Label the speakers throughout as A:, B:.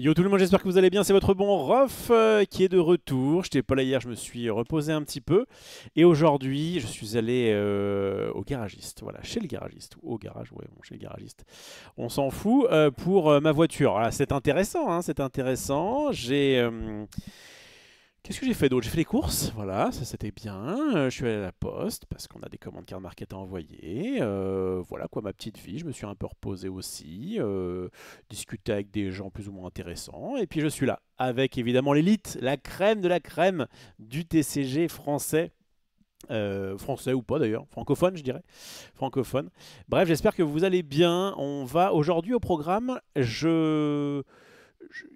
A: Yo tout le monde, j'espère que vous allez bien, c'est votre bon Rof euh, qui est de retour. J'étais pas là hier, je me suis reposé un petit peu. Et aujourd'hui, je suis allé euh, au garagiste, voilà, chez le garagiste, ou au garage, ouais, bon, chez le garagiste. On s'en fout, euh, pour ma voiture. Voilà, c'est intéressant, hein, c'est intéressant. J'ai... Qu'est-ce que j'ai fait d'autre J'ai fait les courses, voilà, ça c'était bien. Euh, je suis allé à la poste parce qu'on a des commandes card market à envoyer. Euh, voilà quoi, ma petite vie. Je me suis un peu reposé aussi, euh, discuté avec des gens plus ou moins intéressants. Et puis je suis là avec évidemment l'élite, la crème de la crème du TCG français. français ou pas d'ailleurs, francophone je dirais, francophone. Bref, j'espère que vous allez bien. On va aujourd'hui au programme. Je,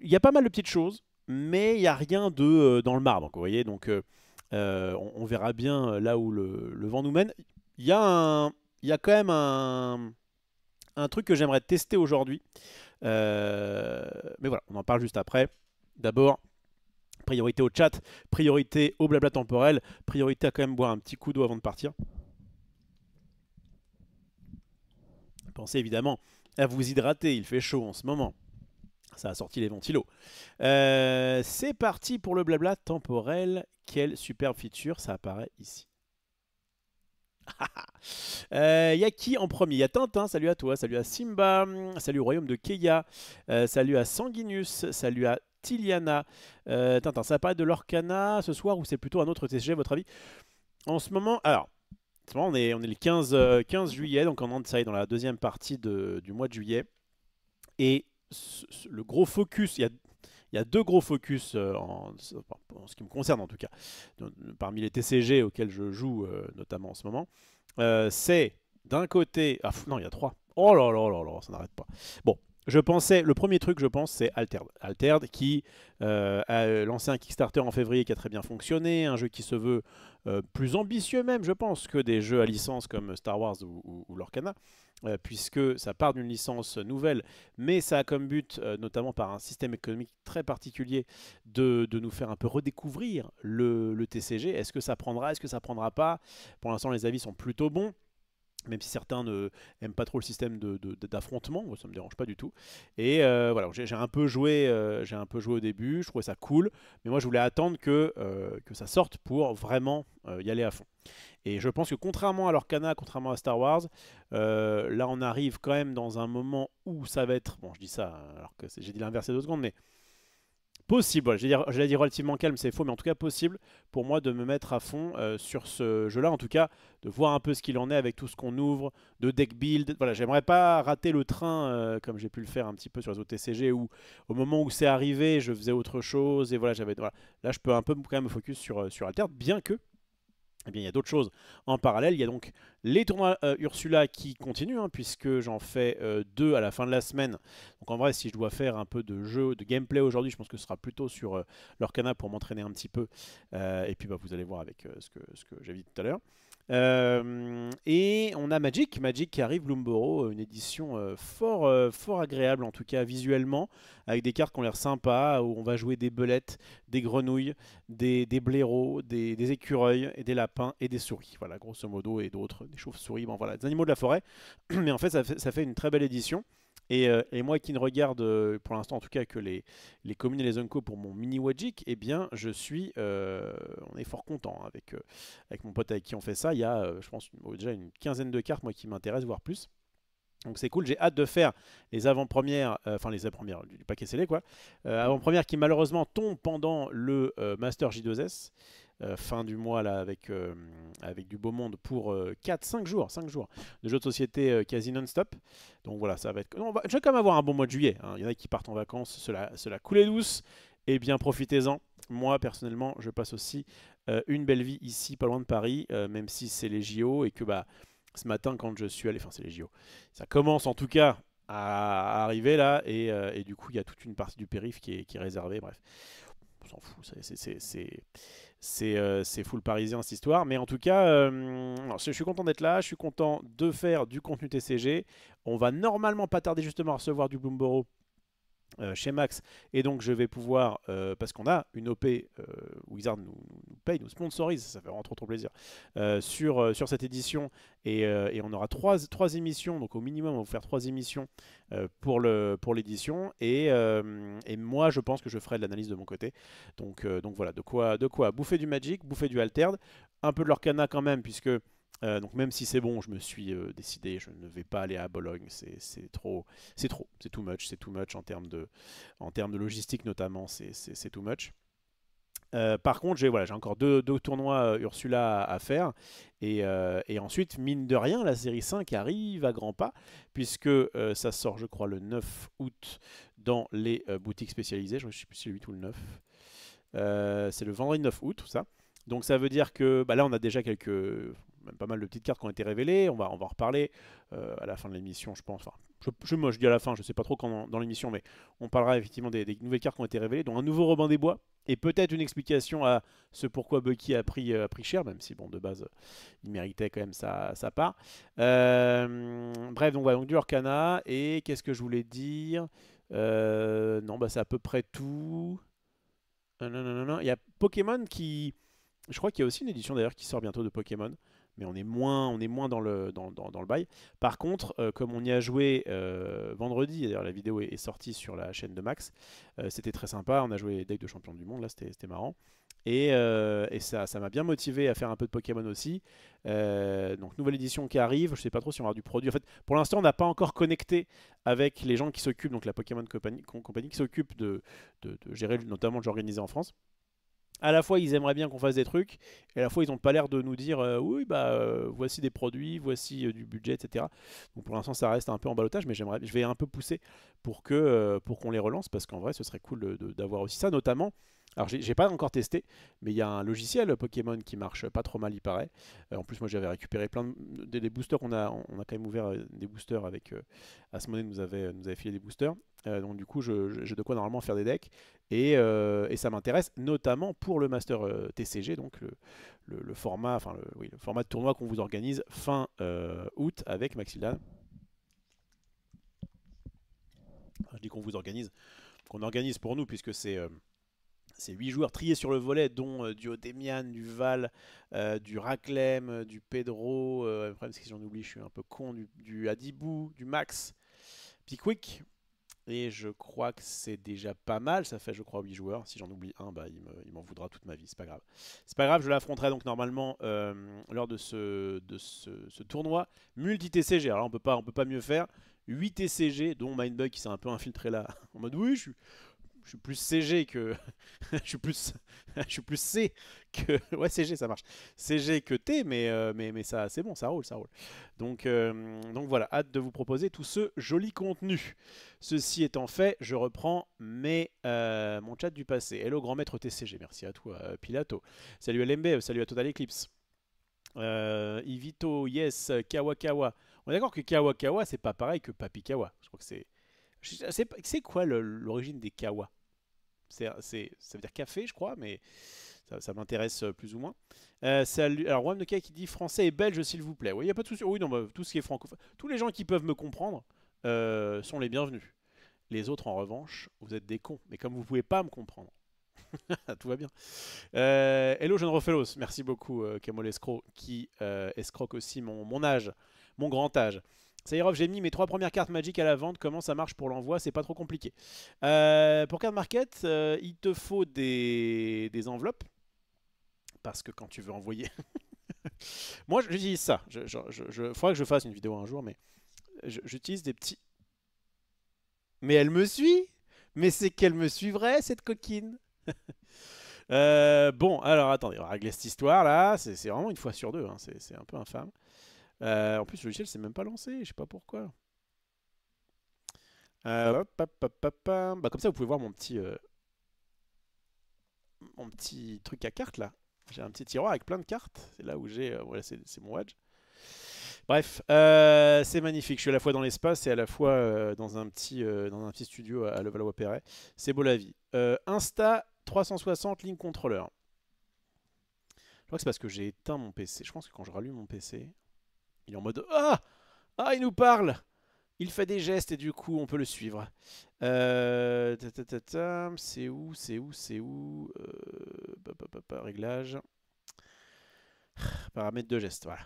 A: il y a pas mal de petites choses mais il n'y a rien de euh, dans le marbre. Vous voyez, donc euh, euh, on, verra bien là où le, vent nous mène. Il y, a quand même un, un truc que j'aimerais tester aujourd'hui. mais voilà, on en parle juste après. D'abord, priorité au chat, priorité au blabla temporel, priorité à quand même boire un petit coup d'eau avant de partir. Pensez évidemment à vous hydrater, il fait chaud en ce moment. Ça a sorti les ventilos. Euh, c'est parti pour le blabla temporel. Quelle superbe feature, ça apparaît ici. Il euh, y a qui en premier Il y a Tintin, salut à toi, salut à Simba, salut au royaume de Keia, euh, salut à Sanguinus, salut à Tiliana. Tintin, ça apparaît de l'Orcana ce soir ou c'est plutôt un autre TCG à votre avis En ce moment, alors, ce on, est, on est le 15, 15 juillet, donc on entre ça est dans la deuxième partie du mois de juillet. Et le gros focus, il y a deux gros focus euh, en, ce qui me concerne en tout cas, parmi les TCG auxquels je joue euh, notamment en ce moment. Euh, c'est d'un côté, ah non il y a trois. Oh là là là là, ça n'arrête pas. Bon, je pensais, le premier truc je pense c'est Altered, Altered qui a lancé un Kickstarter en février qui a très bien fonctionné, un jeu qui se veut plus ambitieux même je pense que des jeux à licence comme Star Wars ou, ou, ou Lorcana. Euh, puisque ça part d'une licence nouvelle, mais ça a comme but, euh, notamment par un système économique très particulier, de, nous faire un peu redécouvrir le, le TCG. Est-ce que ça prendra, est-ce que ça prendra pas Pour l'instant, les avis sont plutôt bons même si certains ne aiment pas trop le système d'affrontement, ça ça me dérange pas du tout. Et euh, voilà, j'ai un peu joué, euh, j'ai un peu joué au début, je trouvais ça cool, mais moi je voulais attendre que euh, que ça sorte pour vraiment y aller à fond. Et je pense que contrairement à l'Orcana, contrairement à Star Wars, là on arrive quand même dans un moment où ça va être, bon je dis ça alors que j'ai dit l'inverse il deux secondes, mais possible, je l'ai dit relativement calme, c'est faux, mais en tout cas possible pour moi de me mettre à fond euh, sur ce jeu-là, en tout cas de voir un peu ce qu'il en est avec tout ce qu'on ouvre, de deck build. Voilà, j'aimerais pas rater le train euh, comme j'ai pu le faire un petit peu sur les autres TCG où au moment où c'est arrivé, je faisais autre chose et voilà, j'avais voilà. Là, je peux un peu quand même me focus sur euh, sur Alter, bien que eh bien, il y a d'autres choses en parallèle. Il y a donc les tournois euh, Ursula qui continuent, hein, puisque j'en fais euh, deux à la fin de la semaine. Donc en vrai, si je dois faire un peu de jeu, de gameplay aujourd'hui, je pense que ce sera plutôt sur euh, leur canal pour m'entraîner un petit peu. et puis bah, vous allez voir avec ce que, ce que j'ai dit tout à l'heure. Euh, et on a Magic, Magic qui arrive, Lumboro, une édition euh, fort, euh, fort agréable en tout cas visuellement, avec des cartes qui ont l'air sympas, où on va jouer des belettes, des grenouilles, des, des blaireaux, des, écureuils, et des lapins et des souris. Voilà, grosso modo, et d'autres, des chauves-souris, bon voilà, des animaux de la forêt. Mais en fait, ça fait une très belle édition. Euh, et, moi qui ne regarde euh, pour l'instant en tout cas que les, communes et les uncos pour mon mini Wajik, eh bien je suis, euh, on est fort content hein, avec, avec mon pote avec qui on fait ça. Il y a, je pense, déjà une quinzaine de cartes moi qui m'intéressent, voire plus. Donc c'est cool, j'ai hâte de faire les avant-premières, enfin les avant-premières du, paquet scellé quoi, avant première qui malheureusement tombent pendant le Master J2S. Euh, fin du mois là, avec, euh, avec du beau monde pour 4, euh, 5 jours, jours de jeux de société quasi non-stop. Donc voilà, ça va être. on Je vais quand même avoir un bon mois de juillet. Hein. Il y en a qui partent en vacances, cela, cela coulait douce. et eh bien, profitez-en. Moi, personnellement, je passe aussi une belle vie ici, pas loin de Paris, même si c'est les JO et que bah, ce matin, quand je suis allé, enfin, c'est les JO, ça commence en tout cas à arriver là et, du coup il y a toute une partie du périph qui est, qui est réservée bref on s'en fout c'est euh, c'est full parisien cette histoire. Mais en tout cas, euh, je suis content d'être là, je suis content de faire du contenu TCG. On va normalement pas tarder justement à recevoir du Bloomborough euh, chez Max. Et donc, je vais pouvoir, euh, parce qu'on a une OP, euh, Wizard nous, paye, nous sponsorise, ça fait vraiment trop, trop plaisir, sur, sur cette édition. Et, on aura trois, trois émissions, donc au minimum, on va faire trois émissions pour l'édition. Pour et, et moi, je pense que je ferai de l'analyse de mon côté. Donc, donc voilà, de quoi, de quoi bouffer du Magic, bouffer du Alterd, un peu de l'Orcana quand même, puisque euh, donc même si c'est bon, je me suis euh, décidé, je ne vais pas aller à Bologne, c'est trop, c'est trop, c'est too much, c'est too much en termes de, en termes de logistique notamment, c'est too much. Euh, par contre, j'ai voilà, encore deux, deux tournois Ursula à, faire. Et, ensuite, mine de rien, la série 5 arrive à grands pas, puisque ça sort, je crois, le 9 août dans les boutiques spécialisées. Je ne sais plus si le 8 ou le 9. c'est le vendredi 9 août, tout ça. Donc ça veut dire que bah là, on a déjà quelques même pas mal de petites cartes qui ont été révélées. On va, on va en reparler euh, à la fin de l'émission, je pense. Enfin, je, je, moi, je dis à la fin, je ne sais pas trop quand dans l'émission, mais on parlera effectivement des, nouvelles cartes qui ont été révélées, dont un nouveau Robin des Bois et peut-être une explication à ce pourquoi Bucky a pris, euh, a pris cher, même si, bon, de base, il méritait quand même sa, part. Euh, bref, donc voilà, donc du Orcana. Et qu'est-ce que je voulais dire Non, bah, c'est à peu près tout. non, non, non. Il y a Pokémon qui. Je crois qu'il y a aussi une édition d'ailleurs qui sort bientôt de Pokémon mais on est moins, on est moins dans, le, dans, le bail. Par contre, euh, comme on y a joué euh, vendredi, d'ailleurs la vidéo est, sortie sur la chaîne de Max, euh, c'était très sympa, on a joué deck de champion du monde, là c'était marrant. Et, ça ça m'a bien motivé à faire un peu de Pokémon aussi. donc nouvelle édition qui arrive, je ne sais pas trop si on aura du produit. En fait, pour l'instant, on n'a pas encore connecté avec les gens qui s'occupent, donc la Pokémon Company, qui s'occupe de, de, de gérer notamment de l'organiser en France à la fois ils aimeraient bien qu'on fasse des trucs, et à la fois ils n'ont pas l'air de nous dire euh, oui bah euh, voici des produits, voici euh, du budget, etc. Donc pour l'instant ça reste un peu en balotage, mais j'aimerais, je vais un peu pousser pour que pour qu'on les relance parce qu'en vrai ce serait cool d'avoir aussi ça, notamment alors, j'ai pas encore testé, mais il y a un logiciel Pokémon qui marche pas trop mal, il paraît. Euh, en plus, moi, j'avais récupéré plein de, des, boosters. On a, on a quand même ouvert euh, des boosters avec À ce moment nous avait, nous avait filé des boosters. Euh, donc, du coup, j'ai de quoi normalement faire des decks. Et, ça m'intéresse, notamment pour le Master TCG, donc le, format, enfin, le, format de tournoi qu'on vous organise fin août avec Maxilan. je dis qu'on vous organise, qu'on organise pour nous, puisque c'est c'est 8 joueurs triés sur le volet, dont euh, du Odemian, du Val, euh, du Raclem, euh, du Pedro, le problème que si j'en oublie, je suis un peu con, du, du Adibou, du Max, Pickwick. Et je crois que c'est déjà pas mal, ça fait je crois 8 joueurs. Si j'en oublie un, bah, il m'en voudra toute ma vie, c'est pas grave. C'est pas grave, je l'affronterai donc normalement lors de ce, tournoi multi-TCG. Alors on peut pas, on peut pas mieux faire. 8 TCG, dont Mindbug qui s'est un peu infiltré là, en mode oui, je suis, je suis plus CG que. je suis plus. je suis plus C que. Ouais, CG, ça marche. CG que T, mais, euh, mais, mais ça, c'est bon, ça roule, ça roule. Donc, euh, donc voilà, hâte de vous proposer tout ce joli contenu. Ceci étant fait, je reprends mes, euh, mon chat du passé. Hello, grand maître TCG, merci à toi, Pilato. Salut LMB, salut à Total Eclipse. Ivito, yes, Kawakawa. On est d'accord que Kawakawa, c'est pas pareil que Papikawa. Je crois que c'est c'est quoi l'origine des kawa Ça veut dire café, je crois, mais ça, m'intéresse euh, plus ou moins. Euh, salut, alors, Juan qui dit français et belge, s'il vous plaît. Oui, il n'y a pas de souci. Oui, non, bah, tout ce qui est francophone. Tous les gens qui peuvent me comprendre euh, sont les bienvenus. Les autres, en revanche, vous êtes des cons. Mais comme vous ne pouvez pas me comprendre, tout va bien. Euh, hello, jeune Rofelos. Merci beaucoup, Camol Escroc, qui escroque aussi mon âge, mon grand âge. Ça j'ai mis mes trois premières cartes Magic à la vente. Comment ça marche pour l'envoi C'est pas trop compliqué. Euh, pour Card Market, euh, il te faut des, enveloppes. Parce que quand tu veux envoyer. Moi, j'utilise ça. Je, que je fasse une vidéo un jour, mais j'utilise des petits. Mais elle me suit Mais c'est qu'elle me suivrait, cette coquine euh, Bon, alors attendez, on va régler cette histoire là. C'est vraiment une fois sur deux. Hein. C'est un peu infâme. Euh, en plus, le logiciel s'est même pas lancé, je sais pas pourquoi. Euh, bah, comme ça, vous pouvez voir mon petit, euh, mon petit truc à cartes là. J'ai un petit tiroir avec plein de cartes. C'est là où j'ai. voilà, c'est mon badge. Bref, c'est magnifique. Je suis à la fois dans l'espace et à la fois dans, un petit, dans un studio à Levallois-Perret. C'est beau la vie. Insta 360 Link Controller. Je crois que c'est parce que j'ai éteint mon PC. Je pense que quand je rallume mon PC, il est en mode Ah Ah, il nous parle Il fait des gestes et du coup, on peut le suivre. Euh, c'est où C'est où C'est où euh, Réglage. Paramètres de gestes, voilà.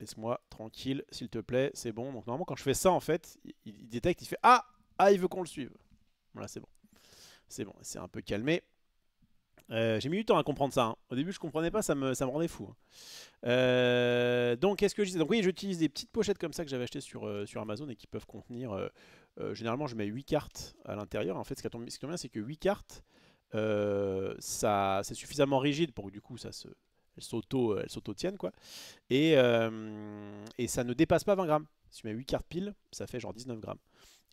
A: Laisse-moi tranquille, s'il te plaît, c'est bon. Donc normalement, quand je fais ça, en fait, il détecte, il fait Ah Ah, il veut qu'on le suive. Voilà, c'est bon. C'est bon, c'est un peu calmé. Euh, j'ai mis du temps à comprendre ça. Hein. Au début, je comprenais pas, ça me, ça me rendait fou. Hein. Euh, donc, qu'est-ce que je disais Donc, oui, j'utilise des petites pochettes comme ça que j'avais achetées sur, euh, sur Amazon et qui peuvent contenir. généralement, je mets 8 cartes à l'intérieur. En fait, ce qui tombe, est bien, c'est que 8 cartes, c'est suffisamment rigide pour que du coup, ça se, elles s'auto-tiennent. quoi. Et, et ça ne dépasse pas 20 grammes. Si je mets 8 cartes pile, ça fait genre 19 grammes.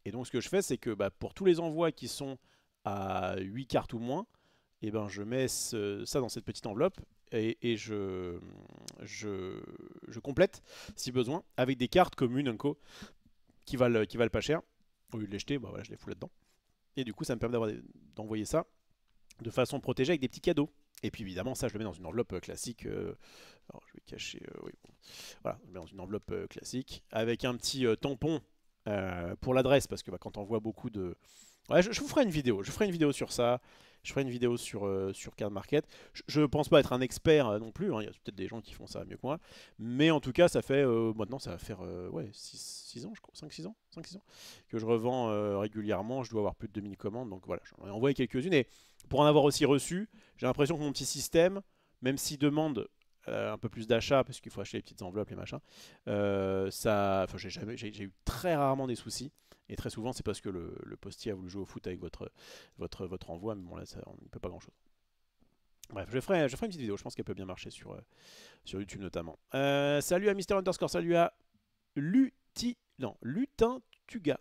A: Et donc, ce que je fais, c'est que bah, pour tous les envois qui sont à 8 cartes ou moins, et eh ben je mets ça dans cette petite enveloppe et, je, complète si besoin avec des cartes communes co qui valent, qui valent pas cher. Au lieu de les jeter, bah je les fous là-dedans. Et du coup, ça me permet d'envoyer ça de façon protégée avec des petits cadeaux. Et puis évidemment, ça, je le mets dans une enveloppe euh, classique. Euh, je vais cacher. Euh, voilà, je le mets dans une enveloppe classique avec un petit tampon pour l'adresse parce que bah, quand on voit beaucoup de je, vous ferai une vidéo. Je ferai une vidéo sur ça. Je ferai une vidéo sur, euh, sur Card Market. Je ne pense pas être un expert euh, non plus. Hein. Il y a peut-être des gens qui font ça mieux que moi. Mais en tout cas, ça fait euh, maintenant, ça va faire ouais, ans, je crois. 5-6 ans, ans que je revends régulièrement. Je dois avoir plus de 2000 commandes. Donc voilà, j'en ai envoyé quelques-unes. Et pour en avoir aussi reçu, j'ai l'impression que mon petit système, même s'il demande un peu plus d'achat parce qu'il faut acheter les petites enveloppes, les machins. ça, j'ai j'ai eu très rarement des soucis. Et très souvent, c'est parce que le, postier a voulu jouer au foot avec votre, votre, votre envoi, mais bon, là, ça, on ne peut pas grand-chose. Bref, je ferai, une petite vidéo, je pense qu'elle peut bien marcher sur, euh, sur YouTube notamment. Euh, salut à Mister Underscore, salut à Lutin. non, Lutin Tuga.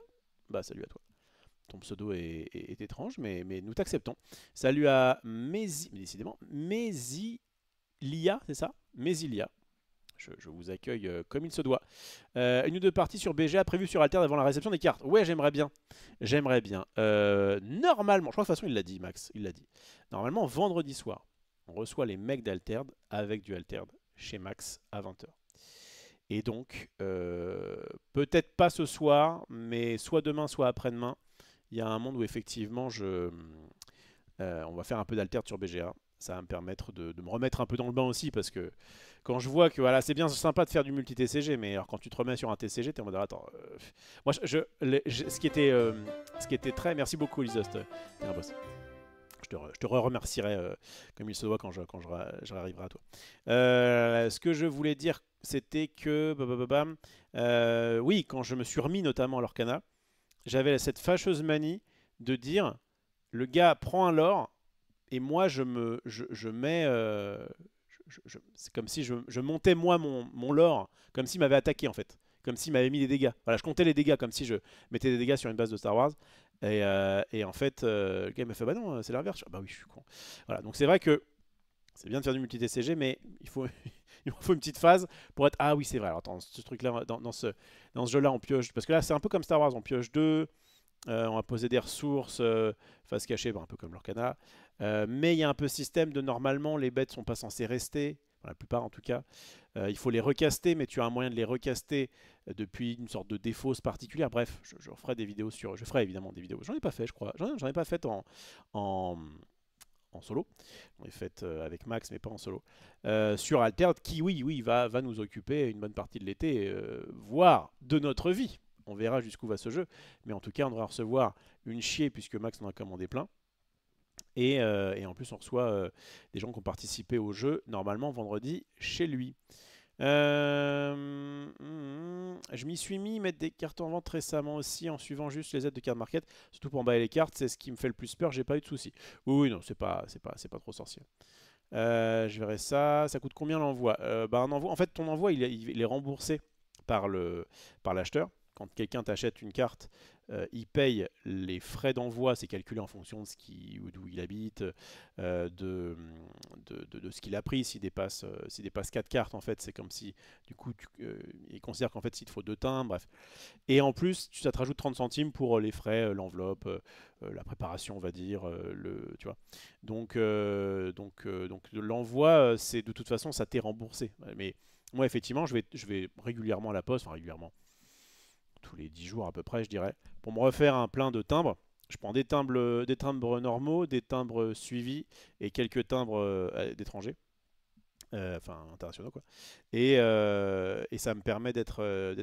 A: Bah, salut à toi. Ton pseudo est, étrange, mais, mais nous t'acceptons. Salut à Mési, décidément, l'ia c'est ça Mésilia, je, vous accueille euh, comme il se doit. Euh, une ou deux parties sur BGA prévues sur Alter avant la réception des cartes. Ouais, j'aimerais bien. J'aimerais bien. Euh, normalement, je crois que de toute façon, il l'a dit, Max. Il l'a dit. Normalement, vendredi soir, on reçoit les mecs d'Alterd avec du Alterd chez Max à 20h. Et donc, peut-être pas ce soir, mais soit demain, soit après-demain, il y a un monde où effectivement, on va faire un peu d'Alterd sur BGA. Ça va me permettre de, de me remettre un peu dans le bain aussi, parce que quand je vois que voilà, c'est bien sympa de faire du multi-TCG, mais alors quand tu te remets sur un TCG, t'es en mode attends. Euh, moi, je, ce, qui était, euh, ce qui était très. Merci beaucoup, Lizost. Je te, remercierai euh, comme il se doit quand je, quand je, je à toi. ce que je voulais dire, c'était que. oui, quand je me suis remis notamment à l'Orcana, j'avais cette fâcheuse manie de dire le gars prend un lore et moi je me je, mets c'est comme si je, montais moi mon, lore, comme s'il m'avait attaqué en fait, comme s'il m'avait mis des dégâts. Voilà, je comptais les dégâts comme si je mettais des dégâts sur une base de Star Wars. Et, euh, en fait, euh, le gars m'a fait bah non, euh, c'est l'inverse. bah oui, je suis con. Voilà, donc c'est vrai que c'est bien de faire du multi-TCG, mais il faut, une petite phase pour être ah oui, c'est vrai. Alors attends, ce truc-là, dans, ce, dans ce jeu-là, on pioche parce que là, c'est un peu comme Star Wars, on pioche deux. on va poser des ressources phase face cachée, bah, un peu comme l'Orcana. Euh, mais il y a un peu système de normalement, les bêtes sont pas censées rester, la plupart en tout cas. Euh, il faut les recaster, mais tu as un moyen de les recaster euh, depuis une sorte de défausse particulière. Bref, je, ferai des vidéos sur. Je ferai évidemment des vidéos. J'en ai pas fait, je crois. J'en ai pas fait en, en solo. On est fait avec Max, mais pas en solo. sur Altered, qui, oui, oui, va, va nous occuper une bonne partie de l'été, voire de notre vie. On verra jusqu'où va ce jeu. Mais en tout cas, on devrait recevoir une chier, puisque Max en a commandé plein. Euh, et, en plus, on reçoit euh, des gens qui ont participé au jeu, normalement vendredi, chez lui. Euh, je m'y suis mis mettre des cartes en vente récemment aussi en suivant juste les aides de card market. Surtout pour emballer les cartes, c'est ce qui me fait le plus peur. J'ai pas eu de soucis. Oui, non, c'est pas, c'est pas, c'est pas trop sorcier. je verrai ça. Ça coûte combien l'envoi bah, En fait, ton envoi, il, est remboursé par le par l'acheteur. Quand quelqu'un t'achète une carte, euh, il paye les frais d'envoi, c'est calculé en fonction de ce qui, d'où il habite, euh, de, de, ce qu'il a pris. S'il dépasse, euh, dépasse 4 cartes, en fait, c'est comme si, du coup, il considère qu'en fait, s'il te faut 2 timbres, bref. Et en plus, ça te rajoute 30 centimes pour les frais, l'enveloppe, la préparation, on va dire, le, tu vois. Donc, donc, donc l'envoi, c'est de toute façon, ça t'est remboursé. Mais moi, effectivement, je vais, je vais régulièrement à la poste, enfin régulièrement, tous les 10 jours à peu près, je dirais pour me refaire un plein de timbres. Je prends des timbres, euh, des timbres normaux, des timbres suivis et quelques timbres euh, d'étrangers. Euh, enfin internationaux quoi. Et, ça me permet d'être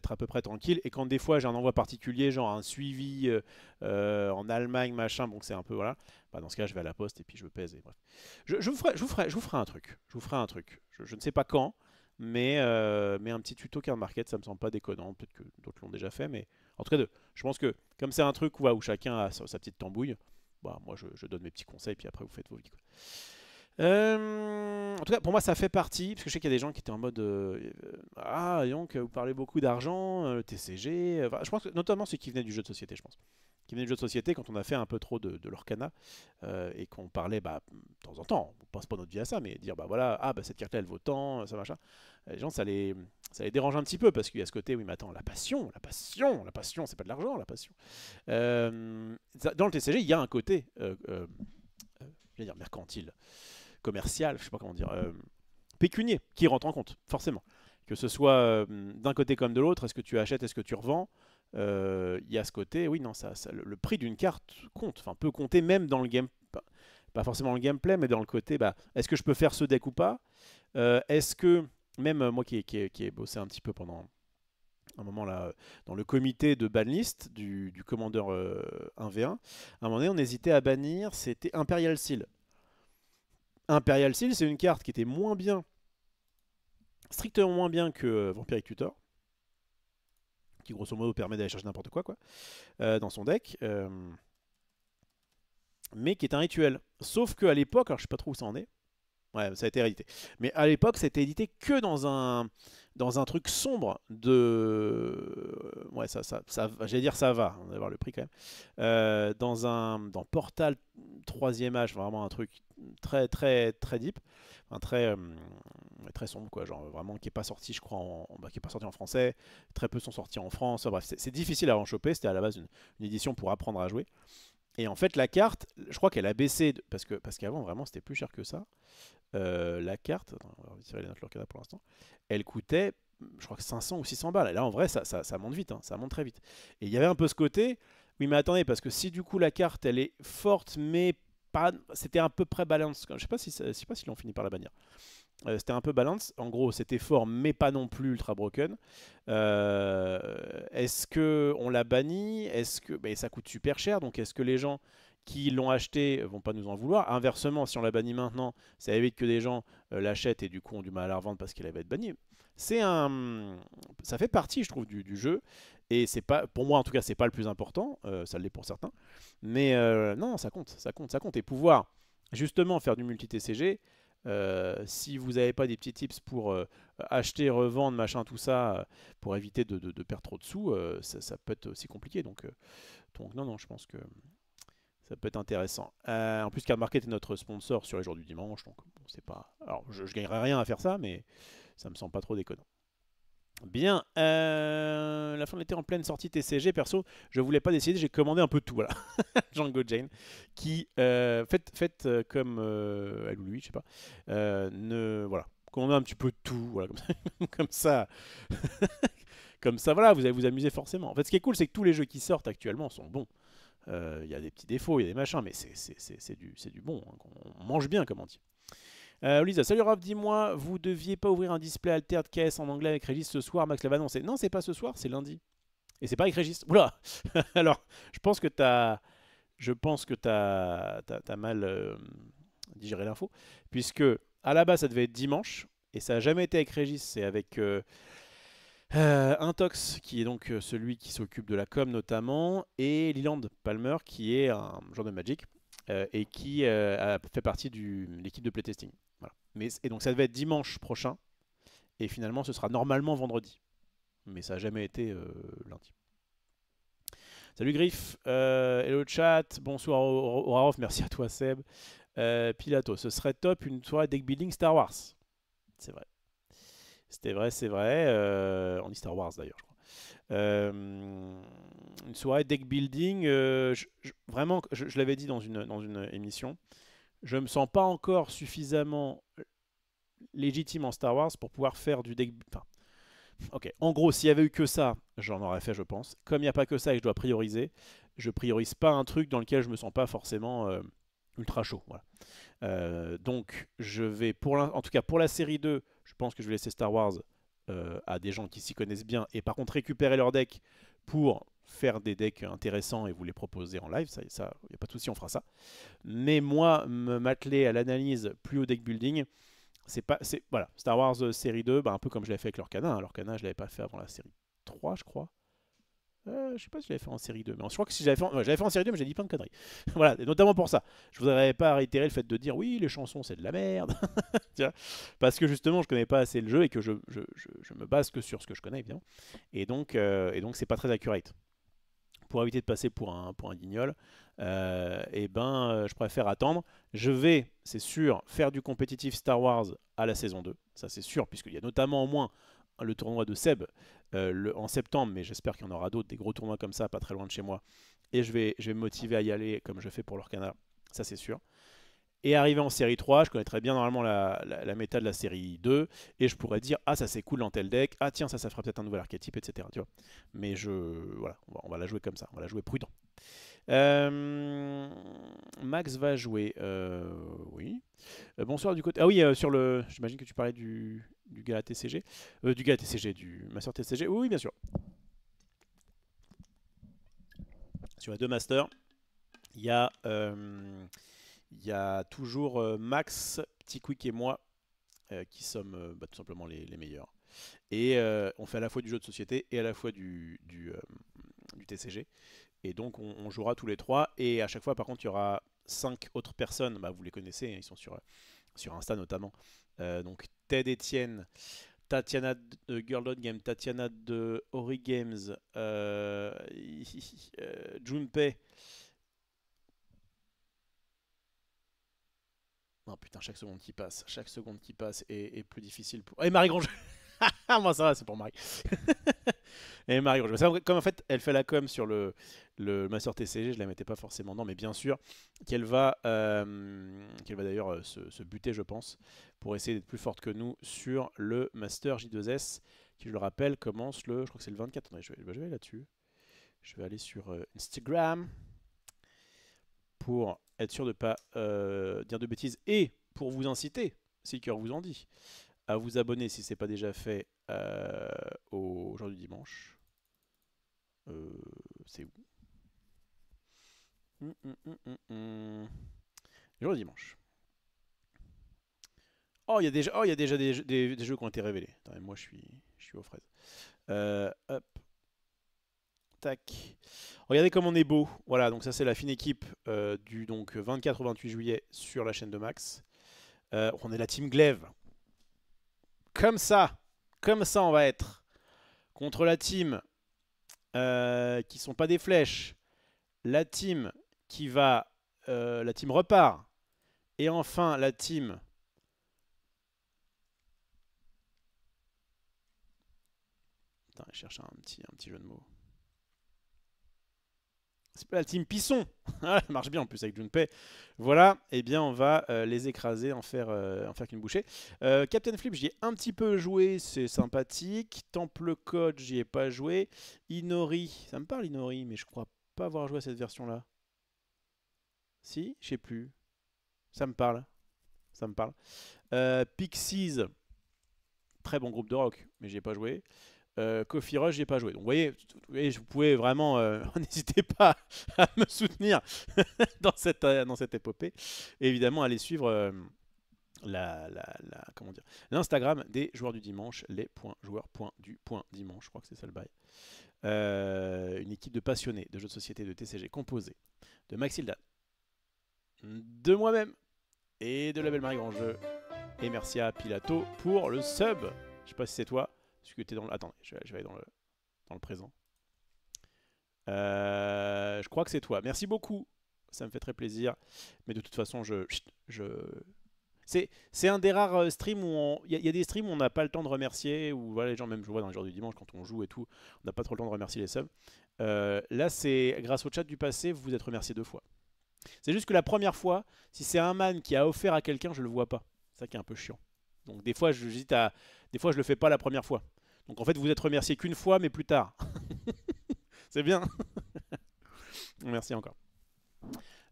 A: à peu près tranquille. Et quand des fois j'ai un envoi particulier, genre un suivi en Allemagne, machin, bon c'est un peu voilà. Bah, dans ce cas je vais à la poste et puis je pèse et bref. Je, vous ferai, je vous ferai, je vous ferai un truc. Je vous ferai un truc. Je, je ne sais pas quand. Mais, euh, mais un petit tuto car market, ça me semble pas déconnant. Peut-être que d'autres l'ont déjà fait, mais en tout cas, je pense que comme c'est un truc où, chacun a sa, petite tambouille, bah, moi je, donne mes petits conseils, puis après vous faites vos vies. Euh, en tout cas, pour moi, ça fait partie, parce que je sais qu'il y a des gens qui étaient en mode euh, Ah, donc, vous parlez beaucoup d'argent, TCG. je pense que, notamment ceux qui venaient du jeu de société, je pense qui venaient de jeux de société quand on a fait un peu trop de, de l'Orcana euh, et qu'on parlait bah, de temps en temps, on pense pas notre vie à ça, mais dire bah voilà, ah bah cette carte-là elle vaut tant, ça machin. Les gens ça les, ça les dérange un petit peu parce qu'il y a ce côté, oui mais attends, la passion, la passion, la passion, c'est pas de l'argent, la passion. Euh, dans le TCG, il y a un côté, euh, je dire mercantile, commercial, je sais pas comment dire, pécunier qui rentre en compte, forcément. Que ce soit d'un côté comme de l'autre, est-ce que tu achètes, est-ce que tu revends euh, il y a ce côté, oui, non, ça, le, prix d'une carte compte, enfin peut compter même dans le game, pas, forcément le gameplay, mais dans le côté, bah, est-ce que je peux faire ce deck ou pas euh, Est-ce que même euh, moi qui, ai bossé un petit peu pendant un moment là, dans le comité de banlist du, du commandeur 1v1, à un moment donné, on hésitait à bannir, c'était Imperial Seal. Imperial Seal, c'est une carte qui était moins bien, strictement moins bien que Vampiric Tutor, qui grosso modo permet d'aller chercher n'importe quoi, quoi euh, dans son deck. Euh, mais qui est un rituel. Sauf qu'à l'époque, alors je sais pas trop où ça en est, Ouais, ça a été réédité. Mais à l'époque, c'était édité que dans un, dans un truc sombre de... Euh, ouais, ça, ça, ça j'allais dire ça va, hein, on va voir le prix quand même. Euh, dans un dans Portal 3ème âge, vraiment un truc très très très deep, un très, euh, très sombre quoi, genre vraiment qui est pas sorti je crois, en, bah, qui est pas sorti en français, très peu sont sortis en France, bref c'est difficile à en choper, c'était à la base une édition pour apprendre à jouer. Et en fait, la carte, je crois qu'elle a baissé, parce qu'avant, parce qu'avant vraiment, c'était plus cher que ça. Euh, la carte, on va les notes pour l'instant, elle coûtait, je crois que 500 ou 600 balles. Et là, en vrai, ça, ça, monte vite, hein, ça monte très vite. Et il y avait un peu ce côté, oui, mais attendez, parce que si du coup la carte, elle est forte, mais pas, c'était à peu près balance. Je sais pas si, sais pas si l'on finit par la bannir. Euh, c'était un peu balance. En gros, c'était fort, mais pas non plus ultra broken. Euh, est-ce que on l'a banni Est-ce que ben, ça coûte super cher Donc, est-ce que les gens qui l'ont acheté vont pas nous en vouloir Inversement, si on la banni maintenant, ça évite que des gens euh, l'achètent et du coup ont du mal à la revendre parce qu'elle va être banni. C'est un, ça fait partie, je trouve, du, jeu. Et c'est pas, pour moi en tout cas, c'est pas le plus important. ça l'est pour certains, mais non, ça compte, ça compte, ça compte. Et pouvoir justement faire du multi TCG euh, si vous n'avez pas des petits tips pour euh, acheter, revendre, machin, tout ça, euh, pour éviter de, perdre trop de sous, ça, peut être aussi compliqué. Donc, non, non, je pense que ça peut être intéressant. en plus, Car Market est notre sponsor sur les jours du dimanche, donc c'est pas. Alors, je, ne gagnerai rien à faire ça, mais ça me semble pas trop déconnant. Bien, euh, la fin de l'été en pleine sortie TCG, perso, je voulais pas décider, j'ai commandé un peu tout, voilà. Django Jane, qui, euh, fait faites, euh, comme elle ou lui, je sais pas, ne, voilà, commandez un petit peu tout, comme ça, comme ça, voilà, vous allez vous amuser forcément. En fait, ce qui est cool, c'est que tous les jeux qui sortent actuellement sont bons. Il y a des petits défauts, il y a des machins, mais c'est du, du bon, hein, on mange bien, comme on dit. Euh, Lisa, salut Rob, dis-moi, vous deviez pas ouvrir un display alter de caisse en anglais avec Régis ce soir, Max l'avait annoncé. Non, c'est pas ce soir, c'est lundi. Et c'est pas avec Régis. Oula Alors, je pense que t'as. Je pense que t'as as, mal euh, digéré l'info. Puisque à la base, ça devait être dimanche. Et ça n'a jamais été avec Régis, c'est avec. Euh, Intox, qui est donc celui qui s'occupe de la com notamment, et Leland Palmer, qui est un genre de Magic. Euh, et qui euh, a fait partie de l'équipe de playtesting. et donc ça devait être dimanche prochain, et finalement ce sera normalement vendredi. Mais ça n'a jamais été euh, lundi. Salut Griff, hello chat, bonsoir Aurarov, merci à toi Seb. Pilato, ce serait top une soirée deck building Star Wars. C'est vrai. C'était vrai, c'est vrai. on dit Star Wars d'ailleurs, je crois. Euh, une soirée deck building. Euh, vraiment, je, l'avais dit dans une, dans une émission, je me sens pas encore suffisamment légitime en Star Wars pour pouvoir faire du deck. En gros, s'il y avait eu que ça, j'en aurais fait, je pense. Comme il n'y a pas que ça et que je dois prioriser, je priorise pas un truc dans lequel je me sens pas forcément euh, ultra chaud. donc, je vais pour en tout cas pour la série 2, je pense que je vais laisser Star Wars euh, à des gens qui s'y connaissent bien et par contre récupérer leur deck pour faire des decks intéressants et vous les proposer en live, ça, il n'y a pas de souci, on fera ça. Mais moi, me m'atteler à l'analyse plus au deck building, c'est pas, c'est voilà, Star Wars euh, série 2, bah, un peu comme je l'ai fait avec l'Orcana. leur hein. L'Orcana, je l'avais pas fait avant la série 3, je crois. Je euh, je sais pas si je l'avais fait en série 2, mais je crois que si j'avais fait, en... fait en série 2, mais j'ai dit plein de conneries. voilà, notamment pour ça. Je voudrais pas réitérer le fait de dire oui, les chansons c'est de la merde. Parce que justement, je connais pas assez le jeu et que je, me base que sur ce que je connais, bien Et donc, euh, et c'est pas très accurate. Pour éviter de passer pour un, pour guignol, et euh, eh ben, euh, je préfère attendre. Je vais, c'est sûr, faire du compétitif Star Wars à la saison 2. Ça, c'est sûr, puisqu'il y a notamment au moins le tournoi de Seb euh, en septembre, mais j'espère qu'il y en aura d'autres, des gros tournois comme ça, pas très loin de chez moi. Et je vais, je vais me motiver à y aller comme je fais pour l'Orcana, ça c'est sûr. Et arriver en série 3, je connaîtrais bien normalement la, la, méta de la série 2, et je pourrais dire Ah, ça c'est cool dans tel deck, ah tiens, ça, ça fera peut-être un nouvel archétype, etc. Tu Mais je. Voilà, on va, la jouer comme ça, on va la jouer prudent. Euh, Max va jouer. Euh, oui. bonsoir du côté. Ah oui, sur le. J'imagine que tu parlais du du gars TCG. Euh, du gars TCG, du Master TCG. Oui, bien sûr. Sur les deux Masters, il y, a, euh, il y toujours euh, Max, Petit Quick et moi qui sommes bah, tout simplement les, meilleurs. Et on fait à la fois du jeu de société et à la fois du, du, TCG. Et donc on, jouera tous les trois. Et à chaque fois, par contre, il y aura cinq autres personnes. Bah, vous les connaissez, hein, ils sont sur, sur Insta notamment. donc Ted Etienne, Tatiana de euh, Girl Game, Tatiana de Ori Games, euh, euh, Junpei. Non, putain, chaque seconde qui passe, chaque seconde qui passe est, plus difficile pour. Et eh, Marie Grange. Ah, moi, ça va, c'est pour Marie et Marie comme en fait, elle fait la com sur le, le Master TCG, je la mettais pas forcément non, mais bien sûr qu'elle va, euh, qu'elle va d'ailleurs euh, se, se, buter, je pense, pour essayer d'être plus forte que nous sur le Master J2S, qui, je le rappelle, commence le, je crois que c'est le 24. je vais, je là-dessus. Je vais aller sur euh, Instagram pour être sûr de ne pas dire de bêtises et pour vous inciter, si le cœur vous en dit, à vous abonner si ce n'est pas déjà fait euh, aujourd'hui dimanche. Euh, c'est où hum, hum, hum, Jour du dimanche. Oh, il y a déjà, oh, y déjà des, jeux qui ont été révélés. moi, je suis, je suis aux fraises. Euh, Tac. Regardez comme on est beau. Voilà, donc ça, c'est la fine équipe du donc, 24 au 28 juillet sur la chaîne de Max. on est la team Glaive. Comme ça, comme ça on va être. Contre la team qui euh, qui sont pas des flèches. La team qui va... Euh, la team repart. Et enfin la team... Putain, je cherche un petit, un petit jeu de mots c'est pas la team Pisson. Elle ah, marche bien en plus avec Junpei. Voilà, et eh bien on va euh, les écraser, en faire, euh, faire qu'une bouchée. Euh, Captain Flip, j'y ai un petit peu joué, c'est sympathique. Temple Code, j'y ai pas joué. Inori, ça me parle Inori, mais je crois pas avoir joué à cette version-là. Si, je sais plus. Ça me parle. Ça me parle. Pixies, très bon groupe de rock, mais j'y ai pas joué. Euh, Kofi Rush, j'ai pas joué. Donc vous voyez, vous, pouvez vraiment, euh, n'hésitez pas à me soutenir dans, cette, euh, dans cette épopée. Et évidemment, allez suivre euh, la, la, comment dire, l'Instagram des joueurs du dimanche, les points joueurs du point dimanche. Je crois que c'est ça le bail. une équipe de passionnés de jeux de société de TCG composée de Maxilda, de moi-même et de la belle Marie Grandjeu. Et merci à Pilato pour le sub. Je sais pas si c'est toi que dans le... je vais, aller dans le, dans le présent. Euh, je crois que c'est toi. Merci beaucoup. Ça me fait très plaisir. Mais de toute façon, je... je... C'est un des rares euh, streams où il y, a des streams où on n'a pas le temps de remercier, ou voilà, les gens, même je vois dans les jours du dimanche, quand on joue et tout, on n'a pas trop le temps de remercier les subs. Euh, là, c'est grâce au chat du passé, vous vous êtes remercié deux fois. C'est juste que la première fois, si c'est un man qui a offert à quelqu'un, je le vois pas. C'est ça qui est un peu chiant. Donc des fois, j'hésite à... Des fois, je le fais pas la première fois. Donc en fait, vous êtes remercié qu'une fois, mais plus tard. C'est bien. Merci encore.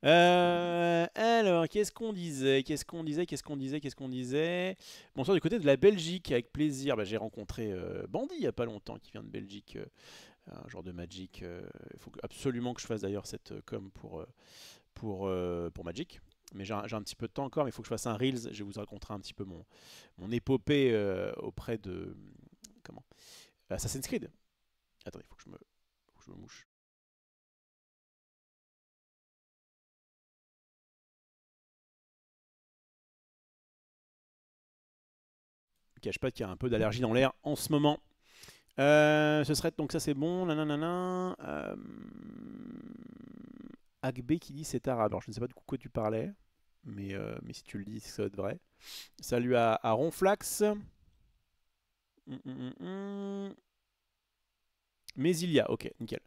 A: Euh, alors, qu'est-ce qu'on disait Qu'est-ce qu'on disait Qu'est-ce qu'on disait Qu'est-ce qu'on disait Bonsoir du côté de la Belgique, avec plaisir. Bah, j'ai rencontré euh, Bandit Bandy il n'y a pas longtemps, qui vient de Belgique. Euh, un genre de Magic. Il faut absolument que je fasse d'ailleurs cette com pour, pour, pour Magic mais j'ai un, un, petit peu de temps encore, mais il faut que je fasse un Reels, je vais vous raconter un petit peu mon, mon épopée auprès de, Assassin's Creed. Attendez, il faut que je me, mouche. que je me mouche. cache pas qu'il y a un peu d'allergie dans l'air en ce moment. Euh, ce serait donc ça c'est bon, nanana. Euh, Agbe qui dit c'est arabe. Alors je ne sais pas de quoi tu parlais, mais, euh, si tu le dis, ça doit être vrai. Salut à Ronflax. Hum, hum, hum, mais il y a, ok, nickel.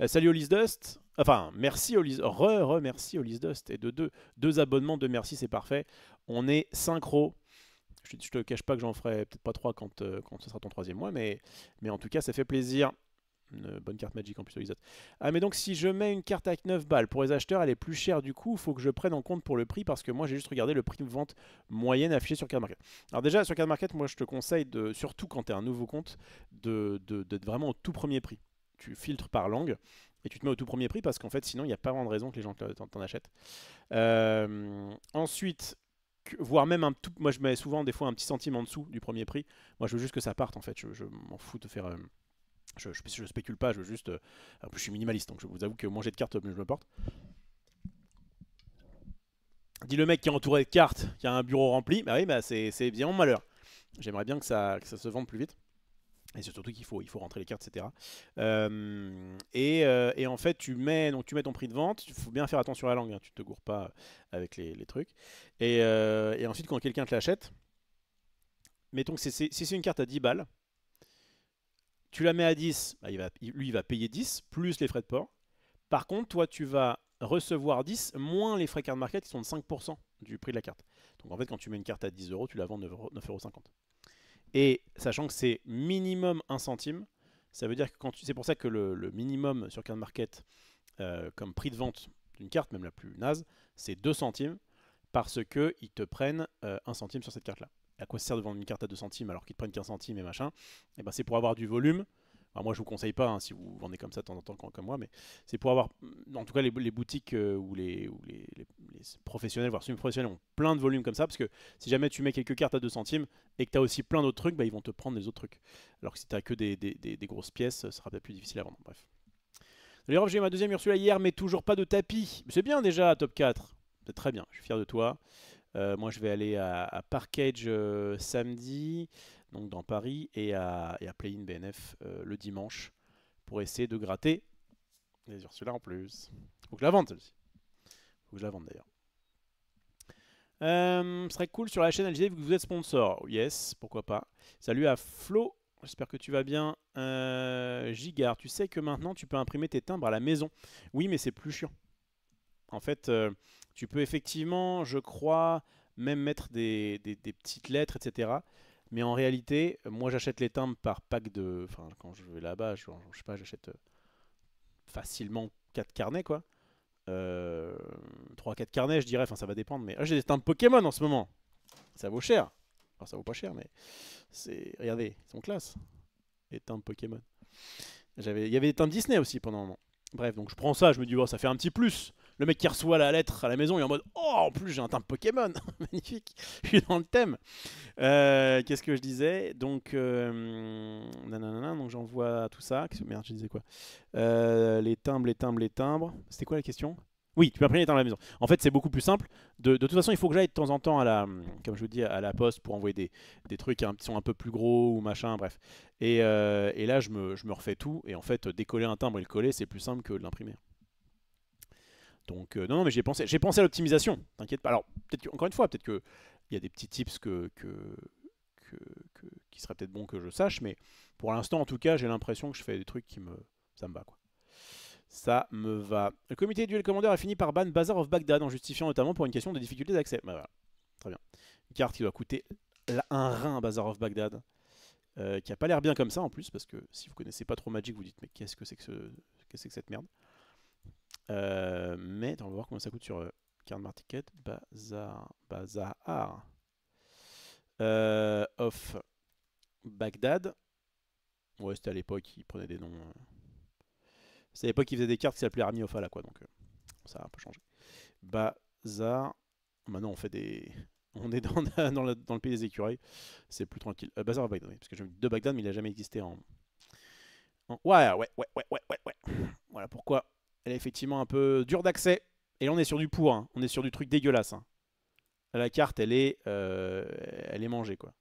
A: Euh, salut Olis Dust. Enfin, merci Olis, re, re, merci Olis Dust. Et de deux, deux abonnements, deux merci, c'est parfait. On est synchro. Je, te cache pas que j'en ferai peut-être pas trois quand, euh, ce sera ton troisième mois, mais en tout cas, ça fait plaisir. Une bonne carte Magic en plus, Wizard. Ah, mais donc si je mets une carte avec 9 balles, pour les acheteurs, elle est plus chère du coup, il faut que je prenne en compte pour le prix parce que moi j'ai juste regardé le prix de vente moyenne affiché sur Card Market. Alors déjà, sur Card Market, moi je te conseille, de, surtout quand tu es un nouveau compte, d'être de, vraiment au tout premier prix. Tu filtres par langue et tu te mets au tout premier prix parce qu'en fait, sinon, il n'y a pas vraiment de raison que les gens t'en achètent. Euh, ensuite, voire même un tout. Moi, je mets souvent des fois un petit centime en dessous du premier prix. Moi, je veux juste que ça parte en fait. Je, m'en fous de faire. Euh, je, je, spécule pas, je veux juste. Euh, en plus, je suis minimaliste, donc je vous avoue que manger de cartes, mieux je me porte. Dit le mec qui est entouré de cartes, qui a un bureau rempli. Bah oui, bah c'est bien mon malheur. J'aimerais bien que ça, se vende plus vite. Et surtout qu'il faut, rentrer les cartes, etc. Euh, euh, et, en fait, tu mets, donc tu mets ton prix de vente. Il faut bien faire attention à la langue, hein, tu te gourres pas avec les, trucs. Et, ensuite, quand quelqu'un te l'achète, mettons que si c'est une carte à 10 balles, tu la mets à 10, bah, lui, il va payer 10 plus les frais de port. Par contre, toi, tu vas recevoir 10 moins les frais card market qui sont de 5% du prix de la carte. Donc en fait, quand tu mets une carte à 10 euros, tu la vends 9,50 euros. Et sachant que c'est minimum 1 centime, ça veut dire que quand tu... c'est pour ça que le, minimum sur card market euh, comme prix de vente d'une carte, même la plus naze, c'est 2 centimes parce qu'ils te prennent 1 euh, centime sur cette carte-là à quoi ça sert de vendre une carte à 2 centimes alors qu'ils te prennent 15 centimes et machin Et eh ben c'est pour avoir du volume. moi je vous conseille pas hein, si vous vendez comme ça de temps en temps comme moi, mais c'est pour avoir, en tout cas les, boutiques euh, ou les, où les, les, professionnels, voire semi-professionnels ont plein de volume comme ça, parce que si jamais tu mets quelques cartes à 2 centimes et que tu as aussi plein d'autres trucs, bah, ils vont te prendre les autres trucs. Alors que si tu as que des, grosses pièces, ce sera plus difficile à vendre, bref. D'ailleurs j'ai ma deuxième Ursula hier, mais toujours pas de tapis. C'est bien déjà, top 4. C'est très bien, je suis fier de toi. Euh, moi, je vais aller à, Parkage euh, samedi, donc dans Paris, et à, et Play-in BNF euh, le dimanche pour essayer de gratter les Ursula en plus. Faut que je la vende celle-ci. Faut que je la vende d'ailleurs. ce serait cool sur la chaîne LGD vu que vous êtes sponsor. Yes, pourquoi pas. Salut à Flo, j'espère que tu vas bien. Euh, Gigard, tu sais que maintenant tu peux imprimer tes timbres à la maison. Oui, mais c'est plus chiant. En fait, tu peux effectivement, je crois, même mettre des, petites lettres, etc. Mais en réalité, moi j'achète les timbres par pack de. Enfin, quand je vais là-bas, je, sais pas, j'achète euh, facilement 4 carnets, quoi. 3-4 euh, carnets, je dirais, enfin ça va dépendre. Mais ah, j'ai des timbres Pokémon en ce moment. Ça vaut cher. ça vaut pas cher, mais c'est. Regardez, ils sont classe. Les timbres Pokémon. Il y avait des timbres Disney aussi pendant un moment. Bref, donc je prends ça, je me dis, oh, ça fait un petit plus. Le mec qui reçoit la lettre à la maison, il est en mode Oh, en plus, j'ai un timbre Pokémon Magnifique Je suis dans le thème euh, Qu'est-ce que je disais Donc, euh, donc j'envoie tout ça. Merde, je disais quoi euh, Les timbres, les timbres, les timbres. C'était quoi la question oui, tu peux imprimer les timbres à la maison. En fait, c'est beaucoup plus simple. De, toute façon, il faut que j'aille de temps en temps à la, comme je vous dis, à la poste pour envoyer des, trucs qui sont un peu plus gros ou machin, bref. Et, là, je me, je me, refais tout. Et en fait, décoller un timbre et le coller, c'est plus simple que de l'imprimer. Donc, euh, non, non, mais j'ai pensé, j'ai pensé à l'optimisation. T'inquiète pas. Alors, peut-être encore une fois, peut-être qu'il y a des petits tips que, qui serait peut-être bon que je sache, mais pour l'instant, en tout cas, j'ai l'impression que je fais des trucs qui me, ça me va quoi. Ça me va. Le comité duel commandeur a fini par ban Bazaar of Baghdad en justifiant notamment pour une question de difficulté d'accès. Bah, voilà. Très bien. Une carte qui doit coûter un rein à Bazaar of Baghdad. Euh, qui a pas l'air bien comme ça en plus, parce que si vous connaissez pas trop Magic, vous dites mais qu'est-ce que c'est que, ce... -ce que cette merde euh, mais on va voir comment ça coûte sur euh, carte Ticket. Bazar. Bazar. Euh, off. Bagdad. Ouais, c'était à l'époque, il prenait des noms. Euh. C'est à l'époque, qu'il faisait des cartes qui s'appelaient Army of Allah, quoi. Donc, ça a un peu changé. Bazar. Maintenant, on fait des. On est dans, dans, le, dans le pays des écureuils. C'est plus tranquille. Bazar of Bagdad, parce que j'ai deux Bagdad, mais il n'a jamais existé en. en... Ouais, ouais, ouais, ouais, ouais, ouais. Voilà pourquoi elle est effectivement un peu dure d'accès. Et on est sur du pour, hein. on est sur du truc dégueulasse. Hein. La carte, elle est, euh, elle est mangée, quoi.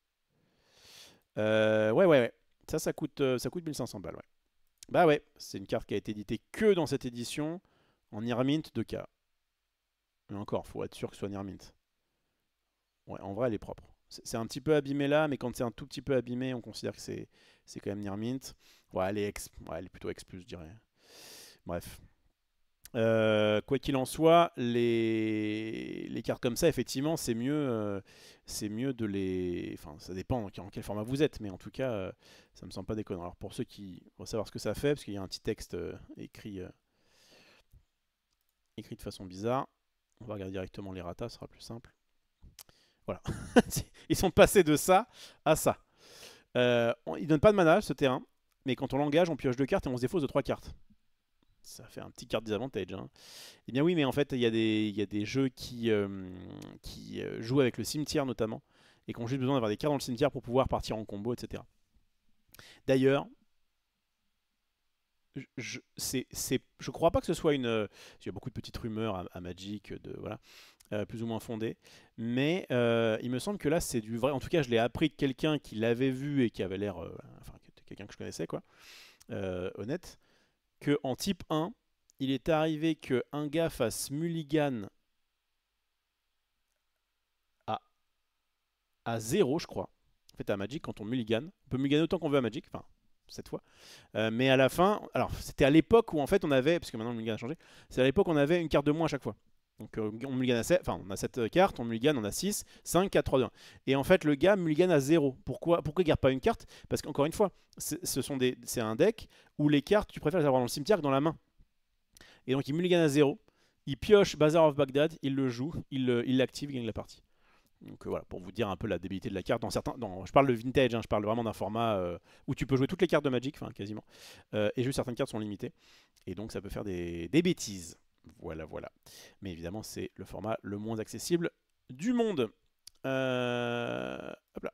A: Euh, ouais, ouais, ouais. Ça, ça coûte, euh, ça coûte 1500 balles, ouais. Bah ouais, c'est une carte qui a été éditée que dans cette édition, en nirmint, 2K. Mais encore, faut être sûr que ce soit nirmint. Ouais, en vrai, elle est propre. C'est un petit peu abîmé là, mais quand c'est un tout petit peu abîmé, on considère que c'est quand même Nirmint. Ouais, elle est, ouais, elle est plutôt ex-plus, je dirais. Bref, euh, quoi qu'il en soit, les... cartes comme ça, effectivement, c'est mieux, euh, c'est mieux de les. Enfin, ça dépend en quel format vous êtes, mais en tout cas, ça euh, ça me semble pas déconnant. Alors pour ceux qui vont savoir ce que ça fait, parce qu'il y a un petit texte écrit, écrit de façon bizarre, on va regarder directement les ratas, ce sera plus simple. Voilà, ils sont passés de ça à ça. Ils ils donnent pas de mana ce terrain, mais quand on l'engage, on pioche deux cartes et on se défausse de trois cartes ça fait un petit card disadvantage. Hein. Eh bien oui, mais en fait, il y, y, a des jeux qui, euh, qui euh, jouent avec le cimetière notamment, et qui ont juste besoin d'avoir des cartes dans le cimetière pour pouvoir partir en combo, etc. D'ailleurs, je, c'est, je crois pas que ce soit une. Euh, il y a beaucoup de petites rumeurs à, Magic, de, voilà, plus ou moins fondées. Mais il me semble que là, c'est du vrai. En tout cas, je l'ai appris de quelqu'un qui l'avait vu et qui avait l'air. enfin, quelqu'un que je connaissais, quoi. honnête que en type 1, il est arrivé que un gars fasse mulligan à, à 0, je crois. En fait, à Magic, quand on mulligan, on peut mulligan autant qu'on veut à Magic, enfin, cette fois. Euh, mais à la fin, alors c'était à l'époque où en fait on avait, parce que maintenant le mulligan a changé, c'est à l'époque où on avait une carte de moins à chaque fois. Donc euh, on mulligan à 7, enfin on a 7 euh, cartes, on mulligan, on a 6, 5, 4, 3, 2, 1. Et en fait le gars mulligan à 0. Pourquoi, pourquoi il garde pas une carte Parce qu'encore une fois, ce c'est un deck où les cartes tu préfères les avoir dans le cimetière que dans la main. Et donc il mulligan à 0, il pioche Bazaar of Baghdad, il le joue, il l'active, il, gagne la partie. Donc euh, voilà, pour vous dire un peu la débilité de la carte. Dans certains, dans, je parle de vintage, hein, je parle vraiment d'un format où tu peux jouer toutes les cartes de Magic, enfin quasiment. et juste certaines cartes sont limitées. Et donc ça peut faire des, des bêtises. Voilà, voilà. Mais évidemment, c'est le format le moins accessible du monde. Euh, hop là.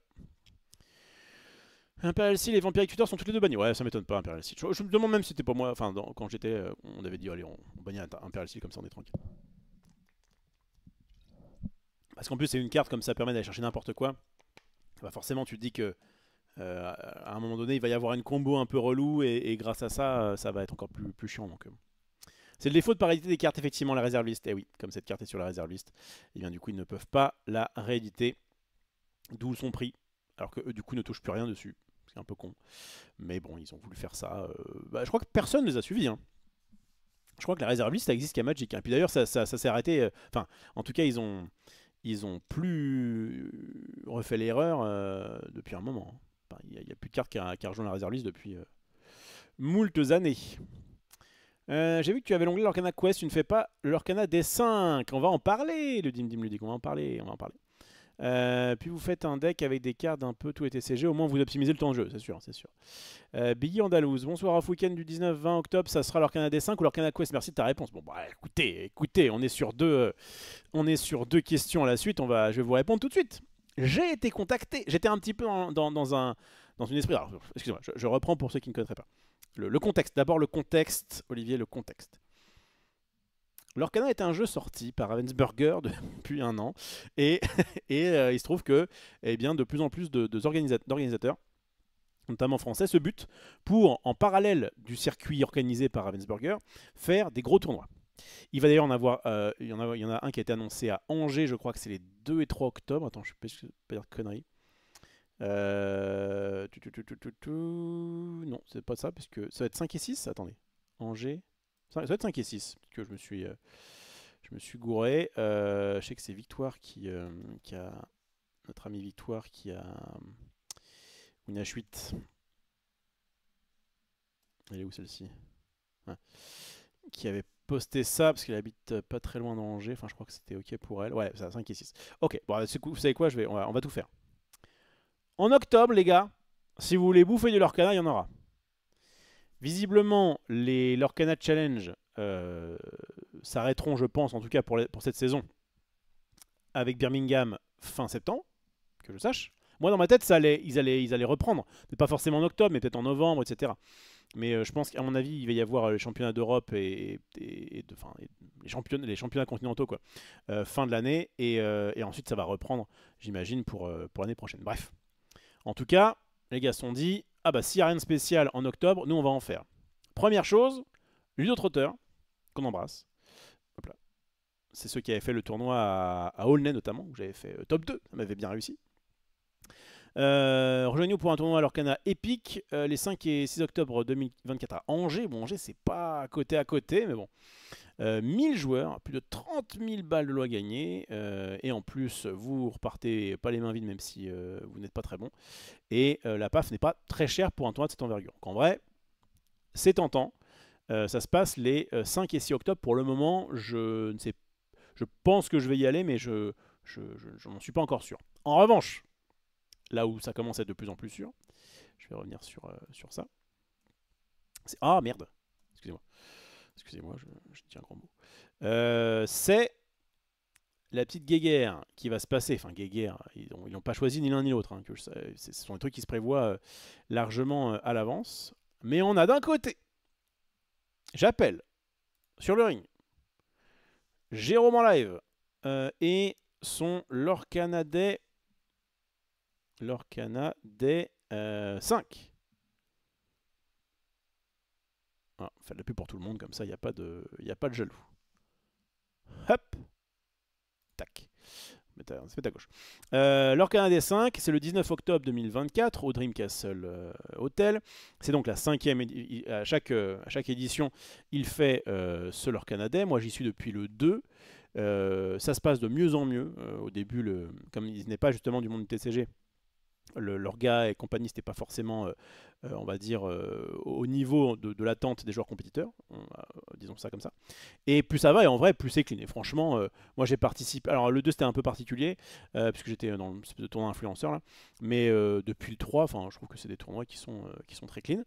A: Imperial Seal et Vampiric Tutor sont tous les deux bannis. Ouais, ça m'étonne pas, Imperial Seal. Je, me demande même si c'était pas moi. Enfin, quand j'étais, euh, on avait dit, allez, on, bannit Imperial comme ça, on est tranquille. Parce qu'en plus, c'est une carte comme ça permet d'aller chercher n'importe quoi. Bah, forcément, tu te dis que euh, à un moment donné, il va y avoir une combo un peu relou et, grâce à ça, ça va être encore plus, plus chiant. Donc, c'est le défaut de parité des cartes, effectivement, la réserviste. Et eh oui, comme cette carte est sur la réserviste, eh bien, du coup, ils ne peuvent pas la rééditer. D'où son prix. Alors que eux, du coup, ne touchent plus rien dessus. C'est un peu con. Mais bon, ils ont voulu faire ça. Euh, bah, je crois que personne ne les a suivis. Hein. Je crois que la réserviste ça existe qu'à Magic. Et hein. puis d'ailleurs, ça, s'est arrêté. Euh, enfin, en tout cas, ils ont, plus refait l'erreur euh, depuis un moment. Hein. Il n'y a, plus de cartes qui a, rejoint la réserviste depuis moultes années. Euh, j'ai vu que tu avais l'onglet l'Orcana Quest, tu ne fais pas l'Orcana des 5. On va en parler, le Dim Dim Ludique, on va en parler, on va en parler. Euh, puis vous faites un deck avec des cartes un peu tout et TCG, au moins vous optimisez le temps de jeu, c'est sûr, c'est sûr. Euh, Biggie Andalouse, bonsoir off week-end du 19-20 octobre, ça sera l'Orcana d 5 ou l'Orcana Quest, merci de ta réponse. Bon bah écoutez, écoutez, on est sur deux, euh, on est sur deux questions à la suite, on va, je vais vous répondre tout de suite. J'ai été contacté, j'étais un petit peu dans, dans, un, dans une esprit, excusez-moi, je reprends pour ceux qui ne connaîtraient pas. Le, contexte, d'abord le contexte, Olivier, le contexte. L'Orcana est un jeu sorti par Ravensburger depuis un an et, euh, il se trouve que eh bien, de plus en plus d'organisateurs, de, notamment français, se butent pour, en parallèle du circuit organisé par Ravensburger, faire des gros tournois. Il va d'ailleurs en avoir, euh, il, y en a, un qui a été annoncé à Angers, je crois que c'est les 2 et 3 octobre. Attends, je ne peux pas dire de conneries. Euh... Non, c'est pas ça, parce que ça va être 5 et 6. Attendez. Angers. Ça va être 5 et 6, parce que je me suis, euh, je me suis gouré. Euh, je sais que c'est Victoire qui, euh, qui, a. Notre ami Victoire qui a. Une H8. Elle est où celle-ci ah. Qui avait posté ça parce qu'elle habite pas très loin d'Angers. Enfin, je crois que c'était ok pour elle. Ouais, ça 5 et 6. Ok, bon, Vous savez quoi je vais, on va tout faire. En octobre, les gars, si vous voulez bouffer de Lorcana, il y en aura. Visiblement, les Lorcana Challenge euh, s'arrêteront, je pense, en tout cas pour, cette saison, avec Birmingham fin septembre, que je sache. Moi, dans ma tête, ça allait, ils, allaient, reprendre. peut pas forcément en octobre, mais peut-être en novembre, etc. Mais euh, je pense qu'à mon avis, il va y avoir euh, les championnats d'Europe et, les, championnats, continentaux fin de l'année. et, ensuite, ça va reprendre, j'imagine, pour l'année prochaine. Bref. En tout cas, les gars se sont dit Ah bah, s'il n'y a rien de spécial en octobre, nous on va en faire. Première chose, autre auteur qu'on embrasse. C'est ceux qui avaient fait le tournoi à, Aulnay notamment, où j'avais fait euh, top 2, ça m'avait bien réussi. Euh, rejoignez-nous pour un tournoi à l'Orcana épique euh, les 5 et 6 octobre 2024 à Angers. Bon, Angers, c'est pas côté à côté, mais bon. 1000 euh, joueurs, plus de 30 000 balles de loi gagnées, euh, et en plus, vous repartez pas les mains vides, même si euh, vous n'êtes pas très bon. Et la PAF n'est pas très chère pour un tournoi de cette envergure. Donc en vrai, c'est tentant. ça se passe les 5 et 6 octobre. Pour le moment, je ne sais Je pense que je vais y aller, mais je, je, n'en suis pas encore sûr. En revanche, là où ça commence à être de plus en plus sûr, je vais revenir sur, sur ça. Ah merde, excusez-moi. Excusez-moi, je, dis un grand mot. Euh, c'est la petite guéguerre qui va se passer. Enfin, guéguerre, ils n'ont pas choisi ni l'un ni l'autre. Hein, ce sont des trucs qui se prévoient euh, largement euh, à l'avance. Mais on a d'un côté, j'appelle sur le ring, Jérôme en live et son Lorcanadais. 5 Ah, fait de la pour tout le monde, comme ça, il n'y a, pas de, y a pas de jaloux. Hop Tac. On se fait à gauche. Euh, 5, c'est le 19 octobre 2024 au Dreamcastle euh, Hotel. C'est donc la cinquième. À chaque, euh, à chaque édition, il fait ce leur Moi, j'y suis depuis le 2. Euh, ça se passe de mieux en mieux. au début, le, comme il n'est pas justement du monde TCG, leur gars et compagnie, c'était pas forcément, euh, euh, on va dire, euh, au niveau de, l'attente des joueurs compétiteurs, disons ça comme ça. Et plus ça va, et en vrai, plus c'est clean. Et franchement, moi j'ai participé. Alors le 2 c'était un peu particulier, puisque j'étais dans le tournoi influenceur là, mais depuis le 3, enfin, je trouve que c'est des tournois qui sont, qui sont très clean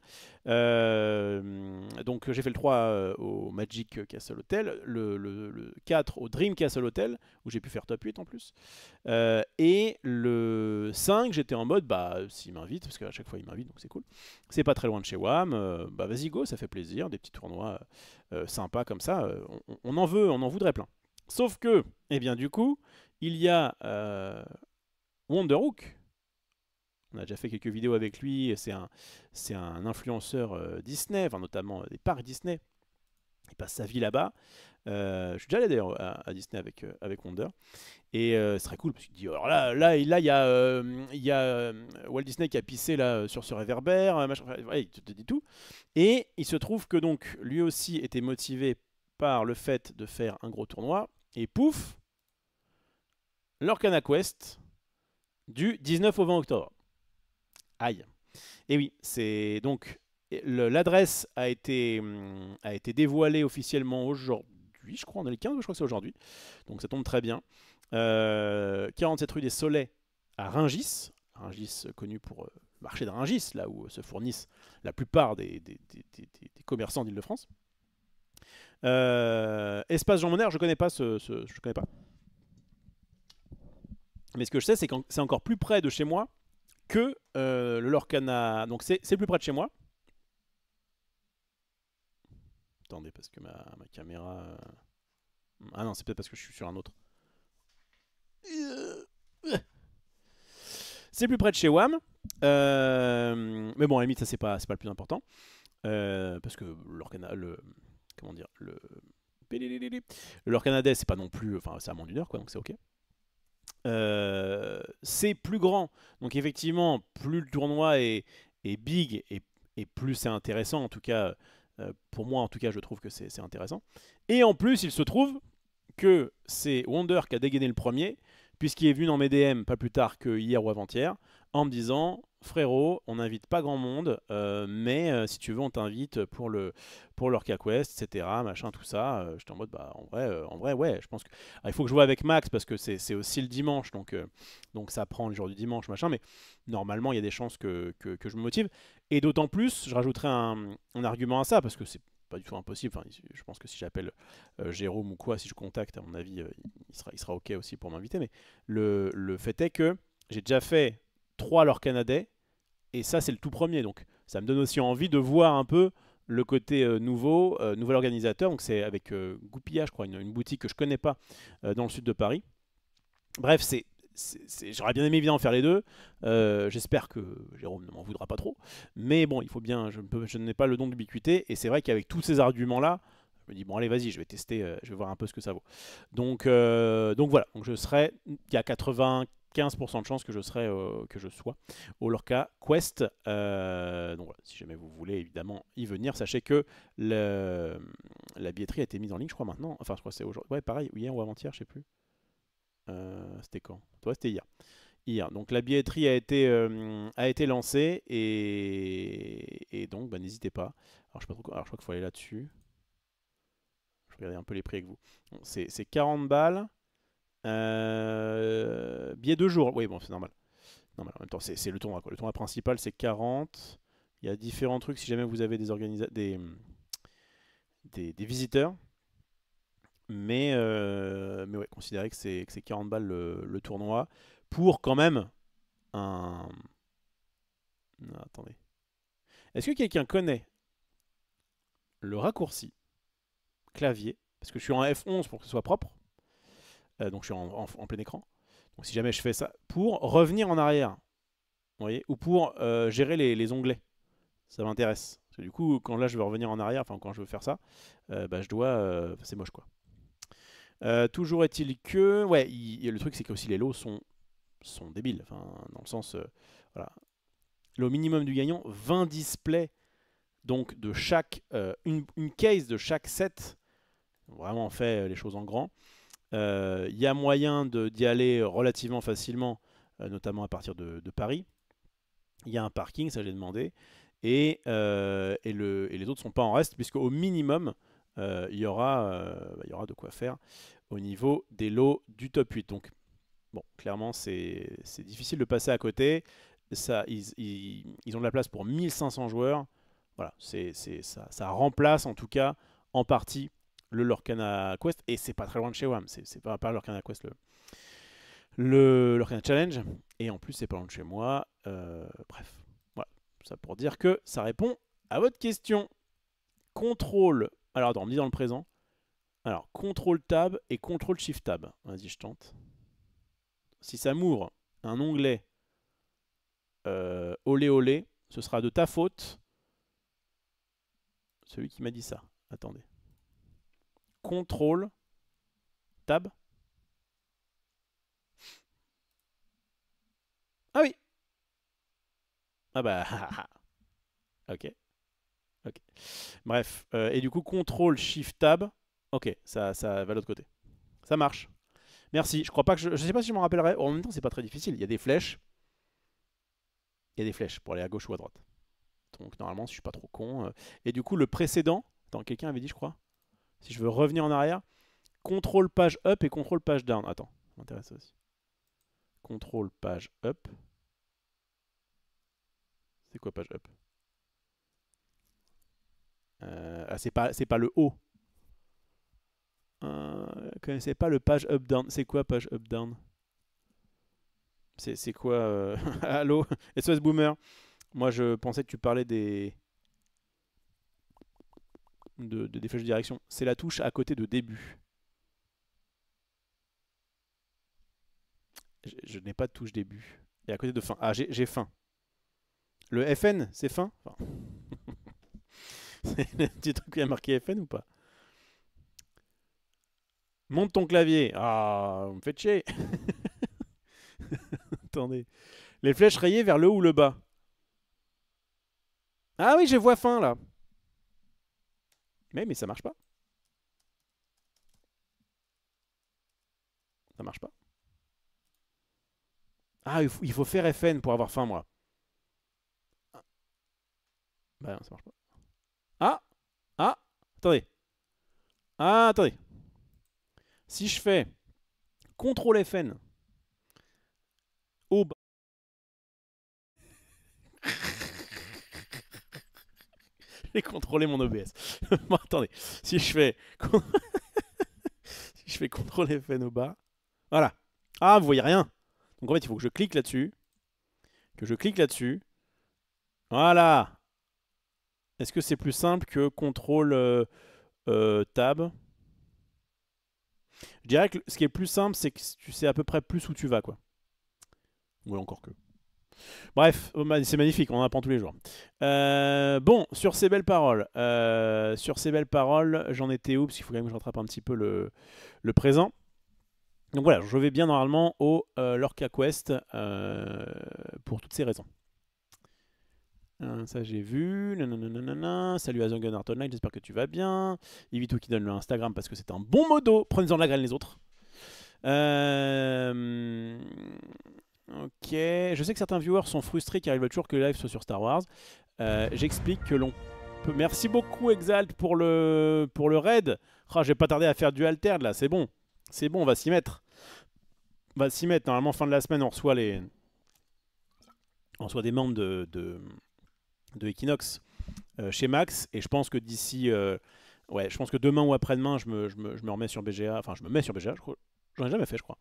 A: donc j'ai fait le 3 euh, au Magic Castle Hotel, le, le, 4 au Dream Castle Hotel, où j'ai pu faire top 8 en plus. Euh, et le 5, j'étais en mode, bah s'il m'invite, parce qu'à chaque fois il m'invite, donc c'est cool. C'est pas très loin de chez WAM, euh, bah vas-y go, ça fait plaisir, des petits tournois sympas comme ça, on, en veut, on en voudrait plein. Sauf que, eh bien du coup, il y a Wonderhook on a déjà fait quelques vidéos avec lui. C'est un, influenceur euh, Disney, enfin, notamment euh, des parcs Disney. Il passe sa vie là-bas. Euh, je suis déjà allé d'ailleurs à, Disney avec, Wonder. Et ce serait cool parce qu'il dit alors oh, là, il y a, Walt Disney qui a pissé là, sur ce réverbère, il te dit tout. Et il se trouve que donc lui aussi était motivé par le fait de faire un gros tournoi. Et pouf, l'Orcana Quest du 19 au 20 octobre. Aïe. Et eh oui, c'est donc eh, l'adresse a été, hmm, a été dévoilée officiellement aujourd'hui, je crois, on est 15, je crois que c'est aujourd'hui, donc ça tombe très bien. 47 euh, rue des Soleils à Ringis, Ringis euh, connu pour euh, le marché de Ringis, là où se fournissent la plupart des, commerçants d'Île-de-France. espace Jean Monnet, je connais pas ce, je connais pas. Mais ce que je sais, c'est que c'est encore plus près de chez moi que euh, le Lorcana. Donc c'est plus près de chez moi. Attendez, parce que ma, ma caméra. Euh, ah non, c'est peut-être parce que je suis sur un autre. C'est plus près de chez WAM. Euh, mais bon, à la limite, ça, c'est pas, pas le plus important. Euh, parce que l'Orcana. Le, comment dire Le. Le c'est pas non plus. Enfin, c'est à moins d'une heure, quoi, donc c'est ok. Euh, c'est plus grand. Donc effectivement, plus le tournoi est, big et, plus c'est intéressant, en tout cas, euh, pour moi en tout cas, je trouve que c'est intéressant. Et en plus, il se trouve que c'est Wonder qui a dégainé le premier, puisqu'il est venu dans mes DM pas plus tard que hier ou avant-hier, en me disant, frérot, on n'invite pas grand monde, euh, mais euh, si tu veux, on t'invite pour le pour l'Orca Quest, etc., machin, tout ça. Je euh, J'étais en mode, bah, en vrai, en vrai, ouais, je pense que. Ah, il faut que je vois avec Max parce que c'est aussi le dimanche, donc, donc ça prend le jour du dimanche, machin, mais normalement, il y a des chances que, je me motive. Et d'autant plus, je rajouterai un, argument à ça parce que c'est pas du tout impossible. je pense que si j'appelle Jérôme ou quoi, si je contacte, à mon avis, il, sera, il sera OK aussi pour m'inviter. Mais le, fait est que j'ai déjà fait trois leurs Canadais et ça, c'est le tout premier. Donc, ça me donne aussi envie de voir un peu le côté euh, nouveau, euh, nouvel organisateur. Donc, c'est avec euh, Goupilla, je crois, une, boutique que je connais pas dans le sud de Paris. Bref, c'est. J'aurais bien aimé en faire les deux. J'espère que Jérôme ne m'en voudra pas trop. Mais bon, il faut bien. Je, n'ai pas le don d'ubiquité. Et c'est vrai qu'avec tous ces arguments-là, je me dis bon allez vas-y je vais tester je vais voir un peu ce que ça vaut donc donc voilà donc je serai il y a 80 15% de chance que je, serai, euh, que je sois au Lorca Quest. Euh, donc si jamais vous voulez évidemment y venir, sachez que la billetterie a été mise en ligne, je crois maintenant. Enfin, je crois que c'est aujourd'hui. Ouais, pareil, hier ou avant-hier, je sais plus. Euh, c'était quand Toi, c'était hier. Hier. Donc la billetterie a été, a été lancée et, donc bah, n'hésitez pas. Alors je, sais pas trop... Alors je crois qu'il faut aller là-dessus. Je regarder un peu les prix avec vous. C'est 40 balles. Euh, billet de jour, oui, bon, c'est normal. normal. En même temps, c'est le tournoi. Le tournoi principal, c'est 40. Il y a différents trucs si jamais vous avez des, des, visiteurs. Mais, euh, mais ouais, considérez que c'est 40 balles le, tournoi pour quand même un. attendez. Est-ce que quelqu'un connaît le raccourci clavier Parce que je suis en F11 pour que ce soit propre. Euh, donc je suis en, plein écran. Donc si jamais je fais ça, pour revenir en arrière, vous voyez, ou pour euh, gérer les, onglets, ça m'intéresse. Du coup, quand là je veux revenir en arrière, enfin quand je veux faire ça, euh, bah, je dois, c'est moche quoi. toujours est-il que, ouais, le truc c'est que aussi les lots sont sont débiles, enfin dans le sens, voilà, le minimum du gagnant, 20 displays donc de chaque, une, une, case de chaque set, vraiment fait les choses en grand. Il euh, y a moyen d'y aller relativement facilement, euh, notamment à partir de, Paris. Il y a un parking, ça j'ai demandé. Et, euh, les autres ne sont pas en reste, puisque au minimum, bah, il y, aura de quoi faire au niveau des lots du top 8. Donc, bon, clairement, c'est difficile de passer à côté. ils, ont de la place pour 1500 joueurs. Voilà, ça, ça remplace en tout cas en partie le Lorcana Quest, et c'est pas très loin de chez WAM, c'est pas, pas Lorcana Quest le, le Challenge, et en plus c'est pas loin de chez moi, euh, bref, voilà, ça pour dire que ça répond à votre question. Contrôle, alors attends, on me dit dans le présent, alors contrôle tab et contrôle shift tab, vas-y je tente. Si ça m'ouvre un onglet euh, olé olé, ce sera de ta faute, celui qui m'a dit ça, attendez contrôle tab. Ah oui. Ah bah. ok. Ok. Bref. Euh, et du coup, contrôle shift tab. Ok, ça, va de l'autre côté. Ça marche. Merci. Je crois pas que je, sais pas si je m'en rappellerai. En même temps, c'est pas très difficile. Il y a des flèches. Il y a des flèches pour aller à gauche ou à droite. Donc normalement, je suis pas trop con. Euh. Et du coup, le précédent. Attends, quelqu'un avait dit, je crois. Si je veux revenir en arrière, contrôle page up et contrôle page down. Attends, ça m'intéresse aussi. Contrôle page up. C'est quoi page up euh, ah, c'est pas, le haut. Euh, pas le page up down. C'est quoi page up down C'est quoi euh, Allo SOS Boomer Moi je pensais que tu parlais des de, des flèches de direction, c'est la touche à côté de début. Je, n'ai pas de touche début. Et à côté de fin. Ah, j'ai fin. Le FN, c'est fin C'est le petit truc qui a marqué FN ou pas Monte ton clavier. Ah, vous me faites chier. Attendez. Les flèches rayées vers le haut ou le bas. Ah oui, je vois fin là. Mais, mais ça marche pas. Ça marche pas. Ah, il faut, il faut faire FN pour avoir faim, moi. Ah. Bah non, ça marche pas. Ah Ah Attendez. Ah, attendez. Si je fais CTRL FN contrôler mon OBS. bon, attendez, si je fais... si je fais CTRL FN au bas... Voilà. Ah, vous voyez rien. Donc en fait, il faut que je clique là-dessus. Que je clique là-dessus. Voilà. Est-ce que c'est plus simple que contrôle euh, euh, Tab Je dirais que ce qui est plus simple, c'est que tu sais à peu près plus où tu vas, quoi. Ou ouais, encore que. Bref, oh, c'est magnifique, on en apprend tous les jours. Euh, bon, sur ces belles paroles, euh, sur ces belles paroles, j'en étais où Parce qu'il faut quand même que je un petit peu le, présent. Donc voilà, je vais bien normalement au euh, Lorca Quest pour toutes ces raisons. Hein, ça j'ai vu, salut à Art Online, j'espère que tu vas bien. Ivito qui donne le Instagram parce que c'est un bon modo, prenez-en la graine les autres. Euh... Ok, je sais que certains viewers sont frustrés car ils toujours que le live soit sur Star Wars. Euh, j'explique que l'on peut... Merci beaucoup Exalt pour le, pour le raid. Oh, j'ai je pas tarder à faire du alter là, c'est bon. C'est bon, on va s'y mettre. On va s'y mettre. Normalement, fin de la semaine, on reçoit, les... on reçoit des membres de, de, Equinox euh, chez Max. Et je pense que d'ici... Euh, ouais, je pense que demain ou après-demain, je me, je me remets sur BGA. Enfin, je me mets sur BGA, je crois. J'en ai jamais fait, je crois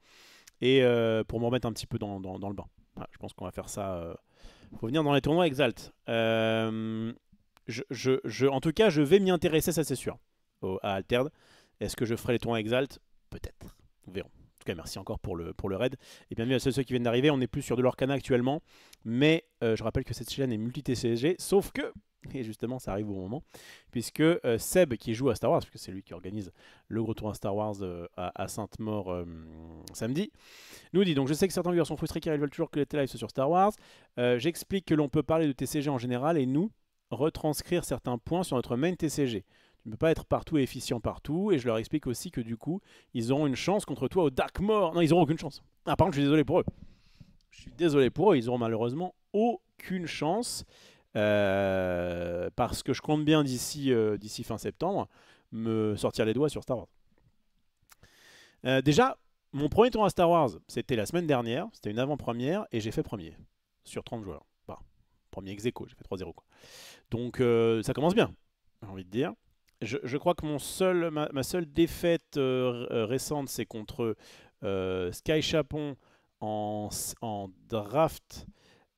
A: et euh, pour me remettre un petit peu dans, dans, le bain. je pense qu'on va faire ça. faut euh, venir dans les tournois Exalt. Euh, je, en tout cas, je vais m'y intéresser, ça c'est sûr, à alterne, Est-ce que je ferai les tournois Exalt Peut-être. on verrons. En tout cas, merci encore pour le, pour le raid. Et bienvenue à ceux, qui viennent d'arriver. On n'est plus sur de l'Orcana actuellement. Mais je rappelle que cette chaîne est multi-TCG. Sauf que et justement, ça arrive au moment, puisque euh, Seb, qui joue à Star Wars, puisque c'est lui qui organise le retour à Star Wars euh, à, Sainte-Maure euh, samedi, nous dit donc Je sais que certains viewers sont frustrés car ils veulent toujours que les live soient sur Star Wars. J'explique que l'on peut parler de TCG en général et nous retranscrire certains points sur notre main TCG. Tu ne peux pas être partout et efficient partout. Et je leur explique aussi que du coup, ils auront une chance contre toi au Dark Mort. » Non, ils n'auront aucune chance. Ah, par contre, je suis désolé pour eux. Je suis désolé pour eux. Ils n'auront malheureusement aucune chance. Euh, parce que je compte bien euh, d'ici fin septembre me sortir les doigts sur Star Wars. Euh, déjà, mon premier tour à Star Wars, c'était la semaine dernière, c'était une avant-première, et j'ai fait premier sur 30 joueurs. premier ex j'ai fait 3-0. Donc ça commence bien, j'ai envie de dire. Je, crois que mon seul, ma, seule défaite récente, c'est contre Sky Chapon en, en draft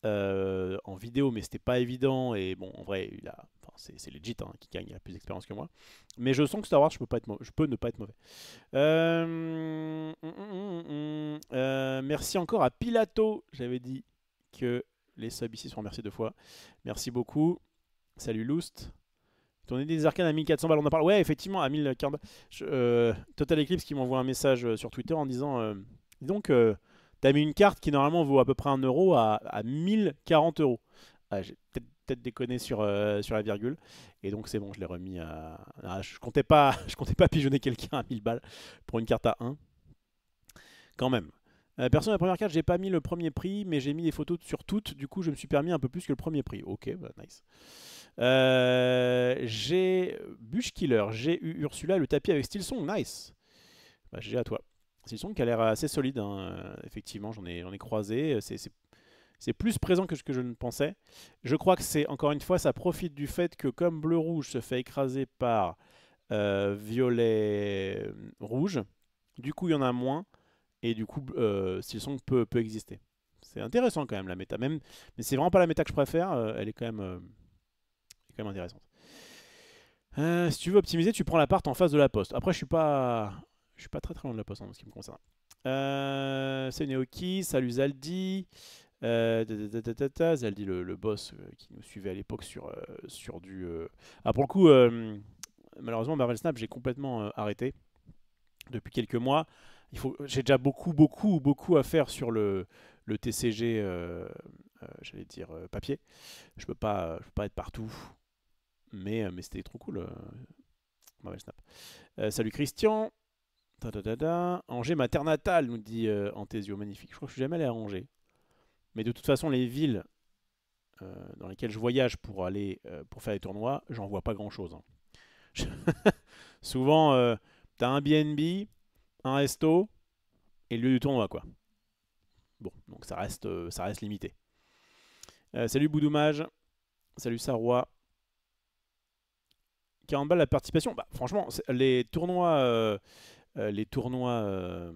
A: euh, en vidéo, mais c'était pas évident. Et bon, en vrai, il a, c'est, legit hein, qui gagne, il a plus d'expérience que moi. Mais je sens que Star Wars, je peux, pas être je peux ne pas être mauvais. Euh, mm, mm, mm, euh, merci encore à Pilato. J'avais dit que les subs ici sont remerciés deux fois. Merci beaucoup. Salut Loust. es des arcanes à 1400 balles, on en parle. Ouais, effectivement, à 1400 Total Eclipse qui m'envoie un message sur Twitter en disant Dis donc, T'as mis une carte qui normalement vaut à peu près 1 euro à, à 1040 euros. Ah, j'ai peut-être déconné sur, euh, sur la virgule. Et donc c'est bon, je l'ai remis à... je comptais pas je comptais pas pigeonner quelqu'un à 1000 balles pour une carte à 1. Quand même. Personne euh, perso, la première carte, j'ai pas mis le premier prix, mais j'ai mis des photos sur toutes. Du coup, je me suis permis un peu plus que le premier prix. Ok, bah, nice. Euh, j'ai Bushkiller. Killer, j'ai eu Ursula, le tapis avec Stilson, nice. Bah, j'ai à toi. C'est une qui a l'air assez solide, hein, euh, effectivement, j'en ai, croisé. Euh, c'est plus présent que ce que je ne pensais. Je crois que c'est, encore une fois, ça profite du fait que comme bleu-rouge se fait écraser par euh, violet-rouge, du coup, il y en a moins, et du coup, euh, Silsong peut, exister. C'est intéressant quand même la méta, même, mais c'est vraiment pas la méta que je préfère, elle est quand même, quand même intéressante. si tu veux optimiser, tu prends la part en face de la poste. Après, je suis pas je suis pas très très loin de la poste en ce qui me concerne. Euh, c'est Neoki, salut Zaldi. Euh, Zaldi, le, boss euh, qui nous suivait à l'époque sur, euh, sur du. Ah, pour le coup, malheureusement, Marvel Snap, j'ai complètement arrêté depuis quelques mois. Il faut, j'ai déjà beaucoup, beaucoup, beaucoup à faire sur le, le TCG, j'allais dire papier. Je peux pas, je peux pas être partout, mais, mais c'était trop cool. Marvel Snap. salut Christian. Angers, ma terre natale, nous dit Antesio euh, Magnifique. Je crois que je suis jamais allé à Angers. Mais de toute façon, les villes euh, dans lesquelles je voyage pour aller euh, pour faire des tournois, j'en vois pas grand-chose. Hein. Souvent, t'as un BNB, un resto et le lieu du tournoi, quoi. Bon, donc ça reste, ça reste limité. salut Boudoumage. Salut Sarrois. 40 balles la participation. Bah, franchement, les tournois euh, les tournois, euh,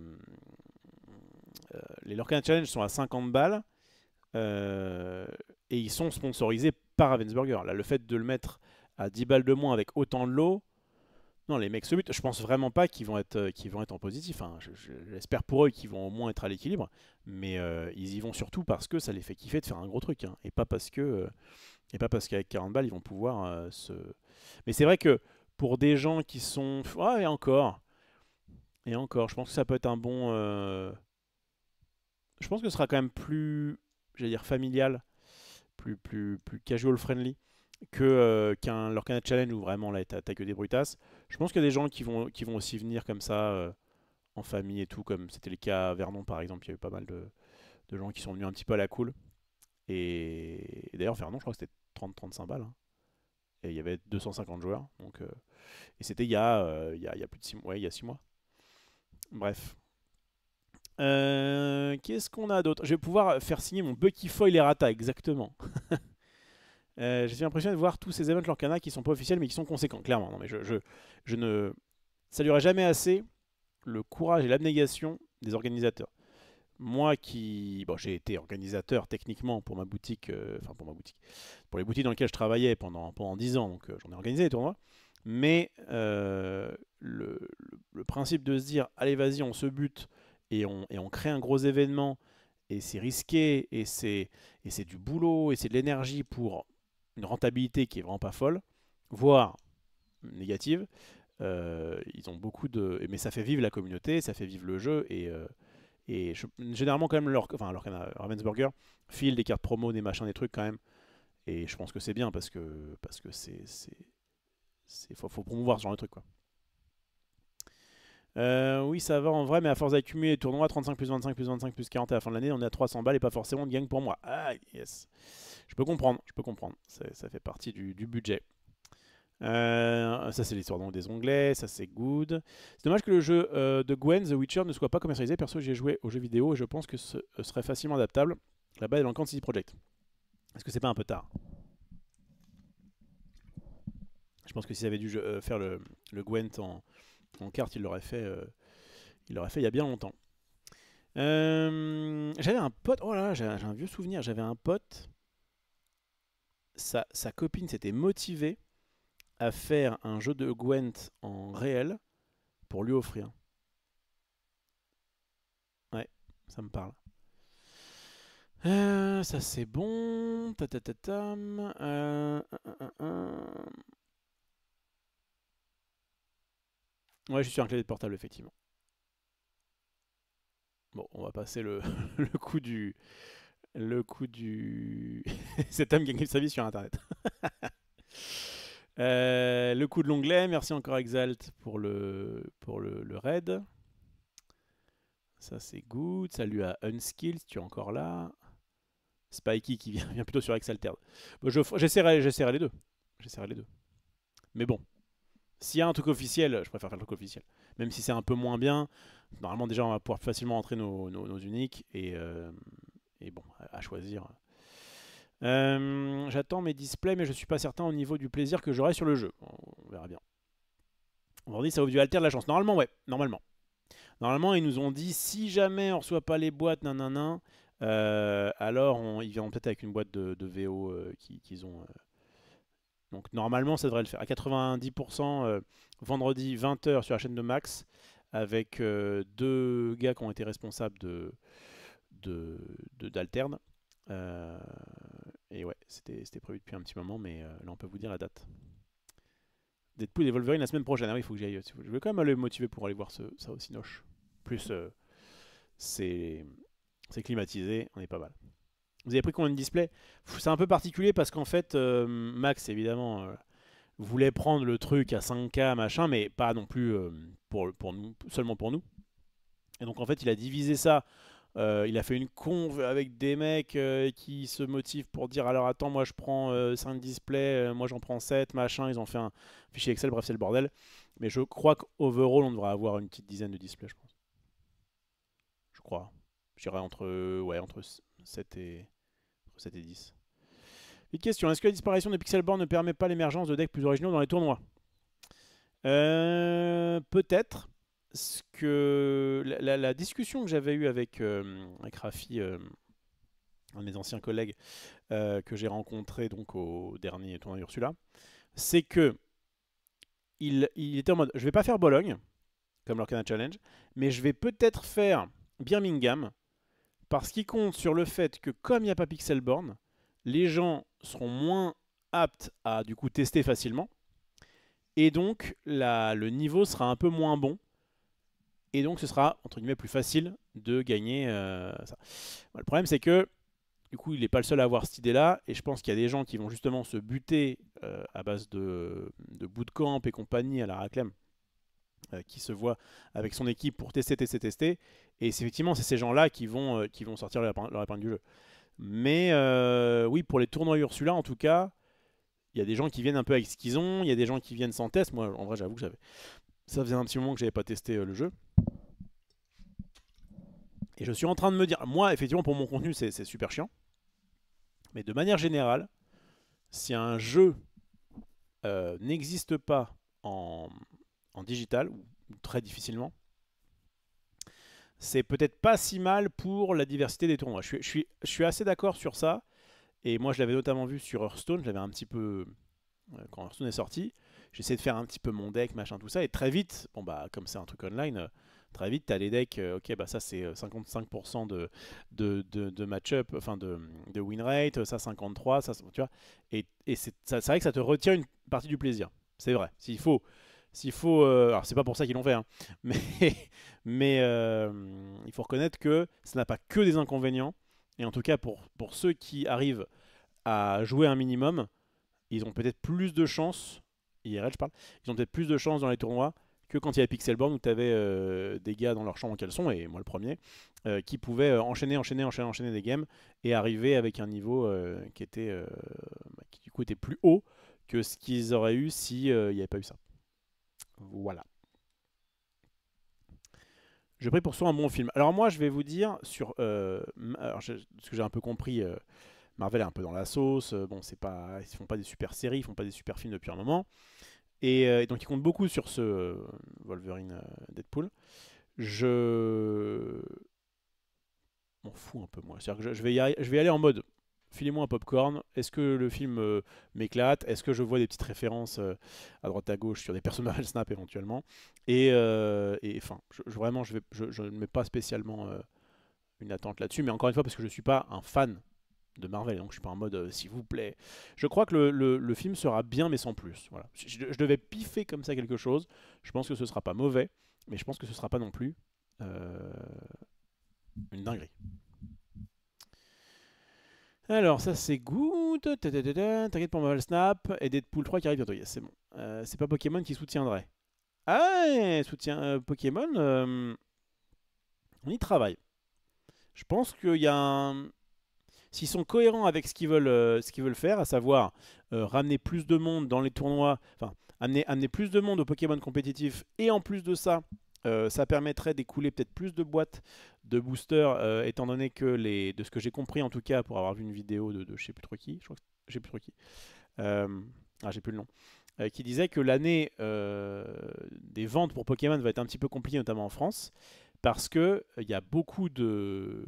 A: euh, les Lorcan Challenge sont à 50 balles et ils sont sponsorisés par Ravensburger. Là, le fait de le mettre à 10 balles de moins avec autant de lots, non, les mecs se butent. Je pense vraiment pas qu'ils vont être, vont être en positif. Hein. J'espère pour eux qu'ils vont au moins être à l'équilibre, mais ils y vont surtout parce que ça les fait kiffer de faire un gros truc, hein, et pas parce que, et pas parce qu'avec 40 balles ils vont pouvoir se. Mais c'est vrai que pour des gens qui sont, ah, et encore, et encore, je pense que ça peut être un bon. Euh, je pense que ce sera quand même plus, j'allais dire, familial, plus, plus, plus casual friendly que euh, qu'un Challenge où vraiment là t'as que des brutasses. Je pense qu'il y a des gens qui vont, qui vont aussi venir comme ça euh, en famille et tout, comme c'était le cas à Vernon par exemple. Il y a eu pas mal de, gens qui sont venus un petit peu à la cool. Et, d'ailleurs, Vernon, je crois que c'était 30-35 balles. Hein. Et il y avait 250 joueurs. Donc, euh, et c'était il, il, y a, il y plus de 6 mois. il y a six mois. Bref. Euh, qu'est-ce qu'on a d'autre Je vais pouvoir faire signer mon Bucky Foil Rata, exactement. Euh, j'ai l'impression de voir tous ces events Lorcana qui sont pas officiels mais qui sont conséquents, clairement. Non, mais je, je, ne saluerai jamais assez le courage et l'abnégation des organisateurs. Moi qui. Bon, j'ai été organisateur techniquement pour ma boutique, euh, enfin pour ma boutique, pour les boutiques dans lesquelles je travaillais pendant, pendant 10 ans, donc j'en ai organisé des tournois. Mais le, principe de se dire allez vas-y on se bute et on, et on crée un gros événement et c'est risqué et c'est et c'est du boulot et c'est de l'énergie pour une rentabilité qui est vraiment pas folle voire négative euh, ils ont beaucoup de mais ça fait vivre la communauté ça fait vivre le jeu et euh, et généralement quand même leur enfin Ravensburger file des cartes promo des machins des trucs quand même et je pense que c'est bien parce que parce que c'est c'est faut, faut promouvoir ce genre de truc quoi euh, oui, ça va en vrai, mais à force d'accumuler les tournois, 35 plus 25 plus 25 plus 40 à la fin de l'année, on est à 300 balles et pas forcément de gagne pour moi. Ah, yes. Je peux comprendre, je peux comprendre. Ça fait partie du, budget. Euh, ça c'est l'histoire donc des onglets, ça c'est good. C'est dommage que le jeu euh, de Gwent, The Witcher ne soit pas commercialisé. Perso, j'ai joué aux jeux vidéo et je pense que ce serait facilement adaptable. Là-bas, il est dans City Project. Est-ce que c'est pas un peu tard Je pense que s'ils avaient dû faire le Gwent en, carte il l'aurait fait, euh, il l'aurait fait il y a bien longtemps. Euh, j'avais un pote, oh là, j'ai un vieux souvenir, j'avais un pote, sa, copine s'était motivée à faire un jeu de Gwent en réel pour lui offrir. Ouais, ça me parle. Euh, ça c'est bon. Ta Ouais, je suis sur un clavier portable, effectivement. Bon, on va passer le, coup du... Le coup du... Cet homme gagne sa vie sur Internet. Euh, le coup de l'onglet. Merci encore Exalt pour le, pour le, raid. Ça, c'est good. Salut à Unskills, tu es encore là. Spikey qui vient, plutôt sur Exalter. Bon, J'essaierai les deux. J'essaierai les deux. Mais bon, s'il y a un truc officiel, je préfère faire le truc officiel. Même si c'est un peu moins bien, normalement déjà on va pouvoir facilement entrer nos, uniques euh, et, bon, à, choisir. Euh, j'attends mes displays, mais je suis pas certain au niveau du plaisir que j'aurai sur le jeu. On, verra bien. On leur dit ça du alter de la chance. Normalement, ouais, normalement. Normalement, ils nous ont dit si jamais on reçoit pas les boîtes, nanana, euh, alors ils viendront peut-être avec une boîte de, VO qu'ils ont donc normalement, ça devrait le faire. À 90%, euh, vendredi 20h sur la chaîne de Max, avec euh, deux gars qui ont été responsables de d'alterne. Euh, et ouais, c'était prévu depuis un petit moment, mais là, on peut vous dire la date. Deadpool et Wolverine la semaine prochaine. Ah oui, il faut que j'aille. Je vais quand même aller me motiver pour aller voir ça aussi, Noche. Plus, c'est climatisé, on est pas mal. Vous avez pris combien de displays C'est un peu particulier parce qu'en fait, euh, Max, évidemment, euh, voulait prendre le truc à 5K, machin, mais pas non plus euh, pour, seulement pour nous. Et donc, en fait, il a divisé ça. il a fait une conve avec des mecs qui se motivent pour dire alors attends moi je prends 5 displays, moi j'en prends 7, machin, ils ont fait un fichier Excel, bref c'est le bordel. Mais je crois qu'overall on devrait avoir une petite dizaine de displays je pense. Je crois. Je entre, ouais, entre 7 et, 7 10. Une question, est-ce que la disparition de pixel Board ne permet pas l'émergence de decks plus originaux dans les tournois euh, Peut-être. Ce que la, discussion que j'avais eue avec, euh, Rafi, euh, un de mes anciens collègues que j'ai rencontré donc au dernier tournoi Ursula, c'est que il, était en mode je vais pas faire Bologne comme l'Orcana Challenge, mais je vais peut-être faire Birmingham parce qu'il compte sur le fait que comme il n'y a pas Pixelborn, les gens seront moins aptes à du coup tester facilement. Et donc le niveau sera un peu moins bon. Et donc ce sera entre guillemets plus facile de gagner euh, ça. le problème c'est que du coup il n'est pas le seul à avoir cette idée là. Et je pense qu'il y a des gens qui vont justement se buter euh, à base de, de bootcamp et compagnie à la raclem euh, qui se voit avec son équipe pour tester, tester, tester, et effectivement, c'est ces gens-là qui vont, euh, qui vont sortir leur épingle, du jeu. Mais euh, oui, pour les tournois Ursula, en tout cas, il y a des gens qui viennent un peu avec ce qu'ils ont, il y a des gens qui viennent sans test. Moi, en vrai, j'avoue que j'avais... ça faisait un petit moment que j'avais pas testé euh, le jeu. Et je suis en train de me dire, moi, effectivement, pour mon contenu, c'est, super chiant. Mais de manière générale, si un jeu n'existe pas en, en digital, ou très difficilement, c'est peut-être pas si mal pour la diversité des tournois. Je suis, assez d'accord sur ça. Et moi, je l'avais notamment vu sur Hearthstone. J'avais un petit peu. Euh, quand Hearthstone est sorti, j'essayais de faire un petit peu mon deck, machin, tout ça. Et très vite, bon, bah, comme c'est un truc online, euh, très vite, t'as as les decks. Euh, ok, bah, ça, c'est 55% de, de, match-up, enfin, de, win rate. Ça, 53. Ça, tu vois. Et, et c'est vrai que ça te retient une partie du plaisir. C'est vrai. S'il faut s'il faut. Euh, alors, c'est pas pour ça qu'ils l'ont fait, hein, mais, euh, il faut reconnaître que ça n'a pas que des inconvénients. Et en tout cas, pour, pour ceux qui arrivent à jouer un minimum, ils ont peut-être plus de chances. IRL, je parle. Ils ont peut-être plus de chances dans les tournois que quand il y avait Pixelborn où tu avais euh, des gars dans leur champ en caleçon, et moi le premier, qui pouvaient enchaîner, enchaîner, enchaîner, enchaîner des games et arriver avec un niveau qui était. Bah, du coup était plus haut que ce qu'ils auraient eu s'il n'y avait pas eu ça. Voilà. Je prie pour soi un bon film. Alors moi, je vais vous dire sur... Euh, ce que j'ai un peu compris, euh, Marvel est un peu dans la sauce. Euh, bon, c'est pas, ils font pas des super séries, ils font pas des super films depuis un moment. Et, donc ils comptent beaucoup sur ce Wolverine Deadpool. Je m'en fous un peu moi. Que je, vais je vais y aller en mode filez-moi un popcorn. Est-ce que le film euh, m'éclate Est-ce que je vois des petites références euh, à droite à gauche sur des personnages Snap éventuellement Et euh, enfin, vraiment, je, ne mets pas spécialement une attente là-dessus, mais encore une fois, parce que je ne suis pas un fan de Marvel, donc je suis pas en mode s'il vous plaît. Je crois que le, film sera bien, mais sans plus. Voilà. Je, devais piffer comme ça quelque chose. Je pense que ce sera pas mauvais, mais je pense que ce sera pas non plus une dinguerie. Alors, ça c'est good. T'inquiète pour le Snap. Et Deadpool 3 qui arrive bientôt. c'est bon. Euh, c'est pas Pokémon qui soutiendrait. Ah, soutien euh, Pokémon. Euh, on y travaille. Je pense qu'il y a un. S'ils sont cohérents avec ce qu'ils veulent, veulent faire, à savoir ramener plus de monde dans les tournois, enfin amener, amener plus de monde au Pokémon compétitif et en plus de ça, euh, ça permettrait d'écouler peut-être plus de boîtes de boosters, euh, étant donné que les, de ce que j'ai compris en tout cas, pour avoir vu une vidéo de, de je sais plus trop qui, je crois que j'ai plus trop qui, euh, ah j'ai plus le nom, qui disait que l'année des ventes pour Pokémon va être un petit peu compliquée, notamment en France, parce que il y a beaucoup de,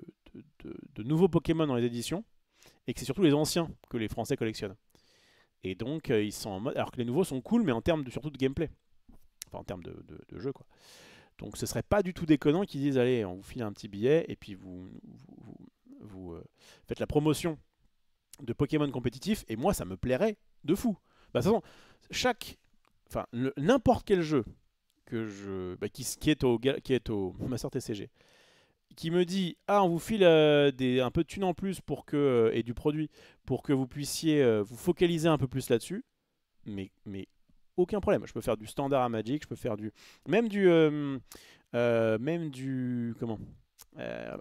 A: de, nouveaux Pokémon dans les éditions, et que c'est surtout les anciens que les Français collectionnent. Et donc ils sont en mode, alors que les nouveaux sont cool, mais en termes de, surtout de gameplay, enfin en termes de, jeu quoi. Donc ce serait pas du tout déconnant qu'ils disent allez, on vous file un petit billet et puis vous, vous, euh, faites la promotion de Pokémon compétitif. Et moi, ça me plairait de fou. Bah, de toute façon, chaque, enfin n'importe quel jeu que je, bah, qui, est au, qui est au Master TCG, qui me dit ah on vous file euh, des, un peu de thunes en plus pour que euh, et du produit pour que vous puissiez vous focaliser un peu plus là-dessus mais mais aucun problème. Je peux faire du standard à Magic, je peux faire du. Même du. Euh, euh, même du. Comment euh,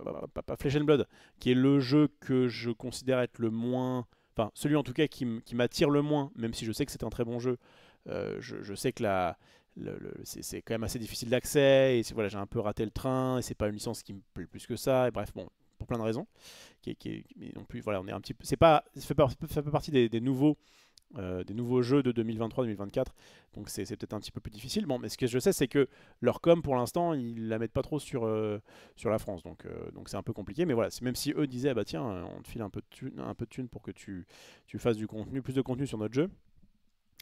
A: pas Flesh and Blood, qui est le jeu que je considère être le moins. Enfin, celui en tout cas qui m'attire le moins, même si je sais que c'est un très bon jeu. Je, je, sais que la. c'est quand même assez difficile d'accès, et voilà, j'ai un peu raté le train, et c'est pas une licence qui me plaît plus que ça, et bref, bon, pour plein de raisons. Qui, qui non plus, voilà, on est un petit peu. C'est pas, ça fait, ça fait partie des nouveaux euh, des nouveaux jeux de 2023-2024. Donc c'est peut-être un petit peu plus difficile. Bon, mais ce que je sais, c'est que leur com, pour l'instant, ils la mettent pas trop sur, euh, sur la France. Donc euh, donc c'est un peu compliqué. Mais voilà, même si eux disaient, bah tiens, on te file un peu de thunes un peu de pour que tu, tu fasses du contenu, plus de contenu sur notre jeu.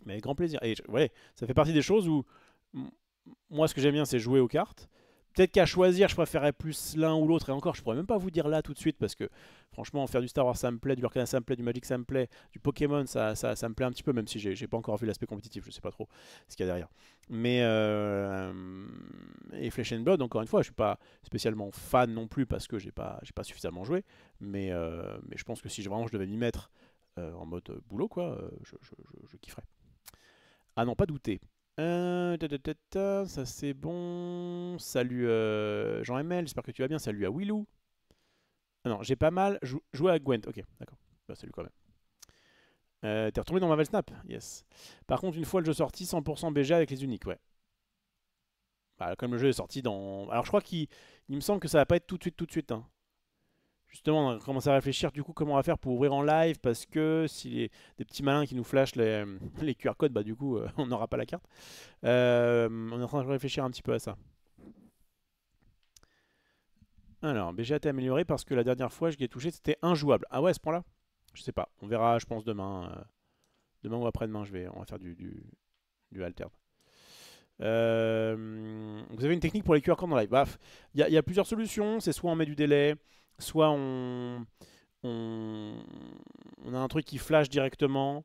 A: Mais avec grand plaisir. Et ouais, ça fait partie des choses où moi, ce que j'aime bien, c'est jouer aux cartes. Peut-être qu'à choisir, je préférais plus l'un ou l'autre. Et encore, je pourrais même pas vous dire là tout de suite parce que franchement, faire du Star Wars, ça me plaît, du Lorcan, ça me plaît, du Magic, ça me plaît, du Pokémon, ça, ça, me plaît un petit peu, même si j'ai pas encore vu l'aspect compétitif, je sais pas trop ce qu'il y a derrière. Mais. Euh, et Flesh and Blood, encore une fois, je suis pas spécialement fan non plus parce que j'ai pas, pas suffisamment joué. Mais, euh, mais je pense que si vraiment je devais m'y mettre euh, en mode boulot, quoi, euh, je, je, je, je kifferais. Ah non, pas douter. Euh, ça c'est bon. Salut euh, Jean ML, j'espère que tu vas bien. Salut à Willou. Ah non, j'ai pas mal jou à Gwent. Ok, d'accord. Bah, salut quand même. Euh, t'es retourné dans Marvel Snap Yes. Par contre, une fois le jeu sorti, 100% BG avec les uniques, ouais. Bah, comme le jeu est sorti dans. Alors je crois qu'il me semble que ça va pas être tout de suite, tout de suite. Hein justement, on a à réfléchir du coup comment on va faire pour ouvrir en live parce que si a des petits malins qui nous flashent les, les QR codes, bah du coup, euh, on n'aura pas la carte. Euh, on est en train de réfléchir un petit peu à ça. Alors, BG a été amélioré parce que la dernière fois, je l'ai touché, c'était injouable. Ah ouais, à ce point-là Je sais pas. On verra, je pense, demain. Euh, demain ou après-demain, je vais, on va faire du, du, vous avez une technique pour les QR codes en live bah, Il bah, y, a plusieurs solutions. C'est soit on met du délai, soit on, a un truc qui flash directement,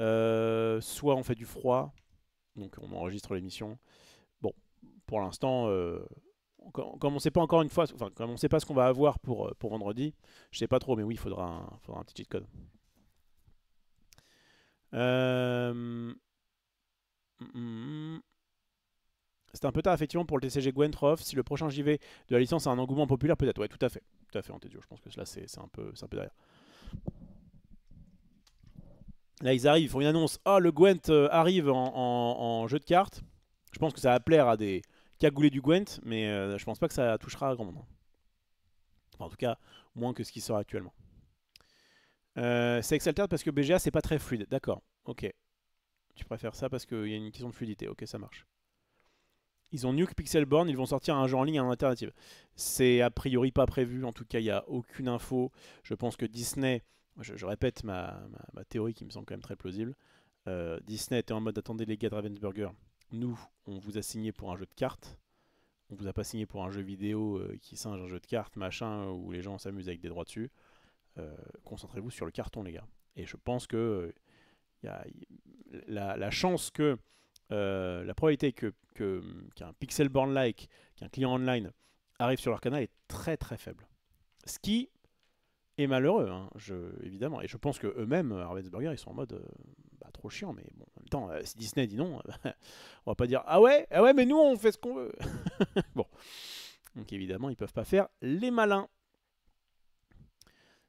A: euh, soit on fait du froid, donc on enregistre l'émission. Bon, pour l'instant, euh, comme on ne sait pas encore une fois, enfin, comme on sait pas ce qu'on va avoir pour, euh, pour vendredi, je sais pas trop, mais oui, il faudra un, petit cheat code. Mm, mm, mm. C'est un peu tard, effectivement, pour le TCG Gwentroff. Si le prochain JV de la licence a un engouement populaire, peut-être. Ouais, tout à fait. Tout à fait, Antezio. Je pense que cela, c'est un, peu, derrière. Là, ils arrivent, ils font une annonce. oh, le Gwent euh, arrive en, jeu de cartes. Je pense que ça va plaire à des cagoulés du Gwent, mais euh, je pense pas que ça touchera à grand monde. Hein. en tout cas, moins que ce qui sort actuellement. Euh, c'est Excelter parce que BGA, c'est pas très fluide. D'accord, ok. Tu préfères ça parce qu'il y a une question de fluidité. Ok, ça marche. Ils ont Nuke Pixelborn, ils vont sortir un jeu en ligne en alternative. C'est a priori pas prévu, en tout cas il n'y a aucune info. Je pense que Disney, je, répète ma, théorie qui me semble quand même très plausible, euh, Disney était en mode attendez les gars de Ravensburger, nous on vous a signé pour un jeu de cartes, on vous a pas signé pour un jeu vidéo euh, qui singe un jeu de cartes, machin, où les gens s'amusent avec des droits dessus. Euh, concentrez-vous sur le carton les gars. Et je pense que y la, chance que euh, la probabilité qu'un que, pixel born-like, qu'un client online arrive sur leur canal est très très faible. Ce qui est malheureux, hein, évidemment. Et je pense que eux-mêmes, Ravensburger, ils sont en mode euh, bah, trop chiant, mais bon, en même temps, euh, si Disney dit non, on va pas dire ah ouais, ah ouais, mais nous on fait ce qu'on veut. bon, donc évidemment, ils peuvent pas faire les malins.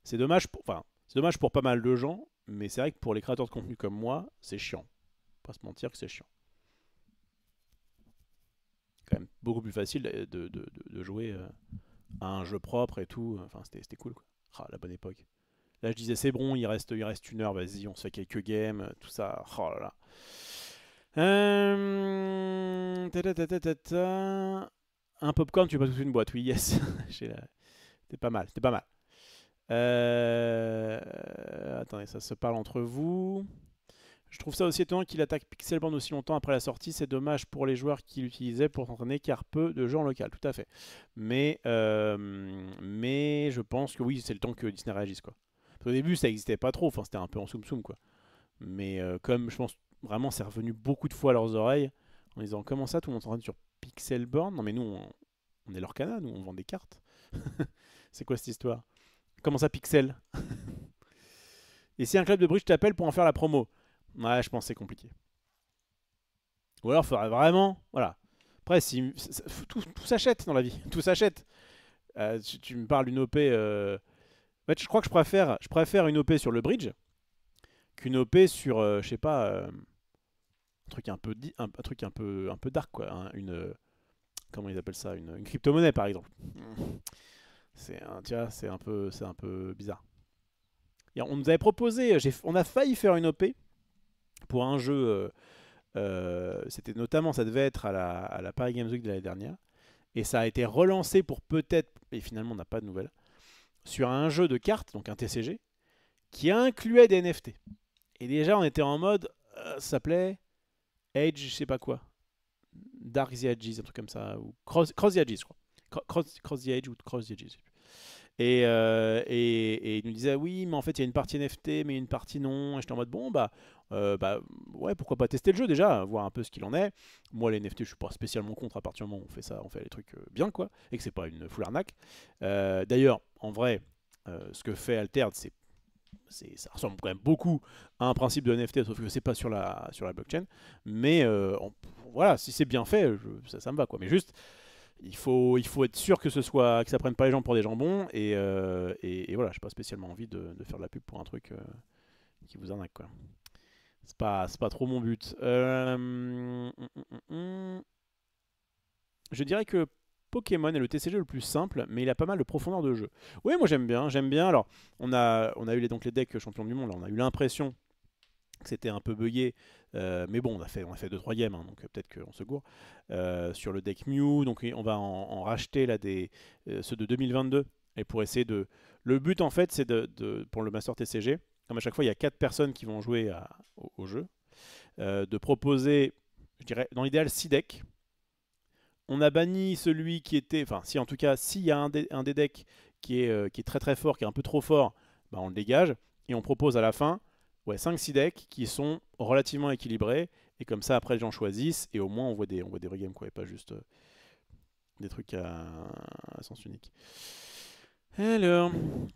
A: C'est dommage, pour, enfin, c'est dommage pour pas mal de gens, mais c'est vrai que pour les créateurs de contenu comme moi, c'est chiant. pas se mentir que c'est chiant beaucoup plus facile de, jouer euh, à un jeu propre et tout. Enfin, c'était cool. Quoi. Ah, la bonne époque. Là, je disais, c'est bon, il reste, une heure, vas-y, on sait fait quelques games, tout ça. Oh là là. Euh, un popcorn, tu veux pas une boîte, oui, yes. c'est pas mal, c'est pas mal. Euh, attendez, ça se parle entre vous. Je trouve ça aussi étonnant qu'il attaque Pixelborn aussi longtemps après la sortie. C'est dommage pour les joueurs qui l'utilisaient pour s'entraîner car peu de gens local, tout à fait. Mais, euh, mais je pense que oui, c'est le temps que Disney réagisse. Quoi. Au début, ça n'existait pas trop, enfin, c'était un peu en soum-soum. quoi. Mais euh, comme je pense vraiment, c'est revenu beaucoup de fois à leurs oreilles en disant Comment ça, tout le monde s'entraîne sur Pixelborn Non, mais nous, on, est leur canard. nous, on vend des cartes. c'est quoi cette histoire Comment ça, Pixel Et si un club de bridge t'appelle pour en faire la promo Ouais, je pense que c'est compliqué. Ou alors, il faudrait vraiment. Voilà. Après, si, tout, s'achète dans la vie. Tout s'achète. Euh, tu, me parles d'une OP. Euh, en je crois que je préfère, je préfère une OP sur le bridge qu'une OP sur, euh, je sais pas, un truc un peu, un, truc un peu, un peu dark quoi. Hein. une, comment ils appellent ça, une, crypto-monnaie par exemple. C'est un, c'est un peu, c'est un peu bizarre. on nous avait proposé, on a failli faire une OP pour un jeu. Euh, euh, c'était notamment, ça devait être à la, à la Paris Games Week de l'année dernière, et ça a été relancé pour peut-être, et finalement on n'a pas de nouvelles, sur un jeu de cartes, donc un TCG, qui incluait des NFT. Et déjà on était en mode, euh, ça s'appelait Age, je sais pas quoi, Dark the Ages, un truc comme ça, ou Cross, the Ages, je crois. Cross, the Age ou Cross the Ages. Et, et, et, il nous disait, oui, mais en fait, il y a une partie NFT, mais une partie non. Et j'étais en mode, bon, bah, euh, bah ouais, pourquoi pas tester le jeu déjà, voir un peu ce qu'il en est. Moi, les NFT, je suis pas spécialement contre à partir du moment où on fait ça, on fait les trucs euh, bien, quoi, et que c'est pas une full arnaque. Euh, d'ailleurs, en vrai, ce que fait Alterde c'est ça ressemble quand même beaucoup à un principe de NFT, sauf que c'est pas sur la, sur la blockchain. Mais voilà, si c'est bien fait, ça, me va, quoi. Mais juste, il faut, il faut être sûr que ce soit que ça prenne pas les gens pour des jambons et, et, voilà j'ai pas spécialement envie de, faire de la pub pour un truc qui vous arnaque quoi c'est pas, pas trop mon but. Euh, mm, mm, mm, Je dirais que Pokémon est le TCG le plus simple, mais il a pas mal de profondeur de jeu. Oui, moi j'aime bien, j'aime bien. Alors, on a, on a eu les, donc les decks champions du monde, on a eu l'impression que c'était un peu bugué. Euh, mais bon, on a fait, on a fait 2-3 games, hein, donc euh, peut-être qu'on se gourre. sur le deck Mew, donc on va en, racheter là des, ceux de 2022, et pour essayer de... Le but en fait, c'est de, pour le Master TCG, comme à chaque fois il y a quatre personnes qui vont jouer au, jeu, euh, de proposer, je dirais, dans l'idéal, 6 decks. On a banni celui qui était, enfin si en tout cas, s'il y a un, des decks euh, qui est, très très fort, qui est un peu trop fort, bah, on le dégage, et on propose à la fin ouais, 5-6 decks qui sont relativement équilibrés, et comme ça après les gens choisissent, et au moins on voit des, on voit des games quoi, et pas juste euh, des trucs à, sens unique. Alors,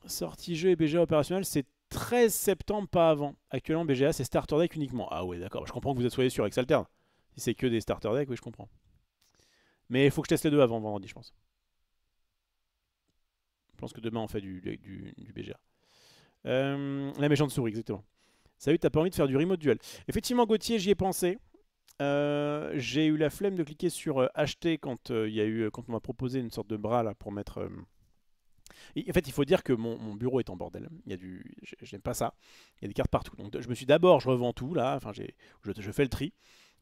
A: sortie jeu et BG opérationnel, c'est 13 septembre, pas avant. Actuellement, BGA, c'est starter deck uniquement. Ah ouais, d'accord. Bah, je comprends que vous êtes soyez sur Exalterne. Si c'est que des starter decks, oui, je comprends. Mais il faut que je teste les deux avant vendredi, je pense. Je pense que demain, on fait du, du, BGA. Euh, la méchante souris, exactement. Salut, t'as pas envie de faire du remote duel Effectivement, Gauthier, j'y ai pensé. Euh, j'ai eu la flemme de cliquer sur euh, acheter quand eu quand on m'a proposé une sorte de bras là pour mettre en fait, il faut dire que mon, bureau est en bordel. Il y a du, je n'aime pas ça. Il y a des cartes partout. Donc, je me suis d'abord, je revends tout là. Enfin, j'ai, je, fais le tri.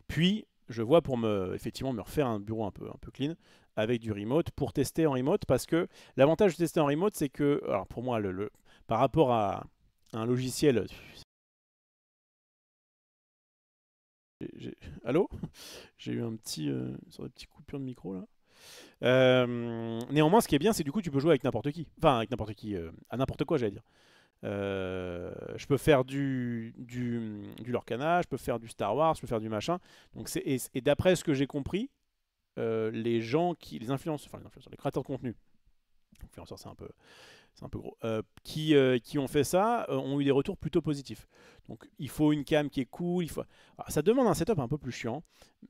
A: Puis, je vois pour me, effectivement, me refaire un bureau un peu, un peu clean avec du remote pour tester en remote parce que l'avantage de tester en remote, c'est que, alors pour moi, le, par rapport à un logiciel, Allô J'ai eu un petit, euh, coup des de micro là. Euh, néanmoins, ce qui est bien, c'est du coup, tu peux jouer avec n'importe qui. Enfin, avec n'importe qui, euh, à n'importe quoi, j'allais dire. Euh, je peux faire du, du, du, Lorcana, je peux faire du Star Wars, je peux faire du machin. Donc et, d'après ce que j'ai compris, les gens qui, les influenceurs, enfin les influenceurs, les créateurs de contenu, influenceurs, c'est un peu, c'est un peu gros, qui, qui, ont fait ça ont eu des retours plutôt positifs. Donc il faut une cam qui est cool, il faut... Ah, ça demande un setup un peu plus chiant,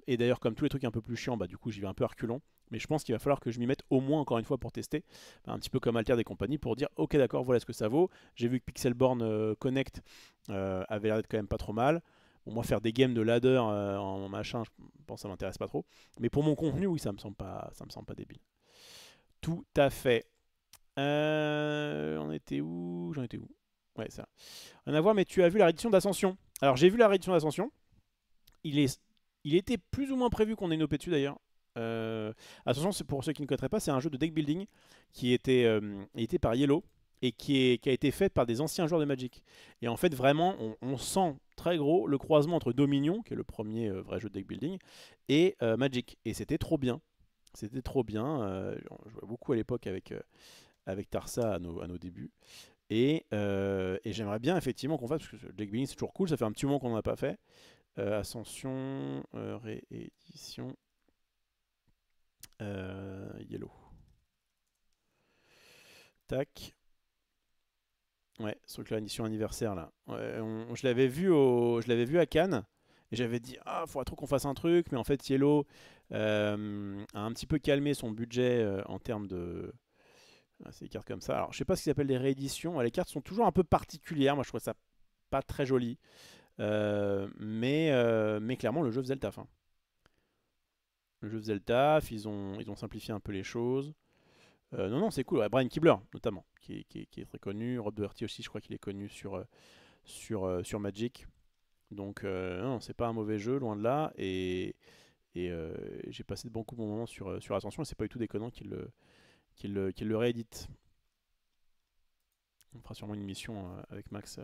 A: et d'ailleurs comme tous les trucs un peu plus chiants, bah, du coup j'y vais un peu reculons. Mais je pense qu'il va falloir que je m'y mette au moins encore une fois pour tester, un petit peu comme Alter des compagnies, pour dire ok d'accord voilà ce que ça vaut. J'ai vu que Pixelborn euh, Connect euh, avait l'air d'être quand même pas trop mal. Bon, moi faire des games de ladder euh, en machin, je pense que ça m'intéresse pas trop. Mais pour mon contenu, oui, ça me semble pas, ça me semble pas débile. Tout à fait. Euh, on était où J'en étais où Ouais, ça. on a voir, mais tu as vu la réédition d'Ascension. Alors j'ai vu la réédition d'Ascension. Il est il était plus ou moins prévu qu'on ait nopé dessus d'ailleurs. Euh, Ascension, c'est pour ceux qui ne connaîtraient pas, c'est un jeu de deck building qui était euh, été par Yellow et qui, a été fait par des anciens joueurs de Magic. Et en fait, vraiment, on, sent très gros le croisement entre Dominion, qui est le premier euh, vrai jeu de deck building, et Magic. Et c'était trop bien. C'était trop bien. je jouais beaucoup à l'époque avec, avec Tarsa à nos, débuts. Et, j'aimerais bien effectivement qu'on fasse, parce que le deck building c'est toujours cool, ça fait un petit moment qu'on n'en a pas fait. Ascension, réédition, euh, yellow. Tac. Ouais, ce truc-là, édition anniversaire, là. je l'avais vu, je l'avais vu à Cannes. Et j'avais dit, ah, faudrait trop qu'on fasse un truc. Mais en fait, Yellow euh, a un petit peu calmé son budget euh, en termes de. Ah, ces cartes comme ça. Alors, je sais pas ce qu'ils appellent les rééditions. Les cartes sont toujours un peu particulières. Moi, je trouve ça pas très joli. mais, mais clairement, le jeu faisait le taf. Hein le jeu faisait le ils ont, ils ont simplifié un peu les choses. Euh, non, non, c'est cool. Brian Kibler, notamment, qui, est très connu. Rob Doherty aussi, je crois qu'il est connu sur, euh, euh, Magic. Donc, euh, non, c'est pas un mauvais jeu, loin de là. Et, j'ai passé beaucoup de moments sur, sur Ascension. Et c'est pas du tout déconnant qu'il le, réédite. On fera sûrement une mission avec Max.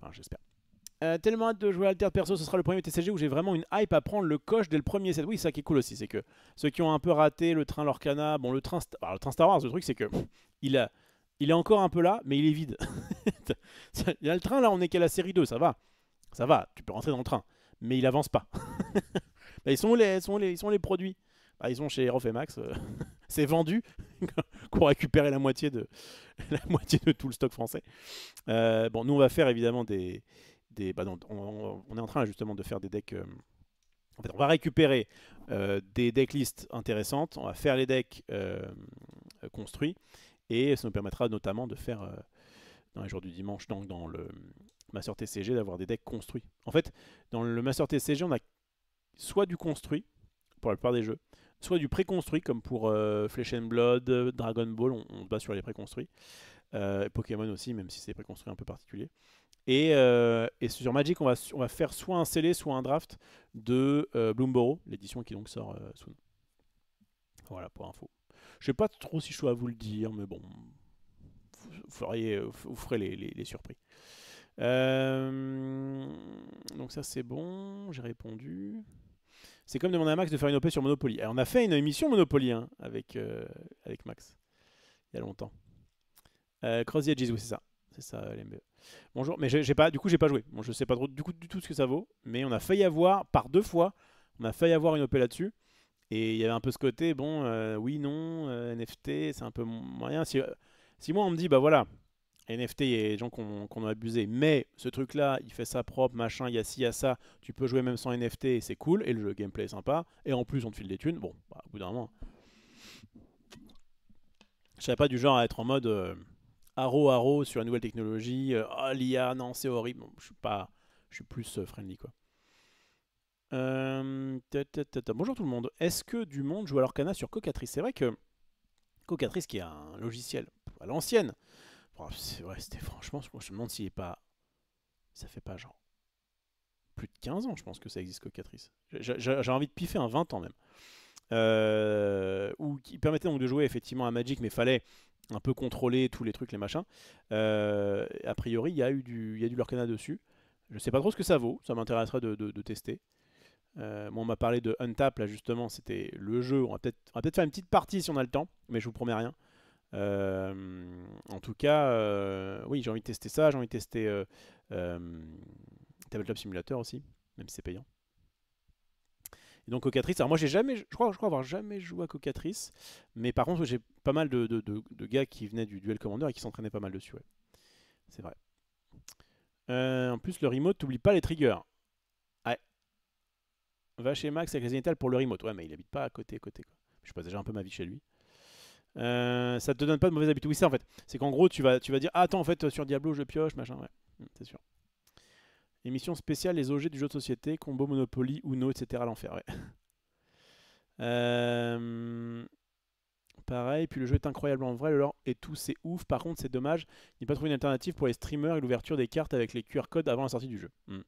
A: Enfin, j'espère. Euh, tellement hâte de jouer Alter perso, ce sera le premier TCG où j'ai vraiment une hype à prendre le coche dès le premier set. Oui, ça qui est cool aussi, c'est que ceux qui ont un peu raté le train Lorcana, bon, le train, le train Star Wars, le truc, c'est que il, il est encore un peu là, mais il est vide. il y a le train là, on est qu'à la série 2, ça va. Ça va, tu peux rentrer dans le train, mais il avance pas. Bah, ils, sont les, sont les, ils sont les produits. Bah, ils sont chez Rof et Max, euh, c'est vendu, qu'on récupérer la moitié de la moitié de tout le stock français. Euh, bon, nous on va faire évidemment des, bah, on, est en train justement de faire des decks. Euh, on va récupérer euh, des deck intéressantes, on va faire les decks euh, construits, et ça nous permettra notamment de faire, dans les jours du dimanche, dans le Master TCG, d'avoir des decks construits. En fait, dans le Master TCG, on a soit du construit, pour la plupart des jeux, soit du pré-construit comme pour Flesh and Blood, Dragon Ball, on, se sur les préconstruits. construits Pokémon aussi, même si c'est pré-construit un peu particulier. Euh, et, sur Magic, on va, on va faire soit un scellé, soit un draft de euh, Bloomborough, l'édition qui donc sort sous euh, soon. Voilà pour info. Je sais pas trop si je à vous le dire, mais bon, vous, feriez, vous ferez les, surprises. surpris. donc ça c'est bon, j'ai répondu. C'est comme demander à Max de faire une OP sur Monopoly. Alors, on a fait une émission Monopoly hein, avec, avec Max, il y a longtemps. Euh, Crazy Edges, c'est ça. C'est ça l'MBE. Bonjour, mais j'ai pas, du coup j'ai pas joué. Bon, je sais pas du, coup, du tout ce que ça vaut, mais on a failli avoir, par deux fois, on a failli avoir une OP là-dessus. Et il y avait un peu ce côté, bon, euh, oui, non, euh, NFT, c'est un peu moyen. Si, euh, si moi on me dit, bah voilà, NFT, il y a des gens qu'on a abusé, mais ce truc-là, il fait sa propre, machin, il y a ci, il y a ça, tu peux jouer même sans NFT, c'est cool, et le gameplay est sympa, et en plus on te file des thunes, bon, bah, au bout d'un moment. Je serais pas du genre à être en mode haro haro sur la nouvelle technologie, euh, oh, l'IA, non, c'est horrible. je suis pas, je suis plus euh, friendly quoi. Euh, Bonjour tout le monde. Est-ce que du monde joue à l'Orcana sur Cocatrice C'est vrai que Cocatrice, qui est un logiciel à l'ancienne, c'est vrai c'était franchement, je me demande s'il est pas. Ça fait pas genre. Plus de 15 ans, je pense que ça existe Cocatrice. J'ai envie de piffer un 20 ans même. Euh, ou qui permettait donc de jouer effectivement à Magic, mais fallait un peu contrôler tous les trucs, les machins. Euh, a priori, il y a eu du, il du dessus. Je sais pas trop ce que ça vaut, ça m'intéresserait de, tester. Moi euh, on m'a parlé de Untap là justement, c'était le jeu. On va peut-être faire une petite partie si on a le temps, mais je vous promets rien. en tout cas, oui, j'ai envie de tester ça, j'ai envie de tester Tabletop Simulator aussi, même si c'est payant. Et donc Cocatrice, alors moi j'ai jamais, je crois, je crois avoir jamais joué à Cocatrice, mais par contre j'ai pas mal de, gars qui venaient du Duel Commander et qui s'entraînaient pas mal dessus, ouais. C'est vrai. Euh, en plus le remote, t'oublies pas les triggers. Ouais. Va chez Max avec les initiales pour le remote. Ouais mais il habite pas à côté, à côté. Quoi. Je passe déjà un peu ma vie chez lui. Euh, ça te donne pas de mauvais habitudes. Oui, ça en fait. C'est qu'en gros, tu vas, tu vas dire ah, Attends, en fait, sur Diablo, je pioche, machin. Ouais, hmm, c'est sûr. Émission spéciale les objets du jeu de société, combo Monopoly, Uno, etc. l'enfer, ouais. Euh, pareil, puis le jeu est incroyable en vrai, le lore et tout, c'est ouf. Par contre, c'est dommage, il n'y a pas trouvé une alternative pour les streamers et l'ouverture des cartes avec les QR codes avant la sortie du jeu. Hmm.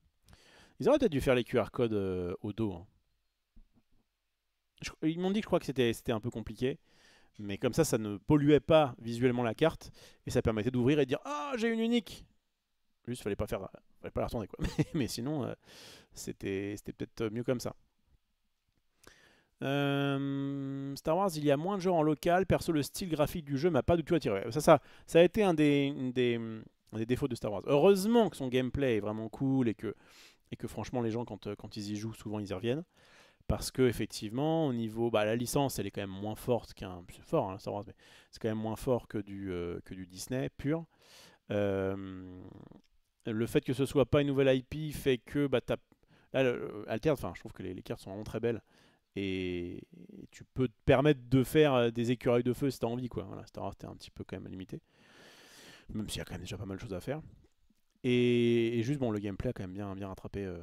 A: Ils auraient peut-être dû faire les QR codes euh, au dos. Hein. ils m'ont dit que je crois que c'était un peu compliqué. Mais comme ça, ça ne polluait pas visuellement la carte et ça permettait d'ouvrir et de dire Ah, oh, j'ai une unique Juste, fallait pas faire euh, pas la retourner quoi. mais, sinon, euh, c'était c'était peut-être euh, mieux comme ça. Euh, Star Wars, il y a moins de gens en local. Perso, le style graphique du jeu m'a pas du tout attiré. Ça, ça, ça a été un des, des, défauts de Star Wars. Heureusement que son gameplay est vraiment cool et que, et que franchement, les gens, quand, quand ils y jouent, souvent ils y reviennent. Parce que, effectivement, au niveau. Bah, la licence, elle est quand même moins forte qu'un. plus fort, hein, Star Wars, mais c'est quand même moins fort que du, que du Disney pur. Le fait que ce soit pas une nouvelle IP fait que bah, t'as... alterne, enfin, je trouve que les, cartes sont vraiment très belles. Et, tu peux te permettre de faire euh, des écureuils de feu si t'as envie, quoi. Voilà, Star un petit peu quand même limité. Même s'il y a quand même déjà pas mal de choses à faire. Et, juste, bon, le gameplay a quand même bien, bien rattrapé euh,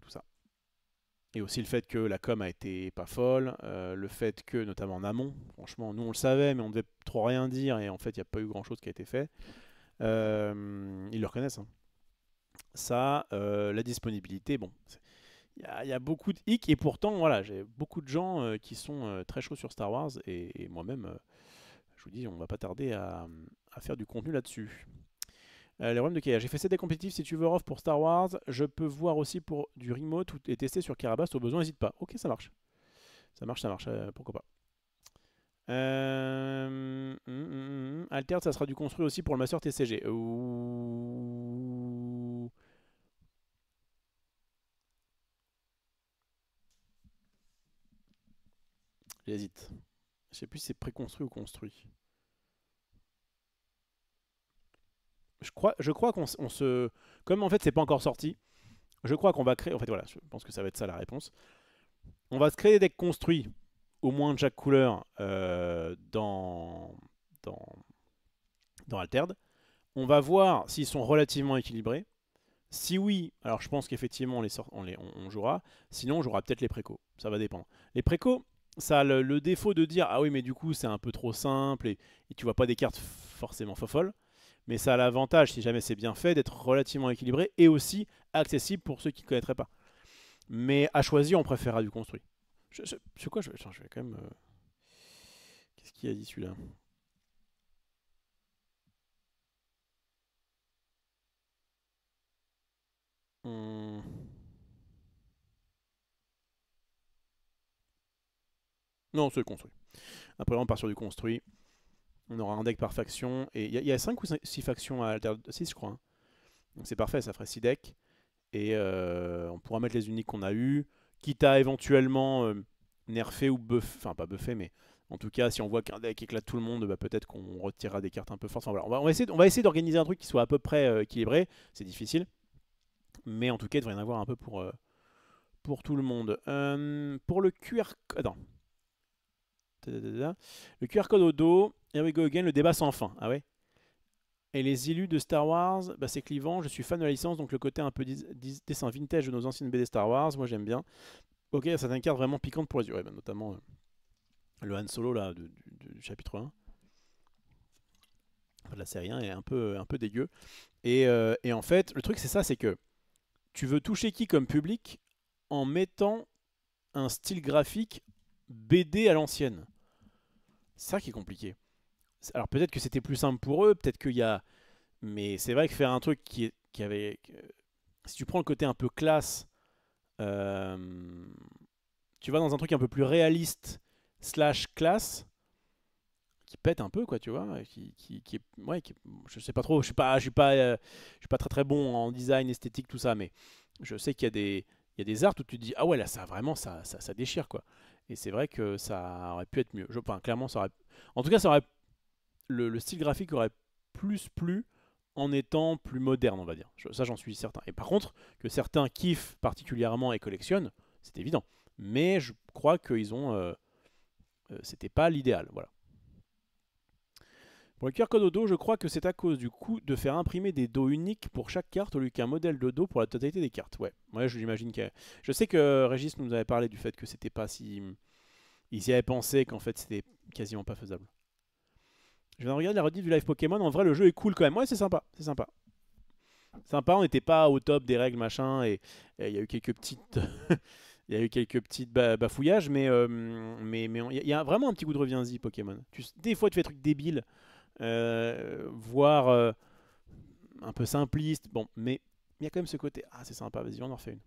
A: tout ça. Et aussi le fait que la com a été pas folle, euh, le fait que, notamment en amont, franchement, nous on le savait, mais on devait trop rien dire, et en fait, il n'y a pas eu grand chose qui a été fait. ils le reconnaissent. Hein ça, euh, la disponibilité, bon, il y, a beaucoup de hic, et pourtant, voilà, j'ai beaucoup de gens euh, qui sont euh, très chauds sur Star Wars, et, moi-même, je vous dis, on va pas tarder à, faire du contenu là-dessus. les problèmes de Kaya, j'ai fait 7 des compétitifs si tu veux off pour Star Wars, je peux voir aussi pour du remote et tester sur Carabas au besoin, n'hésite pas. Ok, ça marche. Ça marche, ça marche, pourquoi pas. Euh, hum, hum, hum, ça sera du construit aussi pour le masseur TCG. J'hésite. Je sais plus si c'est préconstruit ou construit. Je crois, je crois qu'on se... Comme en fait c'est pas encore sorti, je crois qu'on va créer... En fait voilà, je pense que ça va être ça la réponse. On va se créer des decks construits au moins de chaque couleur dans, dans, Altered. On va voir s'ils sont relativement équilibrés. Si oui, alors je pense qu'effectivement on, les on, les, on, jouera. Sinon, on jouera peut-être les préco. Ça va dépendre. Les préco, ça a le, défaut de dire ah oui, mais du coup, c'est un peu trop simple et, tu vois pas des cartes forcément fofolles. Mais ça a l'avantage, si jamais c'est bien fait, d'être relativement équilibré et aussi accessible pour ceux qui ne connaîtraient pas. Mais à choisir, on préférera du construit. Je, quoi je, quand même. Euh, qu'est-ce qu'il a dit celui-là hum. Non, c'est construit. Après, on part sur du construit. On aura un deck par faction. Et il y, a 5 ou 6 factions à Alter 6, je crois. Hein. Donc c'est parfait, ça ferait 6 decks. Et euh, on pourra mettre les uniques qu'on a eu qui à éventuellement euh, nerfé ou buffé enfin pas buffé, mais en tout cas, si on voit qu'un deck éclate tout le monde, bah, peut-être qu'on retirera des cartes un peu fortes. on, va, essayer, d'organiser un truc qui soit à peu près euh, équilibré. C'est difficile. Mais en tout cas, il devrait y en avoir un peu pour, euh, tout le monde. pour le QR code... Le QR code au dos. Here we go again. Le débat sans fin. Ah ouais et les élus de Star Wars, bah, c'est clivant. Je suis fan de la licence, donc le côté un peu dessin vintage de nos anciennes BD Star Wars, moi j'aime bien. Ok, ça a cartes vraiment piquantes pour les yeux, bah, notamment euh, le Han Solo là, du, chapitre 1 de la série 1 est un peu, euh, un peu dégueu. Et, euh, et en fait, le truc c'est ça, c'est que tu veux toucher qui comme public en mettant un style graphique BD à l'ancienne. C'est ça qui est compliqué. Alors peut-être que c'était plus simple pour eux, peut-être qu'il y a. Mais c'est vrai que faire un truc qui, avait. Si tu prends le côté un peu classe, euh, tu vas dans un truc un peu plus réaliste, slash classe, qui pète un peu quoi tu vois qui, qui, qui est, ouais je sais pas trop je suis pas je suis pas euh, je suis pas très très bon en design esthétique tout ça mais je sais qu'il y a des il y a des arts où tu te dis ah ouais là ça vraiment ça ça, déchire quoi et c'est vrai que ça aurait pu être mieux enfin, clairement ça aurait en tout cas ça aurait le, style graphique aurait plus plu en étant plus moderne, on va dire. ça, j'en suis certain. Et par contre, que certains kiffent particulièrement et collectionnent, c'est évident. Mais je crois qu'ils ont. Euh, euh, c'était pas l'idéal, voilà. Pour le QR code au dos, je crois que c'est à cause du coût de faire imprimer des dos uniques pour chaque carte au lieu qu'un modèle de dos pour la totalité des cartes. Ouais, moi je l'imagine. Que... Je sais que Régis nous avait parlé du fait que c'était pas si. il y avait pensé qu'en fait c'était quasiment pas faisable. Je viens de regarder la rediff du live Pokémon. En vrai, le jeu est cool quand même. Ouais, c'est sympa. C'est sympa. Sympa, on n'était pas au top des règles, machin, et il y a eu quelques petites. Il y a eu quelques petites bafouillages, mais euh, mais mais il y, a vraiment un petit goût de reviens-y Pokémon. des fois, tu fais des trucs débiles, euh, voire euh, un peu simpliste. Bon, mais il y a quand même ce côté. Ah, c'est sympa. Vas-y, on en refait une.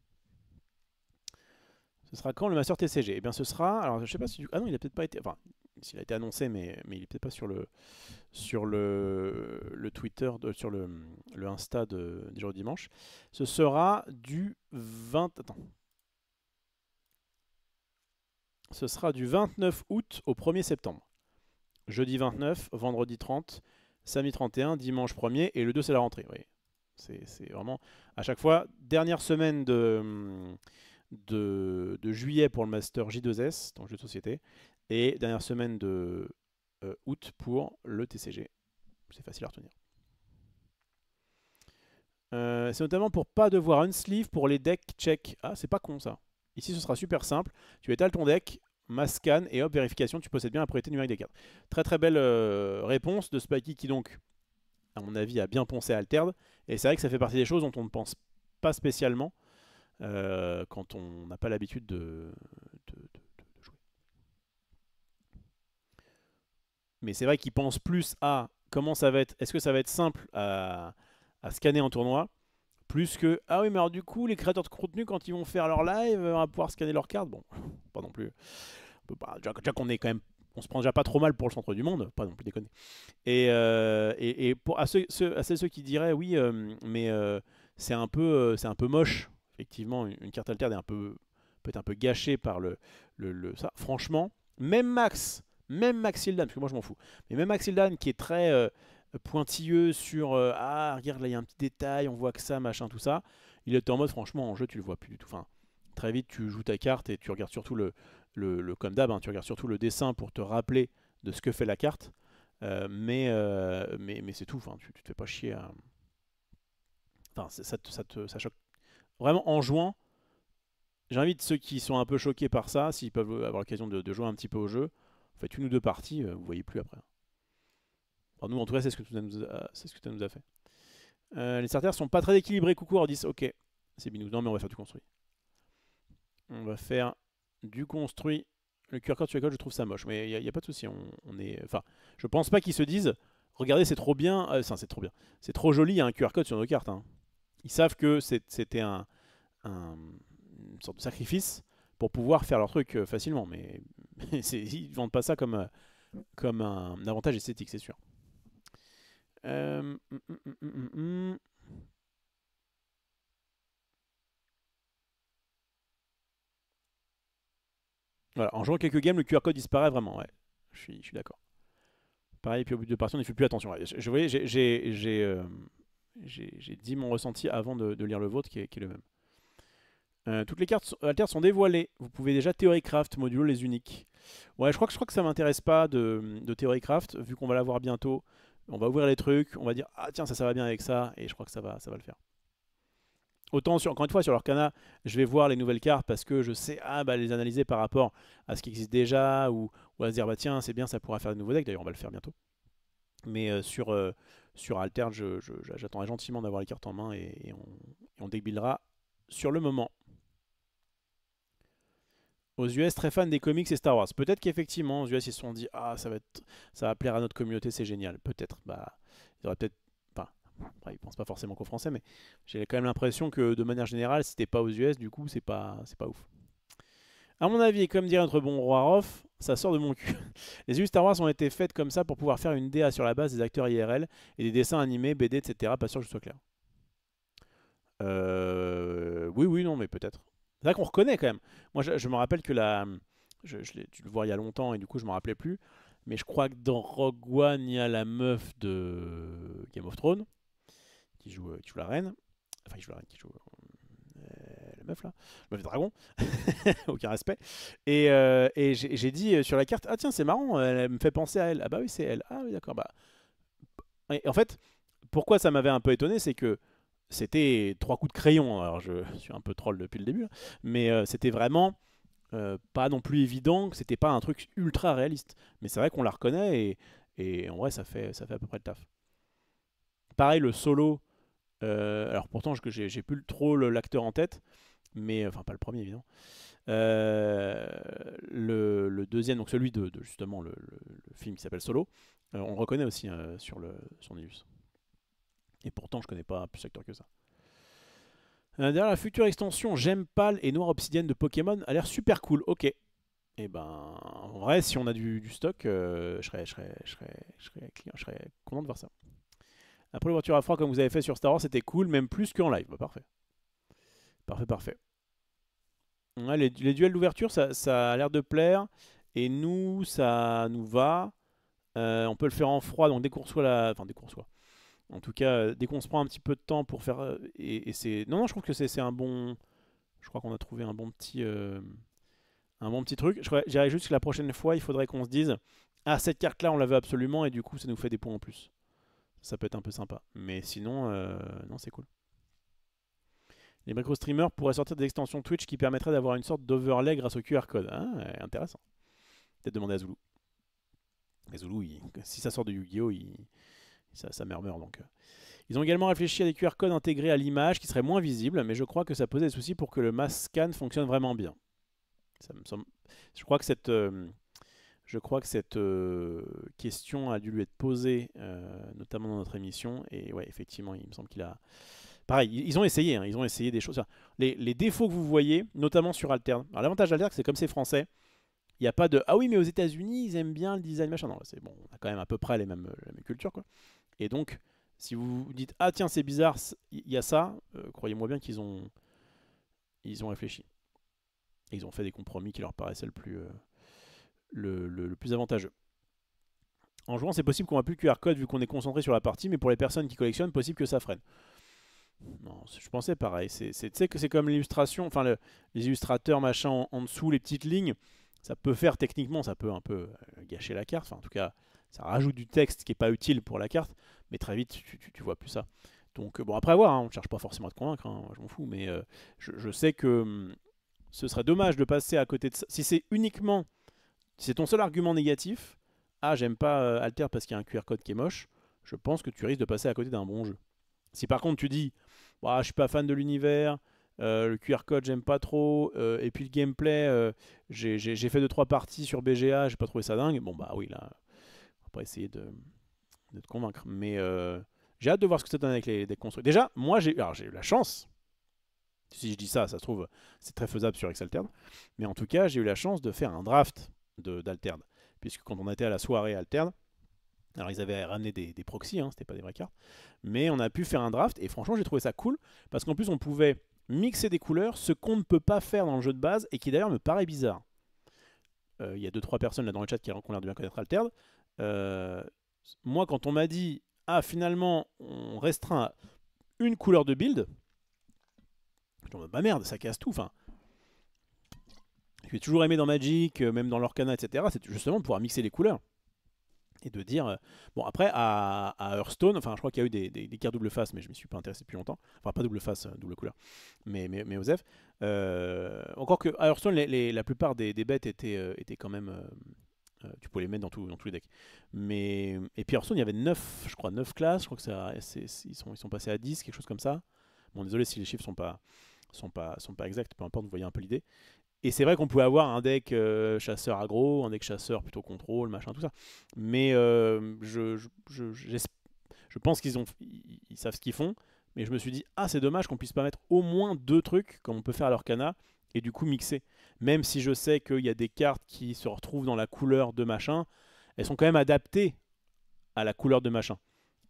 A: Ce sera quand le master TCG Eh bien, ce sera. Alors, je sais pas si. Ah non, il a peut-être pas été. Enfin, s'il a été annoncé, mais, mais il n'est peut-être pas sur le, sur le, le Twitter, sur le, le Insta de, jour dimanche. Ce sera du 20. Ce sera du 29 août au 1er septembre. Jeudi 29, vendredi 30, samedi 31, dimanche 1er, et le 2 c'est la rentrée. Oui. C'est vraiment à chaque fois, dernière semaine de. de, de, juillet pour le master J2S, donc jeu de société, et dernière semaine de euh, août pour le TCG. C'est facile à retenir. Euh, c'est notamment pour pas devoir un sleeve pour les decks check. Ah, c'est pas con ça. Ici, ce sera super simple. Tu étales ton deck, mass scan et hop, vérification, tu possèdes bien la priorité numérique des cartes. Très très belle euh, réponse de Spikey qui donc, à mon avis, a bien pensé à Et c'est vrai que ça fait partie des choses dont on ne pense pas spécialement quand on n'a pas l'habitude de, Mais c'est vrai qu'ils pensent plus à comment ça va être, est-ce que ça va être simple à, à scanner en tournoi, plus que ah oui mais alors du coup les créateurs de contenu quand ils vont faire leur live on pouvoir scanner leurs cartes bon pas non plus déjà, qu'on est quand même on se prend déjà pas trop mal pour le centre du monde pas non plus déconner et, euh, et, pour à ceux, qui diraient oui euh, mais euh, c'est un peu c'est un peu moche effectivement une, carte alterne est un peu peut-être un peu gâchée par le, le, le ça franchement même Max même Max Hildan, parce que moi je m'en fous, mais même Max Hildan qui est très euh, pointilleux sur euh, Ah, regarde là, il y a un petit détail, on voit que ça, machin, tout ça. Il était en mode, franchement, en jeu, tu le vois plus du tout. Enfin, très vite, tu joues ta carte et tu regardes surtout le, le, le comme d'hab, hein, tu regardes surtout le dessin pour te rappeler de ce que fait la carte. Euh, mais, mais, mais c'est tout, enfin, tu, te fais pas chier. Enfin, ça, te, ça, te, ça choque. Vraiment, en jouant, j'invite ceux qui sont un peu choqués par ça, s'ils peuvent avoir l'occasion de, de, jouer un petit peu au jeu, faites une ou deux parties, euh, vous voyez plus après. nous, en tout cas, c'est ce que tu nous ce nous fait. Euh, les starters sont pas très équilibrés. Coucou dit, Ok, c'est binou. Non, mais on va faire du construit. On va faire du construit. Le QR code sur code, je trouve ça moche, mais il n'y a, pas de souci. On, on, est, enfin, je pense pas qu'ils se disent, regardez, c'est trop bien, euh, c'est trop bien, c'est trop joli, il y a un QR code sur nos cartes. Hein. Ils savent que c'était un, un, une sorte de sacrifice pour pouvoir faire leur truc facilement, mais ils ne vendent pas ça comme, euh, comme un, avantage esthétique, c'est sûr. Euh, hum, hum, hum, en jouant quelques games, le QR code disparaît vraiment, ouais. Je suis, d'accord. Pareil, puis au bout de partie, on n'y fait plus attention. je, euh, j'ai dit mon ressenti avant de, lire le vôtre qui est le même. Euh, toutes les cartes euh, alter sont dévoilées. Vous pouvez déjà Theorycraft, modulo les uniques. Ouais, je crois que, je crois que ça m'intéresse pas de, de Theorycraft, vu qu'on va l'avoir bientôt. On va ouvrir les trucs, on va dire Ah tiens, ça, ça va bien avec ça, et je crois que ça va, ça va le faire. Autant, sur, encore une fois, sur l'Orkana, je vais voir les nouvelles cartes parce que je sais ah, bah, les analyser par rapport à ce qui existe déjà, ou, à se dire bah, tiens, c'est bien, ça pourra faire de nouveaux decks. D'ailleurs, on va le faire bientôt. Mais euh, sur, sur Alter, j'attendrai gentiment d'avoir les cartes en main et, on, débilera sur le moment aux US très fans des comics et Star Wars. Peut-être qu'effectivement, aux US, ils se sont dit Ah, ça va, être, ça va plaire à notre communauté, c'est génial. Peut-être. Bah, ils auraient peut-être. pensent pas forcément qu'aux Français, mais j'ai quand même l'impression que de manière générale, si t'es pas aux US, du coup, c'est pas, c'est pas ouf. À mon avis, comme dirait notre bon roi ça sort de mon cul. Les US Star Wars ont été faites comme ça pour pouvoir faire une DA sur la base des acteurs IRL et des dessins animés, BD, etc. Pas sûr que je sois clair. Euh, oui, oui, non, mais peut-être. C'est vrai qu'on reconnaît quand même. Moi, je, me rappelle que la. Je, tu le vois il y a longtemps et du coup, je m'en rappelais plus. Mais je crois que dans Rogue One, il y a la meuf de Game of Thrones qui joue, euh, la reine. Enfin, qui joue la reine, qui joue. Euh, la meuf là, la meuf dragon, aucun respect. Et, euh, j'ai dit sur la carte Ah tiens, c'est marrant, elle me fait penser à elle. Ah bah oui, c'est elle. Ah oui, d'accord. Bah... en fait, pourquoi ça m'avait un peu étonné, c'est que c'était trois coups de crayon. Hein. Alors je suis un peu troll depuis le début, mais euh, c'était vraiment euh, pas non plus évident, que c'était pas un truc ultra réaliste. Mais c'est vrai qu'on la reconnaît et, en vrai ça fait, ça fait à peu près le taf. Pareil le solo, euh, alors pourtant j'ai plus trop l'acteur en tête, mais enfin pas le premier évidemment. Le, deuxième, donc celui de, justement le, film qui s'appelle Solo, on le reconnaît aussi sur le, son et pourtant, je connais pas plus secteur que ça. Euh, derrière la future extension j'aime Pâle et Noir Obsidienne de Pokémon a l'air super cool. Ok. Et eh ben, en vrai, si on a du, stock, euh, je, serais, je, serais, je, serais, je, serais, content de voir ça. Après, voiture à froid, comme vous avez fait sur Star Wars, c'était cool, même plus qu'en live. Bah, parfait. Parfait, parfait. les, duels d'ouverture, ça, a l'air de plaire. Et nous, ça nous va. Euh, on peut le faire en froid, donc des qu'on reçoit la... Enfin, des en tout cas, euh, dès qu'on se prend un petit peu de temps pour faire. Euh, et, c'est. Non, non, je trouve que c'est un bon. Je crois qu'on a trouvé un bon petit. Euh, un bon petit truc. J'irai juste que la prochaine fois, il faudrait qu'on se dise Ah, cette carte-là, on la veut absolument, et du coup, ça nous fait des points en plus. Ça peut être un peu sympa. Mais sinon, non, c'est cool. Les micro-streamers pourraient sortir des extensions Twitch qui permettraient d'avoir une sorte d'overlay grâce au QR code. Ah, intéressant. Peut-être demander à Zulu. Mais Zulu, si ça sort de Yu-Gi-Oh! Ça, donc. Euh. Ils ont également réfléchi à des QR codes intégrés à l'image qui seraient moins visibles, mais je crois que ça posait des soucis pour que le mass scan fonctionne vraiment bien. Ça me semble... Je crois que cette, euh, je crois que cette euh, question a dû lui être posée, notamment dans notre émission. Et ouais, effectivement, il me semble qu'il a. Pareil, ils ont essayé, hein, ils ont essayé des choses. les, défauts que vous voyez, notamment sur Alterne. l'avantage d'Alterne, c'est comme c'est français, il n'y a pas de Ah oui, mais aux États-Unis, ils aiment bien le design machin. Non, c'est bon, on a quand même à peu près les mêmes, la culture. Quoi. Et donc, si vous dites Ah tiens, c'est bizarre, il y a ça, euh, croyez-moi bien qu'ils ont, ils ont réfléchi. ils ont fait des compromis qui leur paraissaient le plus, euh, le, plus avantageux. En jouant, c'est possible qu'on a plus le QR code vu qu'on est concentré sur la partie, mais pour les personnes qui collectionnent, possible que ça freine. Non, je pensais pareil. C'est comme l'illustration, enfin le, les illustrateurs machin en, dessous, les petites lignes ça peut faire techniquement, ça peut un peu euh, gâcher la carte. Enfin, en tout cas, ça rajoute du texte qui n'est pas utile pour la carte, mais très vite, tu, ne vois plus ça. Donc, euh, bon, après avoir, hein, on ne cherche pas forcément à te convaincre, hein, je m'en fous, mais euh, je, sais que hum, ce serait dommage de passer à côté de ça. Si c'est uniquement, c'est ton seul argument négatif, ah, j'aime pas Alter parce qu'il y a un QR code qui est moche, je pense que tu risques de passer à côté d'un bon jeu. Si par contre tu dis, bah, je suis pas fan de l'univers, euh, le QR code, j'aime pas trop. Euh, et puis le gameplay, euh, j'ai fait 2-3 parties sur BGA, j'ai pas trouvé ça dingue. Bon, bah oui, là, on va pas essayer de, te convaincre. Mais j'ai hâte de voir ce que ça donne avec les, les construits. Déjà, moi, j'ai eu la chance. Si je dis ça, ça se trouve, c'est très faisable sur Exalterne. Mais en tout cas, j'ai eu la chance de faire un draft d'Alterne. Puisque quand on était à la soirée Alterne, alors ils avaient ramené des, des proxys, hein, c'était pas des vraies cartes. Mais on a pu faire un draft et franchement, j'ai trouvé ça cool. Parce qu'en plus, on pouvait mixer des couleurs, ce qu'on ne peut pas faire dans le jeu de base et qui d'ailleurs me paraît bizarre. Euh, il y a 2-3 personnes là dans le chat qui, ont l'air de bien connaître Alterde. Euh, moi, quand on m'a dit, ah, finalement, on restreint une couleur de build, je me bah merde, ça casse tout. Enfin, j'ai toujours aimé dans Magic, euh, même dans l'Orcana, etc. C'est justement pouvoir mixer les couleurs et de dire euh, bon après à, Hearthstone enfin je crois qu'il y a eu des, cartes double face mais je m'y suis pas intéressé depuis longtemps enfin pas double face euh, double couleur mais mais, mais euh, encore que à Hearthstone les, la plupart des, des bêtes étaient, étaient quand même tu pouvais les mettre dans, dans tous les decks mais et puis Hearthstone il y avait 9 je crois 9 classes je crois que ça ils sont ils sont passés à 10 quelque chose comme ça bon désolé si les chiffres sont pas sont pas sont pas exacts peu importe vous voyez un peu l'idée et c'est vrai qu'on pouvait avoir un deck euh, chasseur agro, un deck chasseur plutôt contrôle, machin, tout ça. Mais euh, je, je, je, pense qu'ils ont, ils, savent ce qu'ils font. Mais je me suis dit, ah, c'est dommage qu'on puisse pas mettre au moins deux trucs comme on peut faire à l'Orcana et du coup mixer. Même si je sais qu'il y a des cartes qui se retrouvent dans la couleur de machin, elles sont quand même adaptées à la couleur de machin.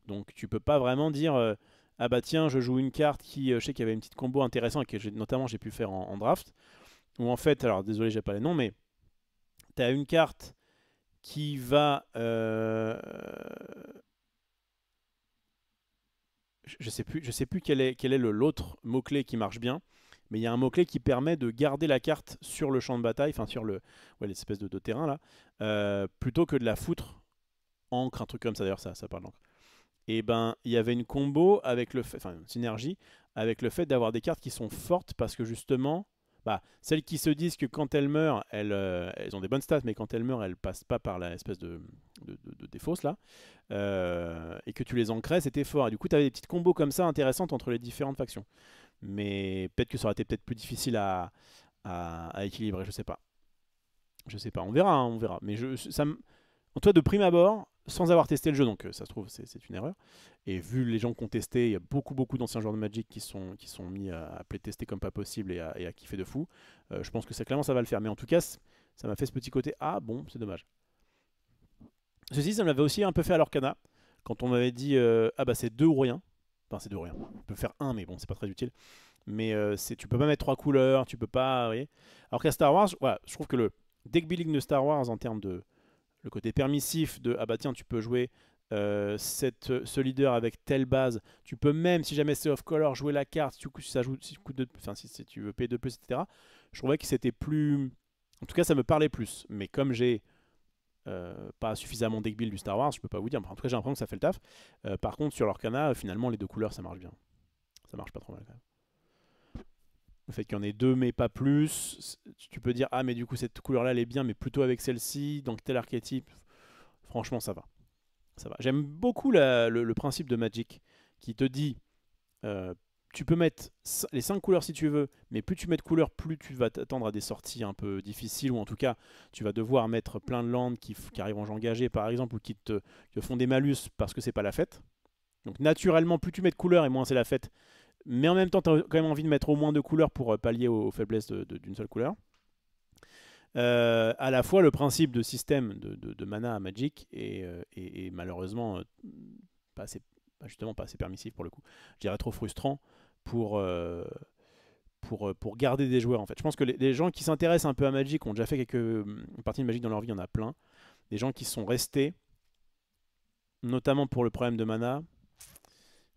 A: Donc tu peux pas vraiment dire. Euh, ah bah tiens, je joue une carte qui, je sais qu'il y avait une petite combo intéressante que notamment j'ai pu faire en draft où en fait, alors désolé, j'ai pas les noms, mais tu as une carte qui va. Euh, je sais plus, je sais plus quel est quel est l'autre mot clé qui marche bien, mais il y a un mot clé qui permet de garder la carte sur le champ de bataille, enfin sur le ouais, l'espèce de, de, terrain là, euh, plutôt que de la foutre encre, un truc comme ça d'ailleurs ça ça parle d'encre. Et ben il y avait une combo avec le fait, enfin une synergie avec le fait d'avoir des cartes qui sont fortes parce que justement bah, celles qui se disent que quand elles meurent, euh, elles, ont des bonnes stats, mais quand elles meurent, elles passent pas par l'espèce de, de, de, là, euh, et que tu les ancrais, c'était fort. Et du coup, tu avais des petites combos comme ça intéressantes entre les différentes factions. Mais peut-être que ça aurait été peut-être plus difficile à, équilibrer, je sais pas. Je sais pas, on verra, hein, on verra. Mais je, ça en toi, de prime abord, sans avoir testé le jeu, donc euh, ça se trouve, c'est une erreur. Et vu les gens qui ont testé, il y a beaucoup, beaucoup d'anciens joueurs de Magic qui sont, qui sont mis à, à playtester comme pas possible et à, kiffer de fou. Euh, je pense que ça, clairement, ça va le faire. Mais en tout cas, ça m'a fait ce petit côté Ah bon, c'est dommage. Ceci, ça m'avait aussi un peu fait à l'Orcana, quand on m'avait dit euh, Ah bah c'est deux ou rien. Enfin, c'est deux ou rien. On peut faire un, mais bon, c'est pas très utile. Mais c'est tu peux pas mettre trois couleurs, tu peux pas. Vous Alors qu'à Star Wars, je trouve que le deck building de Star Wars en termes de le côté permissif de ah bah tiens, tu peux jouer euh, cette, euh, ce leader avec telle base. Tu peux même, si jamais c'est off-color, jouer la carte, si, tu, si, tu veux payer 2 plus, etc. Je trouvais que c'était plus. En tout cas, ça me parlait plus. Mais comme j'ai euh, pas suffisamment deck build du Star Wars, je peux pas vous dire. En tout cas, j'ai l'impression que ça fait le taf. par contre, sur leur canal, finalement, les deux couleurs, ça marche bien. Ça marche pas trop mal quand même le fait qu'il y en ait deux mais pas plus, tu peux dire ah mais du coup cette couleur-là elle est bien mais plutôt avec celle-ci, donc tel archétype, franchement ça va. Ça va. J'aime beaucoup le, principe de Magic qui te dit euh, tu peux mettre les cinq couleurs si tu veux, mais plus tu mets de couleurs, plus tu vas t'attendre à des sorties un peu difficiles, ou en tout cas, tu vas devoir mettre plein de landes qui, qui arrivent en jeu par exemple, ou qui te, font des malus parce que c'est pas la fête. Donc naturellement, plus tu mets de couleurs et moins c'est la fête, mais en même temps, tu as quand même envie de mettre au moins deux couleurs pour euh, pallier aux, faiblesses d'une seule couleur. Euh, à la fois, le principe de système de, mana à Magic est, euh, malheureusement euh, pas assez, justement pas assez permissif pour le coup. Je dirais trop frustrant pour, pour, pour garder des joueurs en fait. Je pense que les, gens qui s'intéressent un peu à Magic ont déjà fait quelques parties de Magic dans leur vie, il y en a plein. Des gens qui sont restés, notamment pour le problème de mana,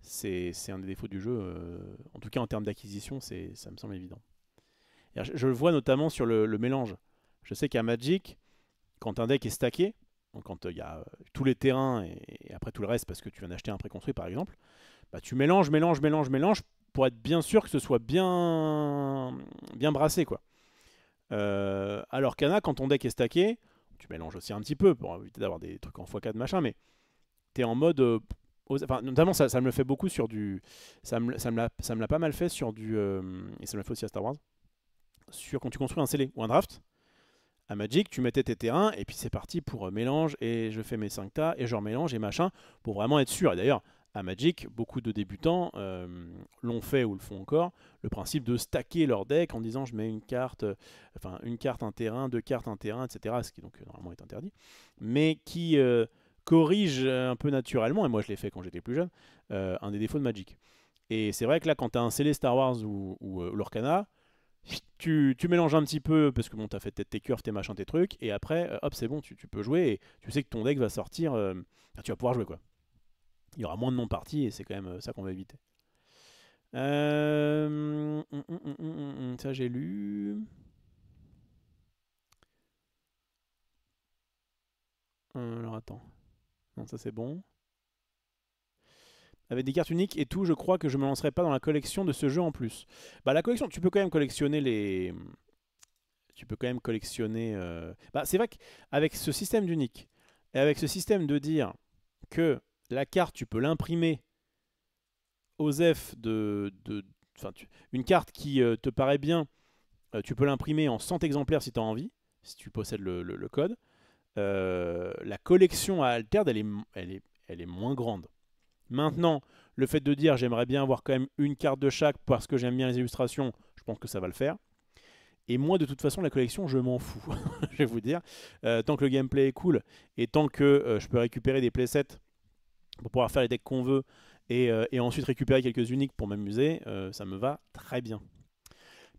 A: c'est un des défauts du jeu. Euh, en tout cas, en termes d'acquisition, ça me semble évident. je, le vois notamment sur le, mélange. Je sais qu'à Magic, quand un deck est stacké, quand il euh, y a euh, tous les terrains et, après tout le reste parce que tu viens d'acheter un préconstruit par exemple, bah, tu mélanges, mélanges, mélanges, mélanges pour être bien sûr que ce soit bien, bien brassé. quoi. alors qu'Ana, quand ton deck est stacké, tu mélanges aussi un petit peu pour éviter d'avoir des trucs en x4 machin, mais tu es en mode notamment ça, me le fait beaucoup sur du, ça me, ça me l'a pas mal fait sur du, euh, et ça me l'a fait aussi à Star Wars, sur quand tu construis un scellé ou un draft, à Magic, tu mettais tes terrains et puis c'est parti pour euh, mélange et je fais mes 5 tas et je mélange et machin pour vraiment être sûr. Et d'ailleurs, à Magic, beaucoup de débutants euh, l'ont fait ou le font encore, le principe de stacker leur deck en disant je mets une carte, enfin une carte, un terrain, deux cartes, un terrain, etc. Ce qui donc normalement est interdit, mais qui corrige euh, un peu naturellement, et moi je l'ai fait quand j'étais plus jeune, euh, un des défauts de Magic. Et c'est vrai que là, quand tu as un scellé Star Wars ou, ou euh, l'Orcana, tu, tu, mélanges un petit peu, parce que bon, tu as fait tes curves, tes machins, tes trucs, et après, hop, c'est bon, tu, peux jouer, et tu sais que ton deck va sortir, tu vas pouvoir jouer quoi. Il y aura moins de non-parties, et c'est quand même ça qu'on va éviter. Hum, hum, hum, ça j'ai lu. alors attends. Non, ça c'est bon. Avec des cartes uniques et tout, je crois que je ne me lancerai pas dans la collection de ce jeu en plus. Bah la collection, tu peux quand même collectionner les... Tu peux quand même collectionner... Euh, bah c'est vrai qu'avec ce système d'unique, et avec ce système de dire que la carte, tu peux l'imprimer aux F de... Enfin, une carte qui euh, te paraît bien, euh, tu peux l'imprimer en 100 exemplaires si tu as envie, si tu possèdes le code. Euh, la collection à Altered, elle est, moins grande. Maintenant, le fait de dire j'aimerais bien avoir quand même une carte de chaque parce que j'aime bien les illustrations, je pense que ça va le faire. Et moi, de toute façon, la collection, je m'en fous, je vais vous dire. Euh, tant que le gameplay est cool et tant que euh, je peux récupérer des playsets pour pouvoir faire les decks qu'on veut et, et, ensuite récupérer quelques uniques pour m'amuser, ça me va très bien.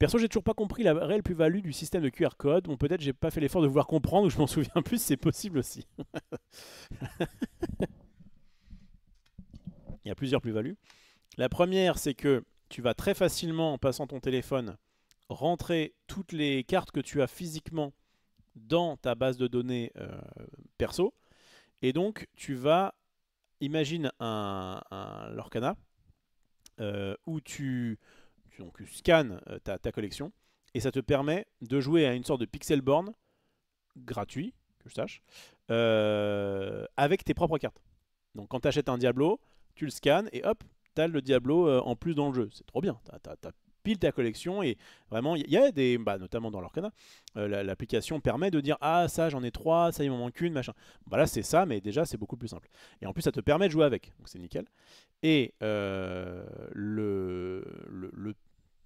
A: Perso, j'ai toujours pas compris la réelle plus-value du système de QR code. Bon, peut-être j'ai pas fait l'effort de vouloir comprendre ou je m'en souviens plus, c'est possible aussi. Il y a plusieurs plus-values. La première, c'est que tu vas très facilement, en passant ton téléphone, rentrer toutes les cartes que tu as physiquement dans ta base de données euh, perso. Et donc, tu vas, imagine un, un Lorcana, euh, où tu tu, donc, tu scannes euh, ta, collection et ça te permet de jouer à une sorte de pixel born gratuit, que je sache, euh, avec tes propres cartes. Donc quand tu achètes un Diablo, tu le scannes et hop, as le Diablo euh, en plus dans le jeu. C'est trop bien, pile ta collection et vraiment il y a des bah, notamment dans l'Orcana euh, l'application permet de dire ah ça j'en ai trois ça il m'en manque une machin voilà bah, c'est ça mais déjà c'est beaucoup plus simple et en plus ça te permet de jouer avec donc c'est nickel et euh, le, le,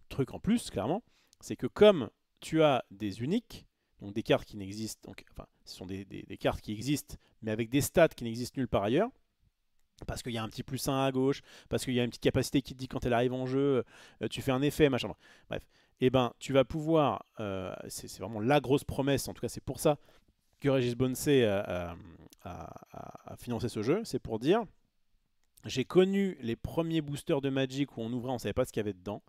A: truc en plus clairement c'est que comme tu as des uniques donc des cartes qui n'existent donc enfin ce sont des, des cartes qui existent mais avec des stats qui n'existent nulle part ailleurs parce qu'il y a un petit plus 1 à gauche, parce qu'il y a une petite capacité qui te dit quand elle arrive en jeu, euh, tu fais un effet, machin. Bref, et eh ben tu vas pouvoir, euh, c'est vraiment la grosse promesse, en tout cas c'est pour ça que Régis Bonsé euh, a, financé ce jeu, c'est pour dire, j'ai connu les premiers boosters de Magic où on ouvrait, on ne savait pas ce qu'il y avait dedans,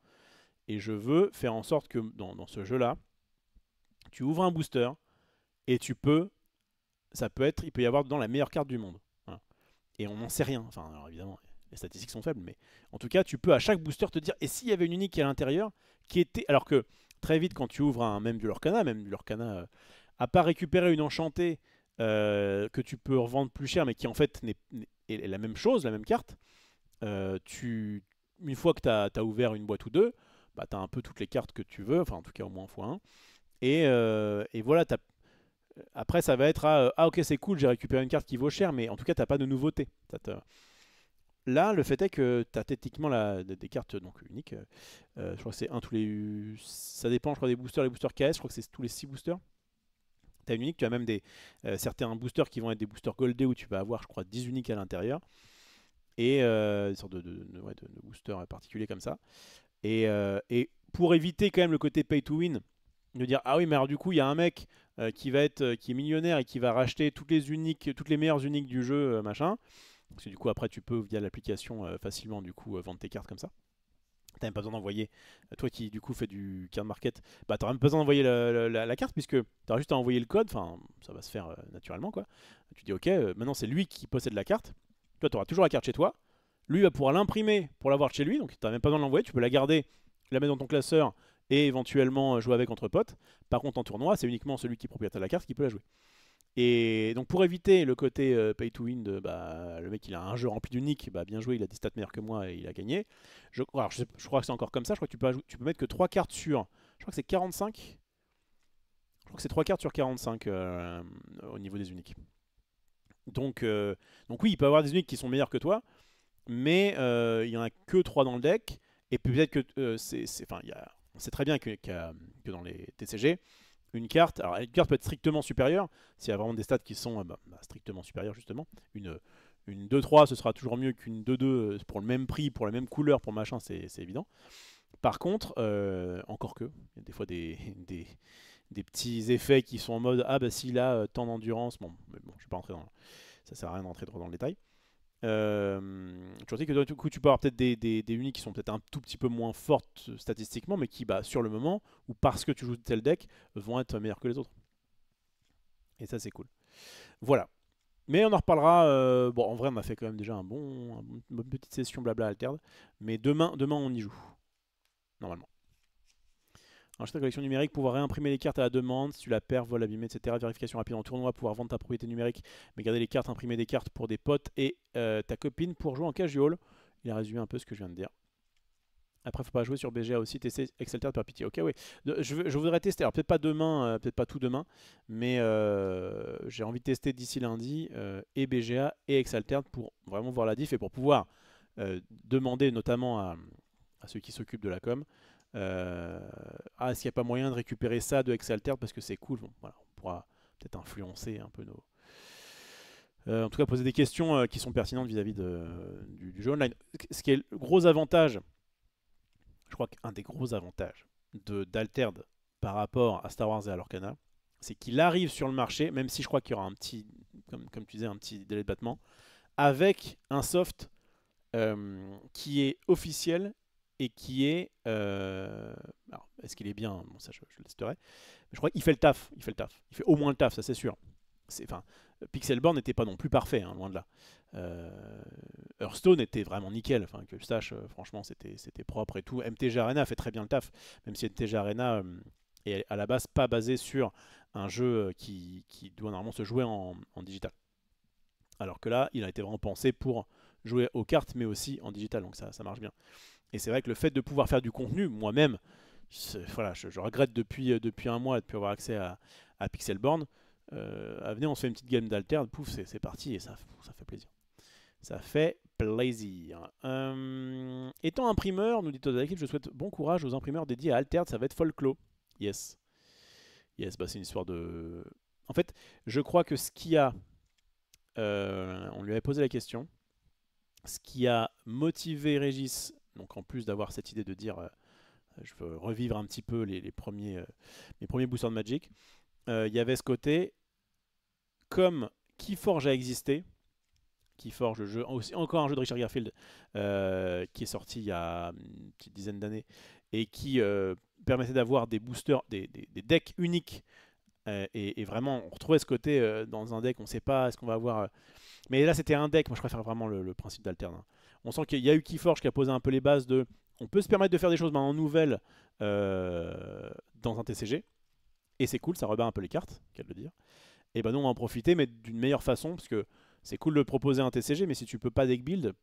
A: et je veux faire en sorte que dans, ce jeu-là, tu ouvres un booster et tu peux, ça peut être, il peut y avoir dedans la meilleure carte du monde et on n'en sait rien. Enfin, évidemment, les statistiques sont faibles, mais en tout cas, tu peux à chaque booster te dire, et s'il y avait une unique à l'intérieur, qui était. Alors que très vite, quand tu ouvres un même du Lorcana, même du Lorcana, euh, à part récupérer une enchantée euh, que tu peux revendre plus cher, mais qui en fait n'est la même chose, la même carte, euh, tu, une fois que tu as, ouvert une boîte ou deux, bah, tu as un peu toutes les cartes que tu veux, enfin en tout cas au moins fois un. Et, et voilà, tu as après, ça va être à, euh, ah ok, c'est cool, j'ai récupéré une carte qui vaut cher, mais en tout cas, t'as pas de nouveauté. Là, le fait est que tu as techniquement la, des cartes donc, uniques. Euh, euh, je crois que c'est un tous les. Ça dépend, je crois, des boosters, les boosters KS. Je crois que c'est tous les 6 boosters. T'as as une unique, tu as même des, certains boosters qui vont être des boosters goldés où tu vas avoir, je crois, 10 uniques à l'intérieur. Et euh, une sorte de, de, de, comme ça. Et, et, pour éviter quand même le côté pay to win, de dire Ah oui, mais alors du coup, il y a un mec euh, qui va être euh, qui est millionnaire et qui va racheter toutes les uniques, toutes les meilleures uniques du jeu, euh, machin. Parce que du coup après tu peux via l'application facilement du coup vendre tes cartes comme ça. T'as même pas besoin d'envoyer, toi qui du coup fais du card market, bah t'as même pas besoin d'envoyer la, carte puisque as juste à envoyer le code, enfin ça va se faire naturellement quoi. Tu dis ok, maintenant c'est lui qui possède la carte, toi t'auras toujours la carte chez toi, lui va pouvoir l'imprimer pour l'avoir chez lui, donc t'as même pas besoin de l'envoyer, tu peux la garder, la mettre dans ton classeur, et éventuellement euh, jouer avec entre potes. Par contre, en tournoi, c'est uniquement celui qui est propriétaire de la carte qui peut la jouer. Et donc pour éviter le côté euh, pay to win de bah, le mec il a un jeu rempli d'unique, bah, bien joué, il a des stats meilleurs que moi et il a gagné. Je, crois que c'est encore comme ça, je crois que tu peux, mettre que 3 cartes sur. Je crois que c'est 45. Je crois que c'est 3 cartes sur 45 euh, au niveau des uniques. Donc, donc oui, il peut avoir des uniques qui sont meilleurs que toi, mais il n'y en a que 3 dans le deck. Et peut-être que c'est. Enfin, il y a c'est très bien que, dans les TCG, une carte, alors une carte peut être strictement supérieure, s'il y a vraiment des stats qui sont euh, bah, bah, strictement supérieures justement, une, une 2-3 ce sera toujours mieux qu'une 2-2 euh, pour le même prix, pour la même couleur, pour machin, c'est évident. Par contre, euh, encore que, il y a des fois des, des, petits effets qui sont en mode ah bah s'il a tant d'endurance, bon, mais bon, je vais pas rentrer dans ça sert à rien d'entrer trop dans le détail. Euh, tu vois, que du coup, tu peux avoir peut-être des, des, des unis qui sont peut-être un tout petit peu moins fortes euh, statistiquement, mais qui, bah, sur le moment, ou parce que tu joues tel deck, vont être meilleurs que les autres. Et ça, c'est cool. Voilà. Mais on en reparlera. Euh, bon, en vrai, on a fait quand même déjà un bon, une bonne petite session blabla alterne. Mais demain, demain, on y joue. Normalement. Un de collection numérique, pouvoir réimprimer les cartes à la demande, si tu la perds, vol abîmé, etc. Vérification rapide en tournoi, pouvoir vendre ta propriété numérique, mais garder les cartes, imprimer des cartes pour des potes et euh, ta copine pour jouer en casual. Il a résumé un peu ce que je viens de dire. Après, il faut pas jouer sur BGA aussi, tester Excelter par pitié. Ok, oui. Je, voudrais tester, alors peut-être pas demain, euh, peut-être pas tout demain, mais euh, j'ai envie de tester d'ici lundi et BGA et Exalter pour vraiment voir la diff et pour pouvoir demander notamment à ceux qui s'occupent de la com' Euh, ah, qu'il n'y a pas moyen de récupérer ça de Exalter parce que c'est cool, on pourra peut-être influencer un peu nos, euh, en tout cas poser des questions euh, qui sont pertinentes vis-à-vis du, jeu online. Ce qui est le gros avantage, je crois qu'un des gros avantages d'Alterd par rapport à Star Wars et à l'Orcana, c'est qu'il arrive sur le marché, même si je crois qu'il y aura un petit, comme, comme, tu disais, un petit délai de battement, avec un soft qui est officiel et qui est. Euh, est-ce qu'il est bien ça, je, le citerai. je crois qu'il fait le taf. Il fait le taf. Il fait au moins le taf, ça, c'est sûr. Enfin, Pixelborn n'était pas non plus parfait, hein, loin de là. Euh, Hearthstone était vraiment nickel, enfin que sache, euh, franchement, c'était, propre et tout. MTG Arena fait très bien le taf, même si MTG Arena est à la base pas basé sur un jeu qui, doit normalement se jouer en, en, digital. Alors que là, il a été vraiment pensé pour jouer aux cartes, mais aussi en digital, donc ça, ça marche bien. Et c'est vrai que le fait de pouvoir faire du contenu, moi-même, voilà, je, regrette depuis, euh, depuis un mois de ne plus avoir accès à, Pixelborn. Euh, à venir, on se fait une petite game d'alterne pouf, c'est parti, et ça, ça fait plaisir. Ça fait plaisir. Euh, étant imprimeur, nous dit toute l'équipe, je souhaite bon courage aux imprimeurs dédiés à alterne ça va être folklore. Yes. Yes, bah c'est une histoire de... En fait, je crois que ce qui a... Euh, on lui avait posé la question. Ce qui a motivé Régis donc en plus d'avoir cette idée de dire euh, euh, je veux revivre un petit peu les, premiers, euh, mes premiers boosters de Magic, il y avait ce côté comme Keyforge a existé, Keyforge, le jeu, aussi, encore un jeu de Richard Garfield qui est sorti il y a hum, une petite dizaine d'années et qui permettait d'avoir des boosters, des, decks uniques et, vraiment, on retrouvait ce côté dans un deck, on ne sait pas, ce qu'on va avoir. Mais là, c'était un deck, moi je préfère vraiment le, principe d'alterne. Hein. On sent qu'il y a eu Keyforge qui a posé un peu les bases de. On peut se permettre de faire des choses en nouvelles euh, dans un TCG. Et c'est cool, ça rebat un peu les cartes, qu'elle le dire. Et ben nous, on va en profiter, mais d'une meilleure façon, parce que c'est cool de proposer un TCG, mais si tu peux pas deck build,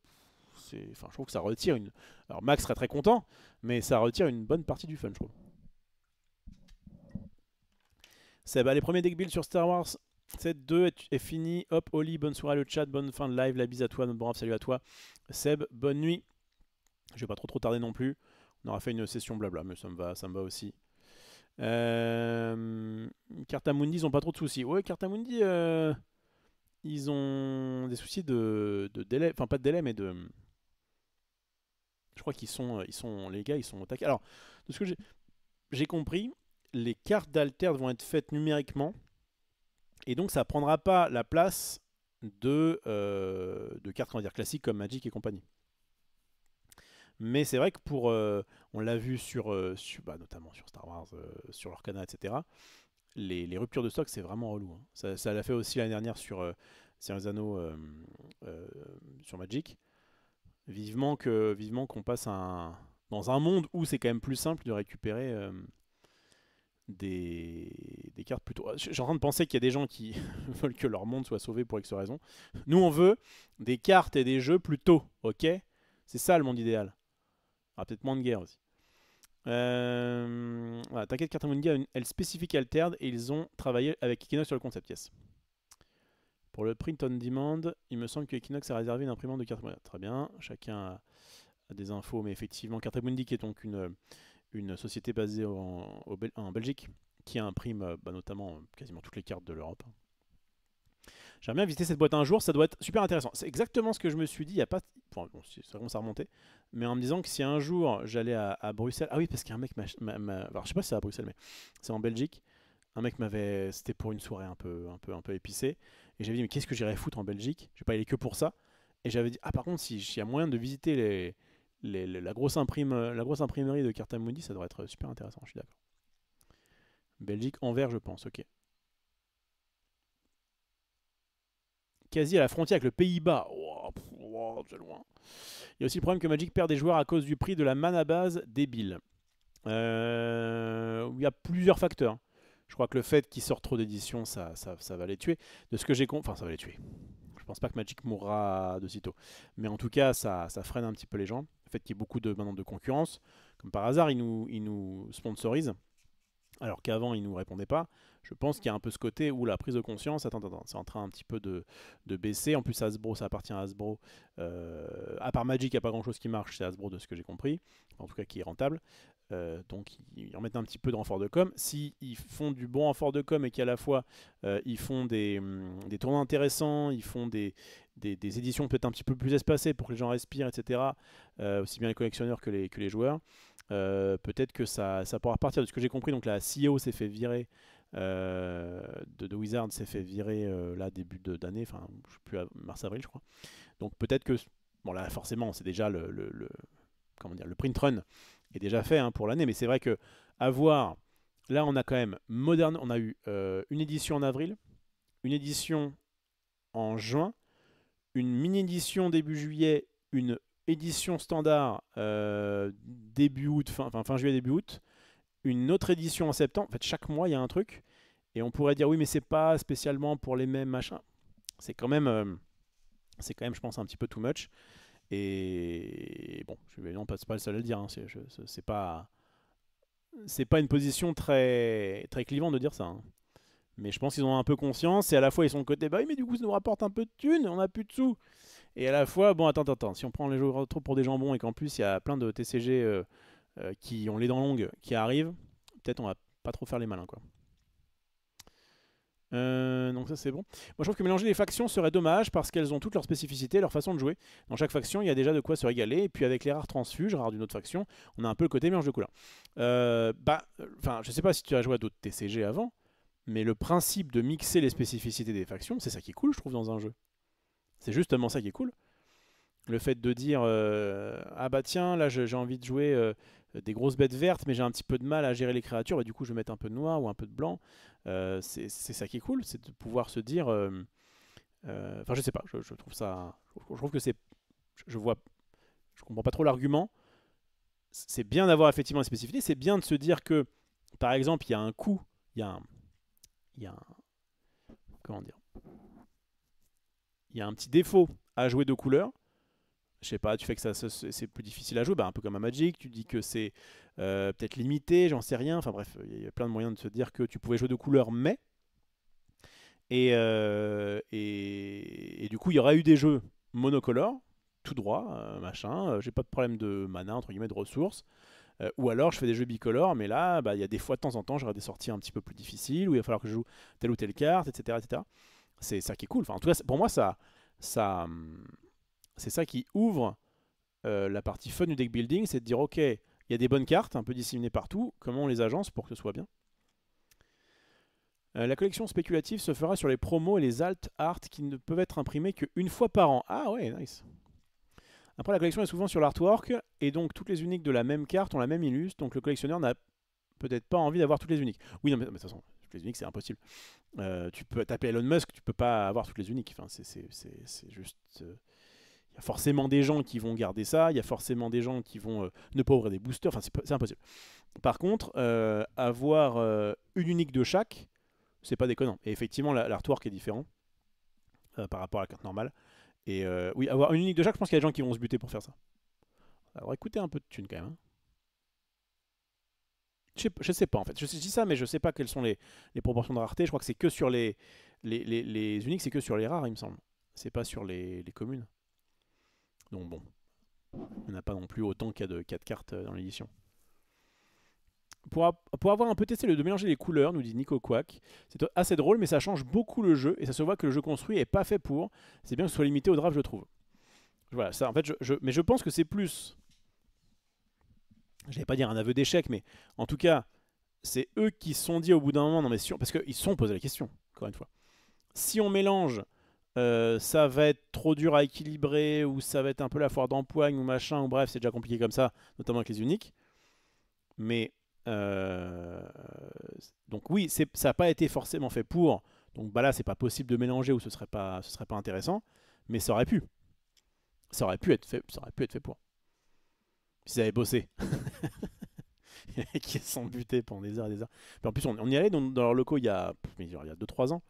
A: enfin, je trouve que ça retire une. Alors Max serait très content, mais ça retire une bonne partie du fun, je trouve. C'est les premiers deck build sur Star Wars 7 2 est, fini, Hop, Oli, bonne soirée le chat, bonne fin de live, la bise à toi, notre brave, salut à toi. Seb, bonne nuit. Je vais pas trop trop tarder non plus. On aura fait une session blabla, mais ça me va, ça me va aussi. Euh, Cartamundi, ils ont pas trop de soucis. Ouais, Cartamundi, euh, ils ont des soucis de, délai, enfin pas de délai, mais de. Je crois qu'ils sont, euh, ils sont, les gars, ils sont au taquet. Alors, de ce que j'ai compris, les cartes d'alter vont être faites numériquement et donc, ça ne prendra pas la place de, euh, de cartes dire, classiques comme Magic et compagnie. Mais c'est vrai que pour, euh, on l'a vu sur, euh, sur bah, notamment sur Star Wars, sur leur canal, etc. Les, les, ruptures de stock, c'est vraiment relou. Hein. Ça, l'a fait aussi l'année dernière sur Sirius Anneaux, sur Magic. Vivement que, vivement qu'on passe un, dans un monde où c'est quand même plus simple de récupérer des, cartes plutôt. J'ai en train de penser qu'il y a des gens qui veulent que leur monde soit sauvé pour X raison. Nous, on veut des cartes et des jeux plutôt, ok C'est ça le monde idéal. Ah, peut-être moins de guerre aussi. Euh, voilà, T'inquiète, Cartamundi a une spécifique alterne et ils ont travaillé avec Equinox sur le concept, yes. Pour le print on demand, il me semble que Equinox a réservé une imprimante de cartes. Très bien, chacun a des infos, mais effectivement, Cartamundi qui est donc une, une société basée en, Belgique qui imprime euh, bah, notamment euh, quasiment toutes les cartes de l'Europe. J'aimerais bien visiter cette boîte un jour, ça doit être super intéressant. C'est exactement ce que je me suis dit, il n'y a pas... bon, ça commence à remonter. Mais en me disant que si un jour j'allais à, Bruxelles... Ah oui, parce qu'un mec m'a... Alors, je sais pas si c'est à Bruxelles, mais c'est en Belgique. Un mec m'avait... C'était pour une soirée un peu, un peu, un peu épicée. Et j'avais dit, mais qu'est-ce que j'irais foutre en Belgique Je vais pas aller que pour ça. Et j'avais dit, ah par contre, s'il si y a moyen de visiter les, la, grosse imprime, la grosse imprimerie de Mundi, ça devrait être super intéressant, je suis d'accord. Belgique, Anvers, je pense, ok. Quasi à la frontière avec le Pays-Bas. loin. Il y a aussi le problème que Magic perd des joueurs à cause du prix de la mana base débile. Euh, il y a plusieurs facteurs. Je crois que le fait qu'il sorte trop d'éditions, ça, ça, va les tuer. De ce que j'ai compris, enfin, ça va les tuer. Je pense pas que Magic mourra de sitôt. Mais en tout cas, ça, ça freine un petit peu les gens fait qu'il y ait beaucoup de, maintenant de concurrence. Comme par hasard, ils nous, ils nous sponsorisent. Alors qu'avant, ils nous répondaient pas. Je pense qu'il y a un peu ce côté où la prise de conscience, attends, attends, c'est en train un petit peu de, baisser. En plus, asbro ça appartient à Hasbro. Euh, à part Magic, il n'y a pas grand-chose qui marche, c'est Hasbro de ce que j'ai compris, en tout cas qui est rentable. Euh, donc ils remettent un petit peu de renfort de com. S'ils font du bon renfort de com et qu'à la fois euh, ils font des, mm, des tournois intéressants, ils font des, éditions peut-être un petit peu plus espacées pour que les gens respirent, etc., euh, aussi bien les collectionneurs que les, joueurs, peut-être que ça, ça pourra partir. De ce que j'ai compris, donc la CEO s'est fait virer. de, de Wizard s'est fait virer là début d'année, enfin je sais plus, mars-avril je crois. Donc peut-être que, bon là forcément c'est déjà le, comment dire, le print run déjà fait hein, pour l'année, mais c'est vrai que avoir. Là, on a quand même moderne. On a eu euh, une édition en avril, une édition en juin, une mini-édition début juillet, une édition standard euh, début août, fin, fin, juillet, début août, une autre édition en septembre. En fait, chaque mois, il y a un truc. Et on pourrait dire, oui, mais c'est pas spécialement pour les mêmes machins. C'est quand même, euh, c'est quand même, je pense, un petit peu too much. Et bon, je vais non, pas, pas le seul à le dire. Hein, c'est pas c'est pas une position très très clivante de dire ça. Hein. Mais je pense qu'ils ont un peu conscience et à la fois ils sont de côté bah mais du coup ça nous rapporte un peu de thunes, on a plus de sous. Et à la fois bon attends attends si on prend les joueurs trop pour des jambons et qu'en plus il y a plein de TCG euh, euh, qui ont les dents longues qui arrivent, peut-être on va pas trop faire les malins quoi. Euh, donc ça c'est bon. Moi je trouve que mélanger les factions serait dommage parce qu'elles ont toutes leurs spécificités, leur façon de jouer. Dans chaque faction, il y a déjà de quoi se régaler. Et puis avec les rares transfuges, rares d'une autre faction, on a un peu le côté mélange de couleurs. Je euh, bah, enfin, je sais pas si tu as joué à d'autres TCG avant, mais le principe de mixer les spécificités des factions, c'est ça qui est cool, je trouve, dans un jeu. C'est justement ça qui est cool. Le fait de dire euh, ah bah tiens là j'ai envie de jouer des grosses bêtes vertes, mais j'ai un petit peu de mal à gérer les créatures, et du coup je vais mettre un peu de noir ou un peu de blanc. Euh, c'est ça qui est cool, c'est de pouvoir se dire... Euh, euh, enfin je sais pas, je, trouve ça... Je, trouve que c'est... Je, vois... Je comprends pas trop l'argument. C'est bien d'avoir effectivement une spécificité, c'est bien de se dire que, par exemple, il y a un coût, il y a un... Il y a Comment dire Il y a un petit défaut à jouer de couleurs, je sais pas, tu fais que ça, c'est plus difficile à jouer, bah, un peu comme à Magic, tu dis que c'est euh, peut-être limité, j'en sais rien, enfin bref, il y a plein de moyens de se dire que tu pouvais jouer de couleur, mais. Et, euh, et, du coup, il y aura eu des jeux monocolores, tout droit, euh, machin, j'ai pas de problème de mana, entre guillemets, de ressources. ou alors je fais des jeux bicolores, mais là, bah, il y a des fois de temps en temps, j'aurai des sorties un petit peu plus difficiles, où il va falloir que je joue telle ou telle carte, etc. C'est ça qui est cool. Enfin, en tout cas, pour moi, ça, ça, hum, c'est ça qui ouvre euh, la partie fun du deck building, c'est de dire ok, il y a des bonnes cartes un peu disséminées partout, comment on les agence pour que ce soit bien euh, la collection spéculative se fera sur les promos et les alt art qui ne peuvent être imprimés qu'une fois par an. Ah ouais, nice. Après, la collection est souvent sur l'artwork, et donc toutes les uniques de la même carte ont la même illustre, donc le collectionneur n'a peut-être pas envie d'avoir toutes les uniques. Oui, non, mais, de toute façon, toutes les uniques, c'est impossible. Euh, tu peux taper Elon Musk, tu peux pas avoir toutes les uniques. Enfin, c'est juste... Il y a forcément des gens qui vont garder ça, il y a forcément des gens qui vont euh, ne pas ouvrir des boosters, enfin c'est impossible. Par contre, euh, avoir euh, une unique de chaque, c'est pas déconnant. Et effectivement, l'artwork est différent par rapport à la carte normale. Et oui, avoir une unique de chaque, je pense qu'il y a des gens qui vont se buter pour faire ça. Alors écoutez un peu de thunes quand même. Hein. Je sais, pas en fait. Je, je dis ça, mais je sais pas quelles sont les, proportions de rareté. Je crois que c'est que sur les, uniques, c'est que sur les rares, il me semble. C'est pas sur les communes. Donc bon, on n'a pas non plus autant qu'il y a de 4 cartes euh, dans l'édition. Pour, avoir un peu testé le de mélanger les couleurs, nous dit Nico Quack, c'est assez drôle, mais ça change beaucoup le jeu, et ça se voit que le jeu construit est pas fait pour. C'est bien que ce soit limité au draft, je trouve. Voilà, ça en fait, je, mais je pense que c'est plus. Je vais pas dire un aveu d'échec, mais en tout cas, c'est eux qui se sont dit au bout d'un moment, non mais sûr, parce qu'ils sont posés la question, encore une fois. Si on mélange euh, ça va être trop dur à équilibrer ou ça va être un peu la foire d'empoigne ou machin ou bref c'est déjà compliqué comme ça notamment avec les uniques mais euh, donc oui ça n'a pas été forcément fait pour donc bah là c'est pas possible de mélanger ou ce serait pas ce serait pas intéressant mais ça aurait pu ça aurait pu être fait ça aurait pu être fait pour s'ils avaient bossé qui sont butés pendant des heures et des heures. en plus, on, y allait dans, dans leurs locaux il y a 2-3 ans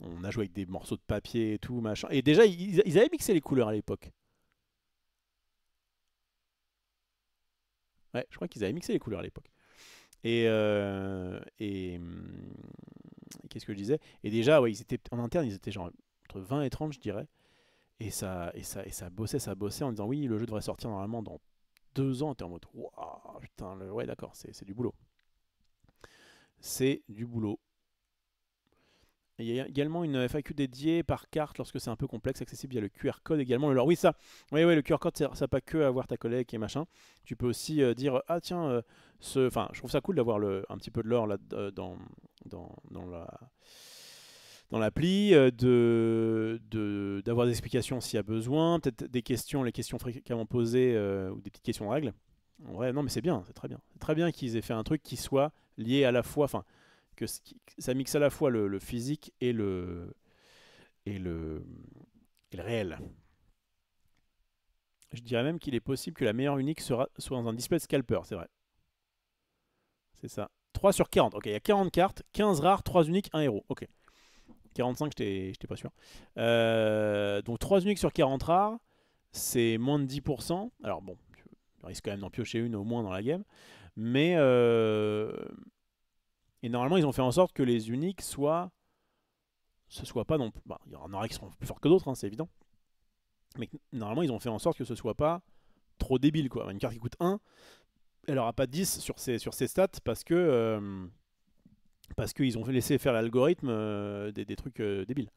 A: on a joué avec des morceaux de papier et tout, machin. Et déjà, ils, avaient mixé les couleurs à l'époque. Ouais, je crois qu'ils avaient mixé les couleurs à l'époque. Et, euh, et hum, qu'est-ce que je disais Et déjà, ouais, ils étaient en interne, ils étaient genre entre 20 et 30, je dirais. Et ça, et ça, et ça bossait, ça bossait en disant oui, le jeu devrait sortir normalement dans deux ans. T'es en mode waouh, putain, ouais, d'accord, c'est du boulot. C'est du boulot. Il y a également une FAQ dédiée par carte lorsque c'est un peu complexe, accessible via le QR code également. Alors oui, ça, oui, oui, le QR code, ça n'a pas que avoir ta collègue et machin. Tu peux aussi euh, dire, ah tiens, euh, ce... enfin, je trouve ça cool d'avoir un petit peu de l'or euh, dans, la dans l'appli, d'avoir des explications s'il y a besoin, peut-être des questions, les questions fréquemment posées ou des petites questions règles. En non, mais c'est bien, c'est très bien. C'est très bien qu'ils aient fait un truc qui soit lié à la fois, enfin, que ça mixe à la fois le, physique et le, et le, le réel. Je dirais même qu'il est possible que la meilleure unique sera, soit dans un display de scalper, c'est vrai. C'est ça. 3 sur 40. Ok, il y a 40 cartes, 15 rares, 3 uniques, 1 héros. Ok. 45, j'étais pas sûr. Euh, donc 3 uniques sur 40 rares, c'est moins de 10%. Alors bon, je risque quand même d'en piocher une au moins dans la game. Mais, euh, et normalement, ils ont fait en sorte que les uniques soient. Ce soit pas non plus. Bah, il y en aura qui seront plus forts que d'autres, hein, c'est évident. Mais normalement, ils ont fait en sorte que ce soit pas trop débile, quoi. Une carte qui coûte 1, elle aura pas 10 sur ses, sur ses stats parce que. Euh, parce qu'ils ont laissé faire l'algorithme euh, des, des, trucs euh, débiles.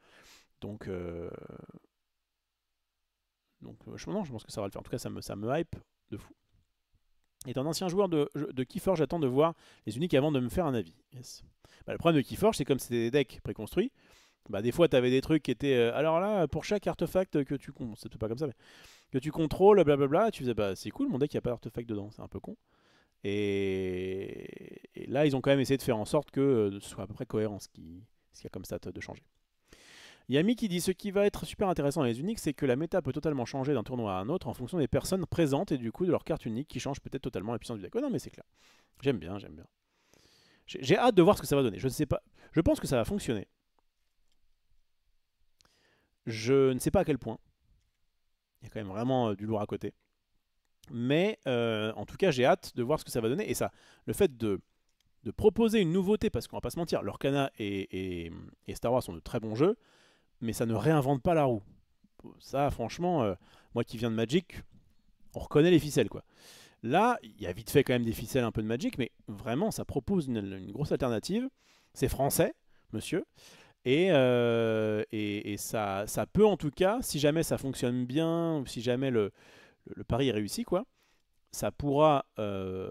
A: Donc. Donc, je, je pense que ça va le faire. En tout cas, ça me, ça me hype de fou est un ancien joueur de, Keyforge. J'attends de voir les uniques avant de me faire un avis. Bah, le problème de Keyforge, c'est comme c'était des decks préconstruits, bah, des fois tu avais des trucs qui étaient. Euh, alors là, pour chaque artefact que tu contrôles, pas comme ça, mais que tu contrôles, blablabla, tu faisais bah c'est cool, mon deck il n'y a pas d'artefact dedans, c'est un peu con. Et... et... là, ils ont quand même essayé de faire en sorte que euh, ce soit à peu près cohérent ce qu'il y a comme stat de changer. Yami qui dit ce qui va être super intéressant dans les uniques, c'est que la méta peut totalement changer d'un tournoi à un autre en fonction des personnes présentes et du coup de leur carte unique qui change peut-être totalement la puissance du deck. non, mais c'est clair. J'aime bien, j'aime bien. J'ai hâte de voir ce que ça va donner. Je ne sais pas. Je pense que ça va fonctionner. Je ne sais pas à quel point. Il y a quand même vraiment euh, du lourd à côté. Mais euh, en tout cas, j'ai hâte de voir ce que ça va donner. Et ça, le fait de, proposer une nouveauté, parce qu'on va pas se mentir, l'Orkana et Star Wars sont de très bons jeux mais ça ne réinvente pas la roue. Ça, franchement, euh, moi qui viens de Magic, on reconnaît les ficelles, quoi. Là, il y a vite fait quand même des ficelles un peu de Magic, mais vraiment, ça propose une, grosse alternative. C'est français, monsieur. Euh, et, et, ça, ça peut en tout cas, si jamais ça fonctionne bien, ou si jamais le, pari est réussi, quoi, ça pourra euh,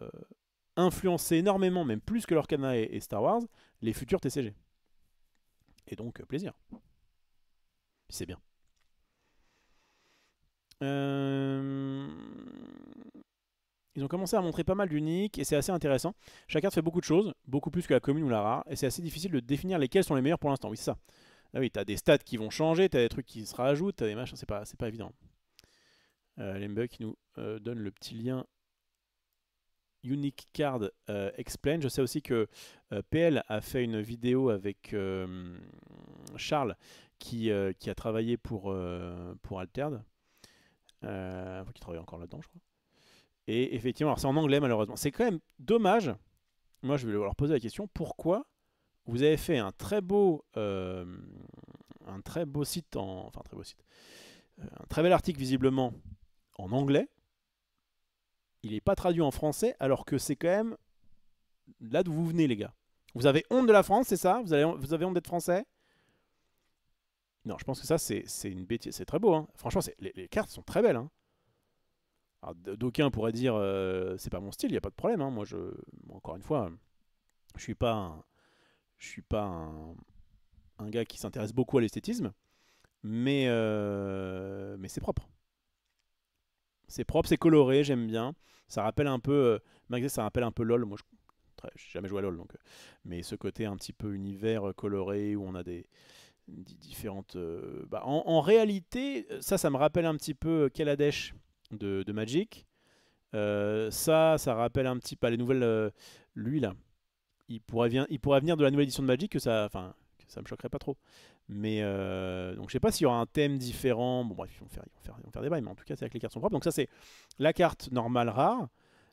A: influencer énormément, même plus que l'Orcana et Star Wars, les futurs TCG. Et donc, plaisir c'est bien. Euh, ils ont commencé à montrer pas mal d'uniques et c'est assez intéressant. Chaque carte fait beaucoup de choses, beaucoup plus que la commune ou la rare, et c'est assez difficile de définir lesquelles sont les meilleurs pour l'instant. Oui, c'est ça. Ah oui, as des stats qui vont changer, t'as des trucs qui se rajoutent, t'as des machins, c'est pas, pas évident. Euh, qui nous euh, donne le petit lien Unique Card euh, Explain. Je sais aussi que PL a fait une vidéo avec Charles euh, qui, a travaillé pour, euh, pour euh, qui travaille encore là-dedans, je crois. Et effectivement, c'est en anglais malheureusement. C'est quand même dommage. Moi, je vais leur poser la question pourquoi vous avez fait un très beau, un très beau site, en, enfin très beau site, un très bel article visiblement en anglais. Il n'est pas traduit en français, alors que c'est quand même là d'où vous venez, les gars. Vous avez honte de la France, c'est ça vous avez honte d'être français non, je pense que ça, c'est une bêtise. C'est très beau. Hein. Franchement, les, cartes sont très belles. Hein. D'aucuns pourraient dire euh, c'est pas mon style, il n'y a pas de problème. Hein. Moi, je, encore une fois, je suis pas je suis pas un, gars qui s'intéresse beaucoup à l'esthétisme, mais, euh, mais c'est propre. C'est propre, c'est coloré, j'aime bien. Ça rappelle un peu, euh, ça rappelle un peu LOL. Moi, je n'ai jamais joué à LOL, donc, mais ce côté un petit peu univers coloré où on a des, différentes. Euh, bah, en, réalité, ça, ça me rappelle un petit peu Kaladesh de, Magic. Euh, ça, ça rappelle un petit peu les nouvelles. Euh, lui là, il pourrait, venir, il pourrait venir de la nouvelle édition de Magic que ça, enfin, ça me choquerait pas trop. Mais donc je sais pas s'il y aura un thème différent. Bon bref, ils vont faire, des bails, mais en tout cas c'est avec les cartes sont propres. Donc ça c'est la carte normale rare,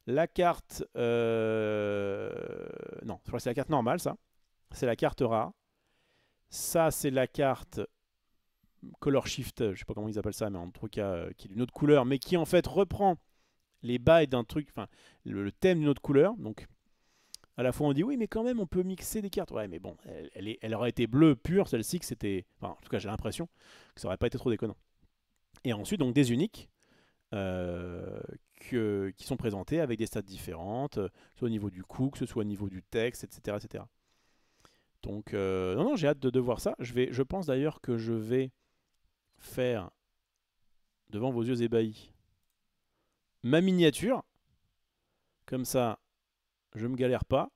A: la carte non, c'est la carte normale ça, c'est la carte rare. Ça, c'est la carte Color Shift, je ne sais pas comment ils appellent ça, mais en tout cas, euh, qui est d'une autre couleur, mais qui en fait reprend les bails d'un truc, enfin, le, thème d'une autre couleur. Donc, à la fois, on dit oui, mais quand même, on peut mixer des cartes. Ouais, mais bon, elle, aurait été bleue pure, celle-ci, que c'était. en tout cas, j'ai l'impression que ça aurait pas été trop déconnant. Et ensuite, donc, des uniques. Euh, qui sont présentés avec des stats différentes, euh, soit au niveau du coup, que ce soit au niveau du texte, etc. etc. Donc, euh, non, non, j'ai hâte de, voir ça. Je, vais, je pense d'ailleurs que je vais faire, devant vos yeux ébahis, ma miniature. Comme ça, je ne me galère pas.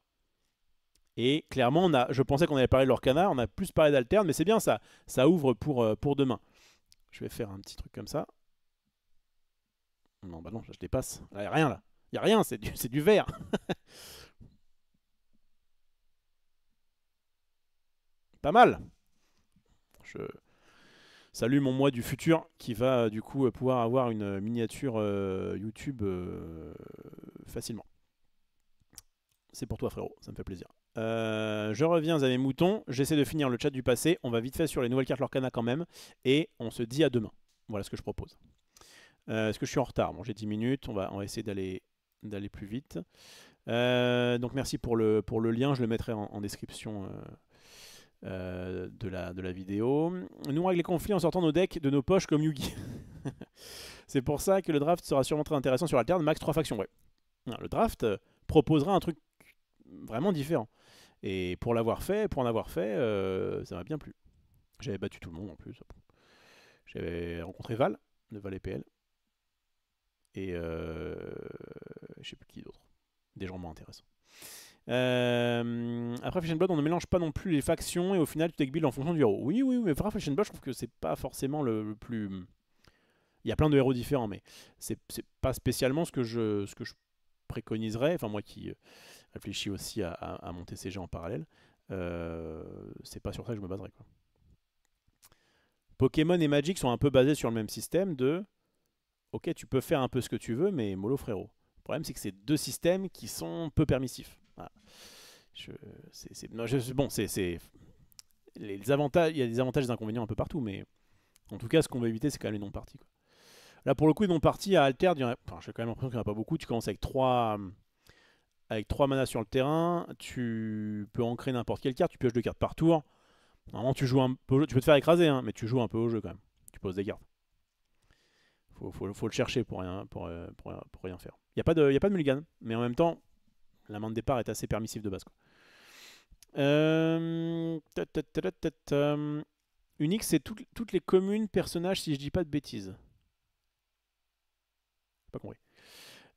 A: Et clairement, on a, je pensais qu'on avait parlé de canard. on a plus parlé d'Alterne, mais c'est bien ça. Ça ouvre pour, euh, pour demain. Je vais faire un petit truc comme ça. Non, bah non, je dépasse. Il n'y a rien là. Il n'y a rien, c'est du, du vert. pas mal. Je salue mon moi du futur qui va euh, du coup euh, pouvoir avoir une miniature euh, YouTube facilement. C'est pour toi frérot, ça me fait plaisir. je reviens à mes moutons, j'essaie de finir le chat du passé, on va vite fait sur les nouvelles cartes Lorcana quand même, et on se dit à demain. Voilà ce que je propose. Est-ce que je suis en retard Bon, j'ai 10 minutes, on va, essayer d'aller plus vite. donc merci pour le, pour le lien, je le mettrai en, en description. Euh, de, la, de la vidéo. Nous, on règle les conflits en sortant nos decks de nos poches comme Yugi. c'est pour ça que le draft sera sûrement très intéressant sur Alterne, max 3 factions, ouais. le draft euh, proposera un truc vraiment différent. Et pour l'avoir fait, pour en avoir fait, euh, ça m'a bien plu. J'avais battu tout le monde en plus. J'avais rencontré Val, de Val et PL. Et je sais plus qui d'autre. Des gens moins intéressants. Euh, après Fashion Blood, on ne mélange pas non plus les factions et au final tu tech build en fonction du héros. Oui, oui, mais après Fashion Blood, je trouve que c'est pas forcément le, plus. Hmm. Il y a plein de héros différents, mais c'est pas spécialement ce que je, ce que je préconiserais. Enfin, moi qui euh, réfléchis aussi à, monter ces gens en parallèle, euh, c'est pas sur ça que je me baserais. Quoi. Pokémon et Magic sont un peu basés sur le même système de ok, tu peux faire un peu ce que tu veux, mais mollo frérot. Le problème, c'est que c'est deux systèmes qui sont peu permissifs. Je, bon, c'est, les avantages, il y a des avantages et des inconvénients un peu partout, mais en tout cas, ce qu'on va éviter, c'est quand même les non parties Là, pour le coup, les non parties à Alter, enfin, j'ai quand même l'impression qu'il n'y en a pas beaucoup. Tu commences avec 3 avec trois manas sur le terrain, tu peux ancrer n'importe quelle carte, tu pioches deux cartes par tour. Normalement, tu joues un peu Tu peux te faire écraser, hein, mais tu joues un peu au jeu quand même. Tu poses des cartes. Faut, faut, le chercher pour rien, pour, euh, rien faire. Il n'y a y a pas de mulligan, mais en même temps, main de départ est assez permissive de base. Euh, euh, unique, c'est toutes les communes, personnages, si je dis pas de bêtises. Pas compris.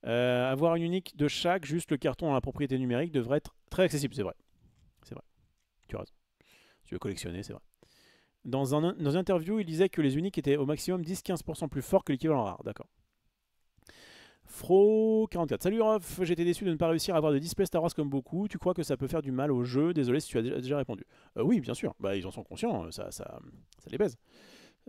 A: Euh, avoir une unique de chaque, juste le carton à la propriété numérique, devrait être très accessible, c'est vrai. C'est vrai. Tu as raison. Tu veux collectionner, c'est vrai. Dans, dans une interview, il disait que les uniques étaient au maximum 10-15% plus forts que l'équivalent rare. D'accord. Fro44, salut Rof, j'étais déçu de ne pas réussir à avoir de display Star Wars comme beaucoup, tu crois que ça peut faire du mal au jeu Désolé si tu as déjà répondu. Euh, oui, bien sûr, bah, ils en sont conscients, euh, ça, ça, ça les baise.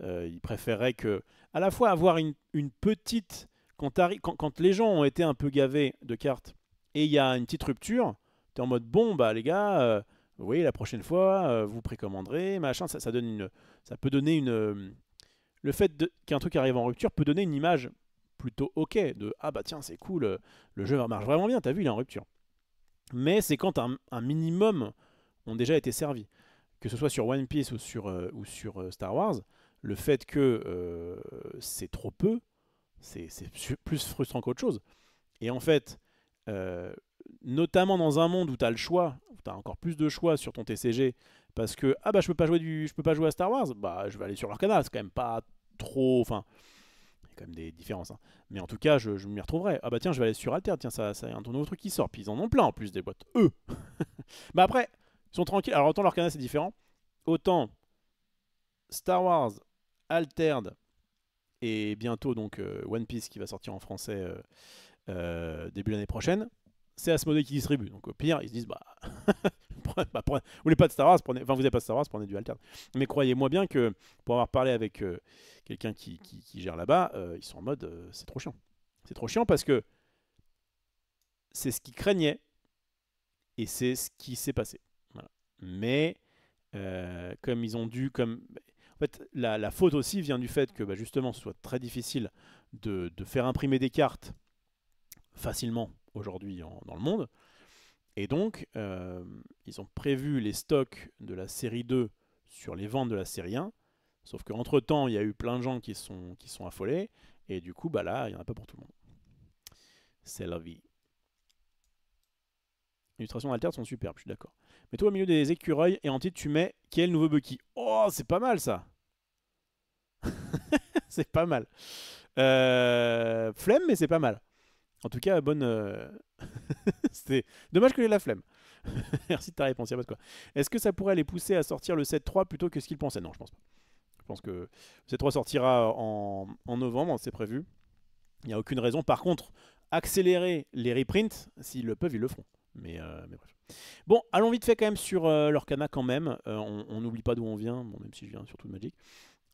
A: Euh, ils préféreraient que, à la fois avoir une, petite... Quand, quand, les gens ont été un peu gavés de cartes et il y a une petite rupture, tu es en mode, bon, bah les gars... vous voyez, la prochaine fois, vous précommanderez, machin, ça, donne une, ça peut donner une... Le fait qu'un truc arrive en rupture peut donner une image plutôt ok, de ah bah tiens c'est cool, euh, le jeu marche vraiment bien, t'as vu il est en rupture. Mais c'est quand un, minimum ont déjà été servis, que ce soit sur One Piece ou sur, euh, ou sur euh, Star Wars, le fait que c'est trop peu, c'est plus frustrant qu'autre chose. Et en fait, notamment dans un monde où t'as le choix, où tu encore plus de choix sur ton TCG, parce que ah bah je peux pas jouer du je peux pas jouer à Star Wars, bah je vais aller sur leur canal, c'est quand même pas trop enfin quand même des différences. Hein. Mais en tout cas, je, m'y retrouverai. Ah bah tiens, je vais aller sur Alter, tiens, ça, ça y a un nouveau truc qui sort. Puis ils en ont plein en plus des boîtes. Eux Bah après, ils sont tranquilles. Alors autant leur canal c'est différent. Autant Star Wars, Altered, et bientôt donc euh, One Piece qui va sortir en français euh, euh, début l'année prochaine c'est Asmodee qui distribue. Donc au pire, ils se disent bah, bah vous voulez pas de Star Wars, enfin vous n'avez pas Star Wars, prenez du alter." Mais croyez-moi bien que pour avoir parlé avec euh, quelqu'un qui, gère là-bas, euh, ils sont en mode euh, c'est trop chiant. C'est trop chiant parce que c'est ce qu'ils craignaient et c'est ce qui s'est passé. Mais comme ils ont dû, comme en fait, la, faute aussi vient du fait que bah, justement, ce soit très difficile de faire imprimer des cartes facilement aujourd'hui dans le monde. Et donc, euh, ils ont prévu les stocks de la série 2 sur les ventes de la série 1. Sauf qu'entre-temps, il y a eu plein de gens qui sont, qui sont affolés. Et du coup, bah là, il n'y en a pas pour tout le monde. C'est la vie. Les illustrations alternes sont superbes, je suis d'accord. Mais toi, au milieu des écureuils et en titre, tu mets « Quel nouveau Bucky ?» Oh, c'est pas mal, ça C'est pas mal. Euh, flemme, mais c'est pas mal. En tout cas, bonne. Euh, c'était dommage que j'ai la flemme. Merci de ta réponse, y quoi. Est-ce que ça pourrait les pousser à sortir le 7-3 plutôt que ce qu'ils pensaient Non, je pense pas. Je pense que le 7-3 sortira en, novembre, c'est prévu. Il n'y a aucune raison. Par contre, accélérer les reprints, s'ils le peuvent, ils le feront. Mais, euh, bref. Bon, allons vite fait quand même sur leur cana quand même. Euh, on n'oublie pas d'où on vient, même si je viens surtout de Magic.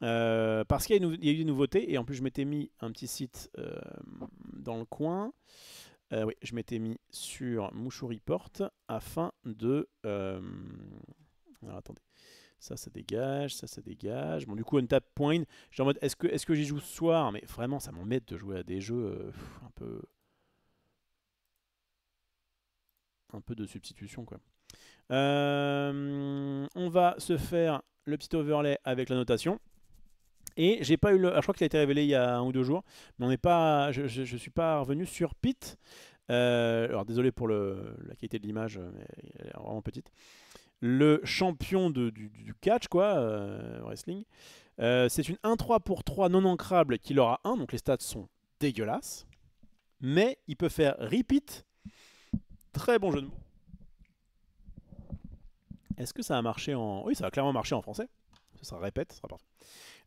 A: Euh, parce qu'il y, a eu des nouveautés, et en plus je m'étais mis un petit site euh, dans le coin. Euh, je m'étais mis sur Mouchouri afin de... Alors attendez, ça ça dégage, ça ça dégage. Bon du coup on tape point, j'ai en mode est-ce que, est que j'y joue ce soir Mais vraiment ça m'embête de jouer à des jeux un peu... Un peu de substitution quoi. on va se faire le petit overlay avec la notation. Et j'ai pas eu le. Ah, je crois qu'il a été révélé il y a un ou deux jours, mais on n'est pas. Je, je, suis pas revenu sur Pete. Euh, alors désolé pour la qualité de l'image, euh, elle est vraiment petite. Le champion de, du, catch, quoi, euh, wrestling. c'est une 1-3 pour 3 non ancrable qui l'aura 1, donc les stats sont dégueulasses. Mais il peut faire repeat. Très bon jeu de mots. Est-ce que ça a marché en. Oui, ça a clairement marché en français. Ça répète, ça sera parfait.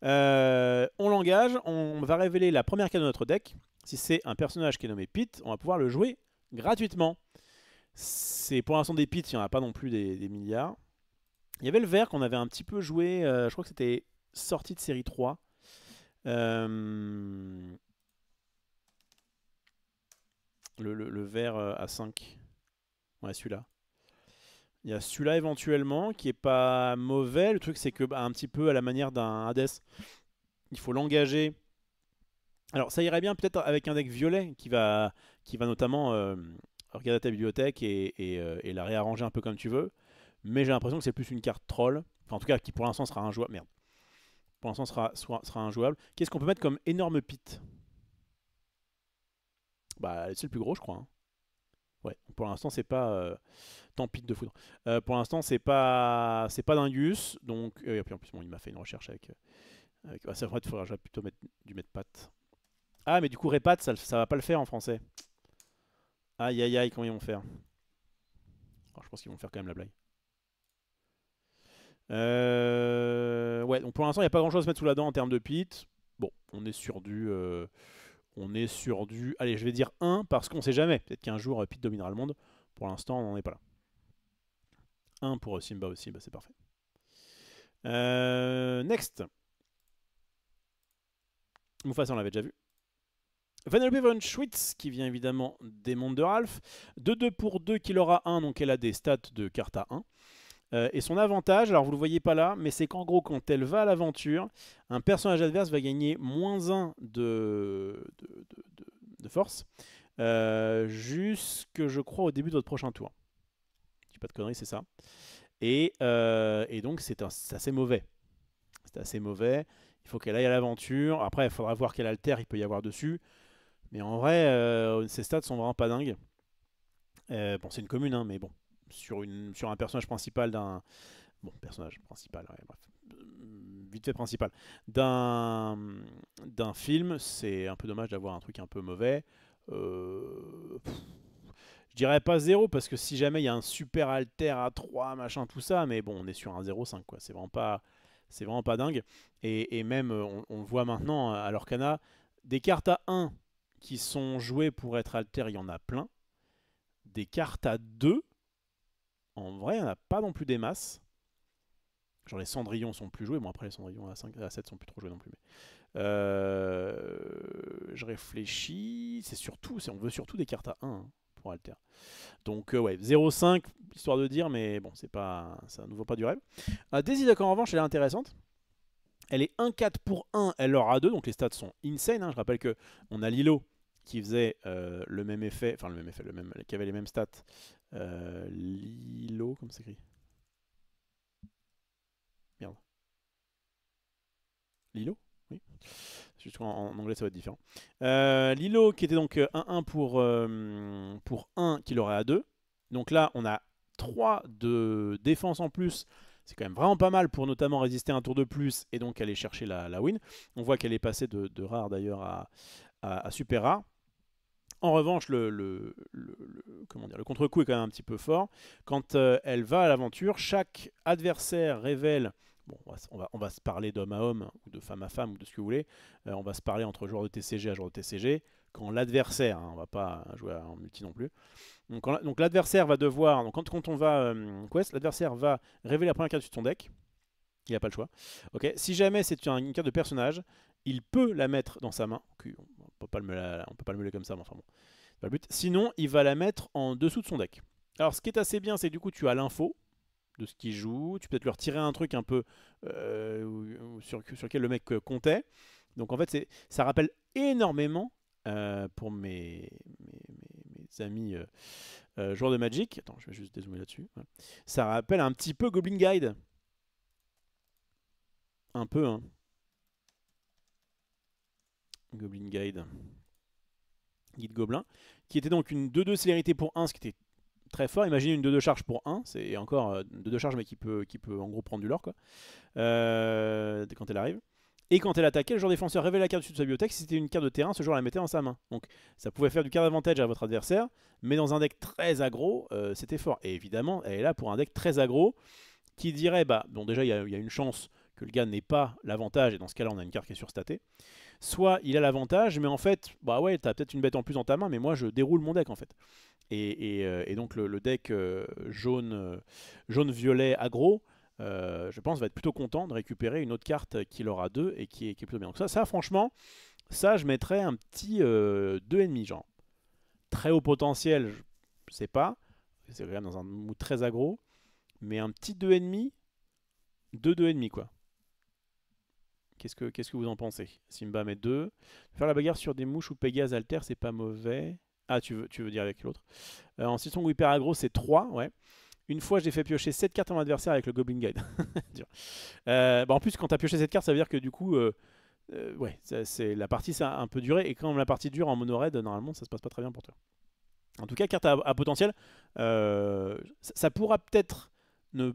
A: Euh, on l'engage, on va révéler la première carte de notre deck. Si c'est un personnage qui est nommé Pete, on va pouvoir le jouer gratuitement. C'est pour l'instant des Pete, il n'y en a pas non plus des, milliards. Il y avait le vert qu'on avait un petit peu joué, euh, je crois que c'était sorti de série 3. Euh, le, le vert à 5. Ouais, celui-là. Il y a celui-là éventuellement qui est pas mauvais. Le truc c'est que bah, un petit peu à la manière d'un Hades, il faut l'engager. Alors ça irait bien peut-être avec un deck violet qui va, qui va notamment euh, regarder ta bibliothèque euh, et, la réarranger un peu comme tu veux. Mais j'ai l'impression que c'est plus une carte troll. Enfin, en tout cas qui pour l'instant sera injouable. Merde. Pour l'instant sera, sera, un injouable. Qu'est-ce qu'on peut mettre comme énorme pit Bah c'est le plus gros je crois. Hein. Ouais, pour l'instant c'est pas euh, Tant pis de foudre. Euh, pour l'instant c'est pas c'est pas Dingus, donc euh, et puis en plus bon, il m'a fait une recherche avec, avec ah, ça faudrait faudra plutôt mettre du mettre Ah mais du coup répat ça ça va pas le faire en français. Aïe aïe aïe comment ils vont faire. Oh, je pense qu'ils vont faire quand même la blague. Euh... Ouais donc pour l'instant il n'y a pas grand chose à mettre sous la dent en termes de pit. Bon on est sur du on est sur du... Allez, je vais dire 1 parce qu'on sait jamais. Peut-être qu'un jour, euh, Pete dominera le monde. Pour l'instant, on n'en est pas là. 1 pour euh, Simba aussi, bah, c'est parfait. Euh, next. ça, on l'avait déjà vu. Vanellope von Schwitz, qui vient évidemment des mondes de Ralph. De 2 pour 2, qu'il aura 1, donc elle a des stats de carte à 1. Euh, et son avantage, alors vous le voyez pas là, mais c'est qu'en gros, quand elle va à l'aventure, un personnage adverse va gagner moins 1 de, de, de, force euh, jusque, je crois, au début de votre prochain tour. Je dis pas de conneries, c'est ça. Et, euh, et donc, c'est assez mauvais. C'est assez mauvais. Il faut qu'elle aille à l'aventure. Après, il faudra voir quel alter il peut y avoir dessus. Mais en vrai, ses stats sont vraiment pas dingues. bon, c'est une commune, hein, mais bon, sur, une, sur un personnage principal d'un. Bon, personnage principal, euh, Vite principal. D'un, film, c'est un peu dommage d'avoir un truc un peu mauvais. Euh, je dirais pas 0 parce que si jamais il y a un super alter à 3, machin, tout ça, mais bon, on est sur un 0,5 quoi. C'est vraiment pas. C'est vraiment pas dingue. Et, même, euh, on, voit maintenant à l'Orcana, des cartes à 1 qui sont jouées pour être alter, il y en a plein. Des cartes à 2 en vrai, il n'y a pas non plus des masses. Genre les Cendrillon sont plus joués. Bon, après, les cendrillons à, 5, à 7 sont plus trop joués non plus. Mais... Euh, je réfléchis. C'est surtout, on veut surtout des cartes à 1 hein, pour Alter. Donc, euh, ouais, 0,5, histoire de dire, mais bon, c'est pas, ça ne vaut pas du rêve. Euh, en revanche, elle est intéressante. Elle est 1-4 pour 1, elle aura 2, donc les stats sont insane. Hein. Je rappelle que on a Lilo qui faisait euh, le même effet, enfin le même effet, le même, qui avait les mêmes stats euh, Lilo, comme c'est écrit Merde. Lilo Oui. en, anglais, ça va être différent. Euh, Lilo qui était donc 1-1 euh, pour, pour 1 qui l'aurait à 2. Donc là, on a 3 de défense en plus. C'est quand même vraiment pas mal pour notamment résister un tour de plus et donc aller chercher la, win. On voit qu'elle est passée de, rare d'ailleurs à, à super rare. En revanche, le, contre-coup est quand même un petit peu fort. Quand euh, elle va à l'aventure, chaque adversaire révèle on va, se parler d'homme à homme, ou de femme à femme, ou de ce que vous voulez. Euh, on va se parler entre joueur de TCG à joueur de TCG. Quand l'adversaire, hein, On ne va pas jouer en multi non plus. Donc, l'adversaire va devoir, quand, on va euh, quest, l'adversaire va révéler la première carte de son deck. Il n'a pas le choix. Si jamais c'est une carte de personnage, il peut la mettre dans sa main peut pas on peut pas le meuler comme ça, mais enfin bon, le but. Sinon, il va la mettre en dessous de son deck. Alors, ce qui est assez bien, c'est du coup, tu as l'info de ce qu'il joue, tu peux peut-être leur tirer un truc un peu euh, sur, sur, lequel le mec euh, comptait. Donc en fait, ça rappelle énormément euh, pour mes, mes, amis joueurs de Magic. Attends, je vais juste dézoomer là-dessus. Ça rappelle un petit peu Goblin Guide. Un peu, hein. Goblin Guide, guide Goblin, qui était donc une 2-2 célérité pour 1, ce qui était très fort. Imaginez une 2-2 charge pour 1, c'est encore une euh, 2-2 charge, mais qui peut, qui peut en gros prendre du lore quoi, euh, quand elle arrive. Et quand elle attaquait, le joueur défenseur révélait la carte dessus de sa bibliothèque. Si c'était une carte de terrain, ce joueur la mettait en sa main. Donc ça pouvait faire du card d'avantage à votre adversaire, mais dans un deck très aggro, euh, c'était fort. Et évidemment, elle est là pour un deck très aggro qui dirait bah, bon, déjà, il y, a une chance que le gars n'ait pas l'avantage, et dans ce cas-là, on a une carte qui est surstatée soit il a l'avantage, mais en fait, bah ouais, t'as peut-être une bête en plus dans ta main, mais moi je déroule mon deck en fait. Et, euh, donc le, deck euh, jaune, euh, jaune-violet aggro, je pense, va être plutôt content de récupérer une autre carte qu'il aura deux et qui est, plutôt bien. Donc ça, ça franchement, ça je mettrais un petit euh, 2,5 genre. Très haut potentiel, je sais pas. C'est rien dans un mou très aggro. Mais un petit 2,5, et demi quoi. Qu'est-ce que, qu'est-ce que vous en pensez Simba met 2. Faire la bagarre sur des mouches ou Pégase alter, c'est pas mauvais. Ah, tu veux, tu veux dire avec l'autre. Euh, en Sitong ou Hyper Aggro, c'est 3, ouais. Une fois, j'ai fait piocher 7 cartes à mon adversaire avec le Goblin Guide. Euh, bah, en plus, quand tu as pioché cette carte, ça veut dire que du coup, euh, ouais, c'est, la partie ça a un peu duré. Et quand la partie dure en mono raid, normalement, ça se passe pas très bien pour toi. En tout cas, carte à, potentiel, ça, pourra peut-être ne,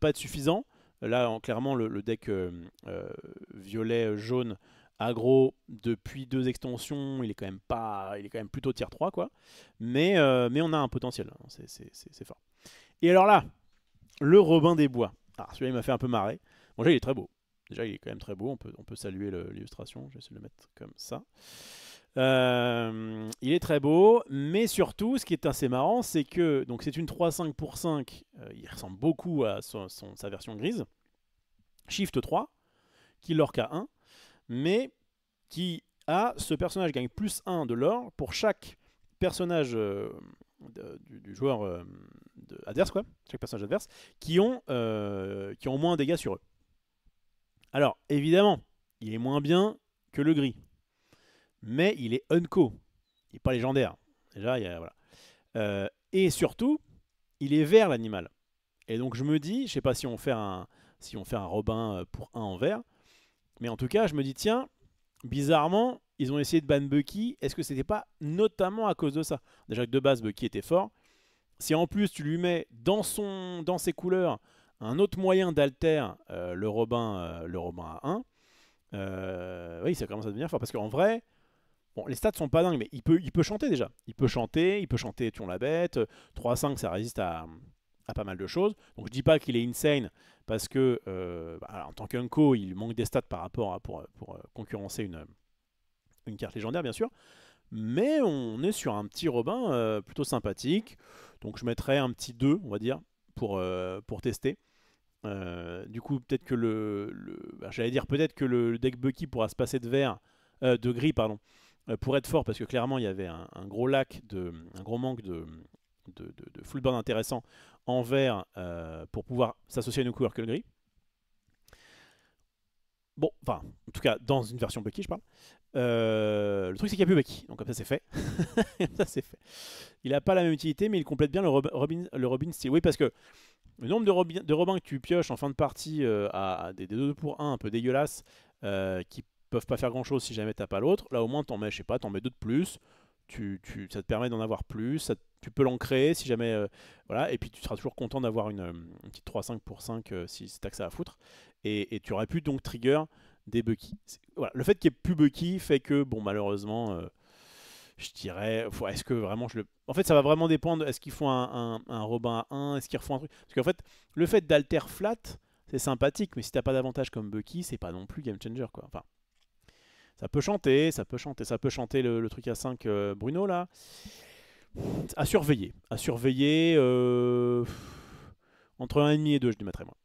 A: pas être suffisant, Là, clairement, le, deck euh, euh, violet-jaune euh, aggro depuis deux extensions, il est quand même pas, il est quand même plutôt tier 3 quoi. Mais, mais on a un potentiel, hein, c'est fort. Et alors là, le Robin des Bois. Alors ah, celui-là il m'a fait un peu marrer. Bon déjà il est très beau. Déjà il est quand même très beau, on peut, on peut saluer l'illustration, je vais essayer de le mettre comme ça. Euh, il est très beau, mais surtout, ce qui est assez marrant, c'est que donc c'est une 3-5 pour 5, euh, il ressemble beaucoup à sa version grise, Shift 3, qui à 1, mais qui a ce personnage gagne plus 1 de l'or pour chaque personnage euh, du, joueur adverse, quoi, chaque personnage adverse, qui ont, qui ont moins de dégâts sur eux. Alors, évidemment, il est moins bien que le gris mais il est unco. Il n'est pas légendaire. Déjà, il y a, euh, et surtout, il est vert l'animal. Et donc je me dis, je sais pas si on fait un, si on fait un Robin euh, pour un en vert, mais en tout cas, je me dis tiens, bizarrement, ils ont essayé de ban Bucky. Est-ce que ce n'était pas notamment à cause de ça Déjà que de base Bucky était fort. Si en plus tu lui mets dans son, dans ses couleurs un autre moyen d'alter euh, le Robin, le Robin à 1, oui, ça commence à devenir fort parce qu'en vrai, Bon, les stats sont pas dingues, mais il peut, il peut chanter déjà. Il peut chanter, il peut chanter Tion la bête. 3-5, ça résiste à, pas mal de choses. Donc je dis pas qu'il est insane, parce que euh, bah, en tant co, il manque des stats par rapport à pour, euh, euh, concurrencer une, carte légendaire, bien sûr. Mais on est sur un petit Robin plutôt sympathique. Donc je mettrais un petit 2, on va dire, pour, tester. du coup, peut-être que le, bah, j'allais dire peut-être que le, deck Bucky pourra se passer de vert, de gris, pardon, euh, pour être fort, parce que clairement il y avait un, gros lac, un gros manque de, de, full board intéressant en vert euh, pour pouvoir s'associer à nos couleurs que le gris. Bon, enfin, en tout cas, dans une version Bucky, je parle. Euh, le truc, c'est qu'il n'y a plus Bucky, donc comme ça, c'est fait. ça, c'est fait. Il n'a pas la même utilité, mais il complète bien le Robin, le Robin Steel. Oui, parce que le nombre de Robin, que tu pioches en fin de partie à, des 2 pour 1 un peu dégueulasse, qui peuvent pas faire grand chose si jamais t'as pas l'autre. Là au moins t'en mets, je sais pas, t'en mets deux de plus. Tu, tu, ça te permet d'en avoir plus, ça, tu peux l'ancrer si jamais. Euh, voilà, et puis tu seras toujours content d'avoir une, euh, petite 3-5 pour 5 euh, si, t'as que ça à foutre. Et, tu aurais pu donc trigger des Bucky. Voilà, le fait qu'il n'y ait plus Bucky fait que, bon, malheureusement, je dirais. Est-ce que vraiment je le. En fait, ça va vraiment dépendre. Est-ce qu'ils font un, un, un, Robin à 1 Est-ce qu'ils refont un truc Parce qu'en fait, le fait d'alter flat, c'est sympathique, mais si t'as pas d'avantage comme Bucky, c'est pas non plus game changer, quoi. Enfin ça peut chanter, ça peut chanter, ça peut chanter le, truc à 5 euh, Bruno là. À surveiller, à surveiller euh, entre 1,5 et 2, je lui mettrais moi.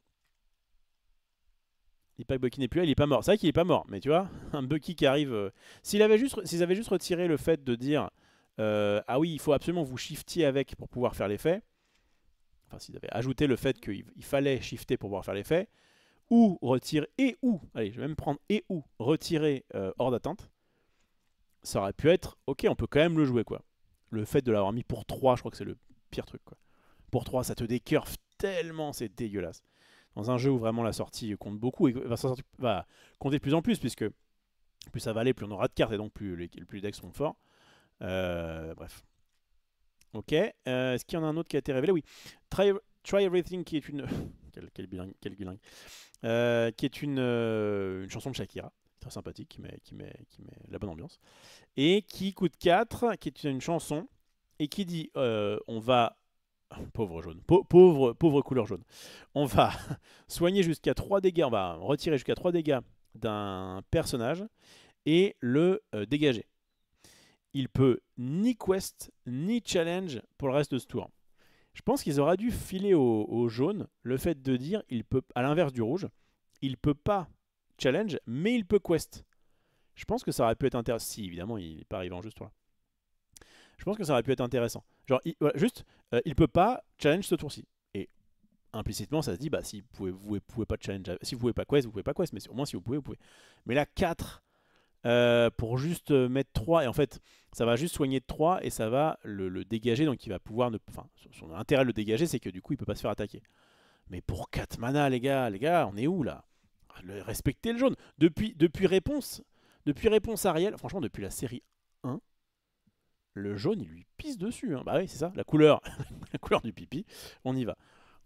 A: que Bucky n'est plus là, il est pas mort. C'est vrai qu'il est pas mort, mais tu vois, un Bucky qui arrive. Euh, s'ils avaient juste, juste retiré le fait de dire ah oui, il faut absolument vous shiftiez avec pour pouvoir faire l'effet. Enfin, s'ils avaient ajouté le fait qu'il fallait shifter pour pouvoir faire l'effet, ou retirer et ou, allez, je vais même prendre et ou retirer euh, hors d'attente ça aurait pu être ok, on peut quand même le jouer quoi. Le fait de l'avoir mis pour 3, je crois que c'est le pire truc quoi. Pour 3, ça te décurve tellement, c'est dégueulasse. Dans un jeu où vraiment la sortie compte beaucoup et va, compter de plus en plus, puisque plus ça va aller, plus on aura de cartes et donc plus les, plus decks seront forts. Euh, bref. Ok. Euh, est-ce qu'il y en a un autre qui a été révélé Oui. try Everything qui est une quel, euh, qui est euh, une, chanson de Shakira, très sympathique, qui met, la bonne ambiance, et qui coûte 4, qui est une chanson, et qui dit euh, on va pauvre jaune, pauvre, pauvre couleur jaune. On va soigner jusqu'à 3 dégâts, on va retirer jusqu'à 3 dégâts d'un personnage et le dégager. Il peut ni quest ni challenge pour le reste de ce tour. Je pense qu'ils auraient dû filer au, jaune le fait de dire, il peut, à l'inverse du rouge, il peut pas challenge, mais il peut quest. Je pense que ça aurait pu être intéressant. Si, évidemment, il n'est pas arrivé en juste là. Je pense que ça aurait pu être intéressant. Genre, juste, euh, il peut pas challenge ce tour-ci. Et implicitement, ça se dit, bah, si vous pouvez, pouvez pas challenge, si vous pouvez pas quest, vous pouvez pas quest, mais au moins si vous pouvez, vous pouvez. Mais là, 4, euh, pour juste euh, mettre 3, et en fait, ça va juste soigner de 3 et ça va le, dégager, donc il va pouvoir ne... Enfin, son, intérêt de le dégager, c'est que du coup, il peut pas se faire attaquer. Mais pour 4 mana, les gars, les gars, on est où, là le, Respectez le jaune Depuis, depuis réponse, depuis réponse Ariel, franchement, depuis la série 1, le jaune, il lui pisse dessus. Hein. Bah oui, c'est ça, la couleur, la couleur du pipi, on y va.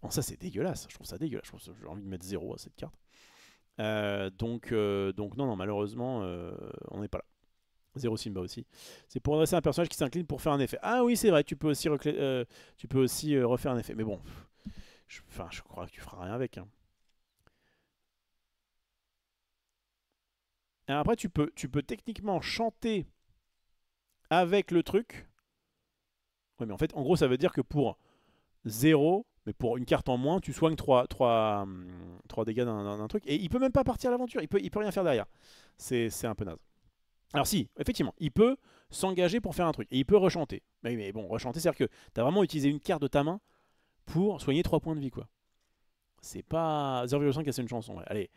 A: Bon, ça, c'est dégueulasse, je trouve ça dégueulasse, j'ai envie de mettre 0 à cette carte. Euh, donc, euh, donc non, non, malheureusement, euh, on n'est pas là. Zéro Simba aussi. C'est pour adresser un personnage qui s'incline pour faire un effet. Ah oui, c'est vrai, tu peux aussi, euh, tu peux aussi euh, refaire un effet. Mais bon, je, enfin, je crois que tu feras rien avec. Et hein. après, tu peux, tu peux techniquement chanter avec le truc. Oui, mais en fait, en gros, ça veut dire que pour 0, mais pour une carte en moins, tu soignes 3, 3, 3 dégâts d'un truc. Et il peut même pas partir à l'aventure, il peut, il peut rien faire derrière. C'est un peu naze. Alors si, effectivement, il peut s'engager pour faire un truc. Et il peut rechanter. Mais, bon, rechanter, c'est-à-dire que tu as vraiment utilisé une carte de ta main pour soigner 3 points de vie, quoi. C'est pas 0,5 c'est une chanson. Allez,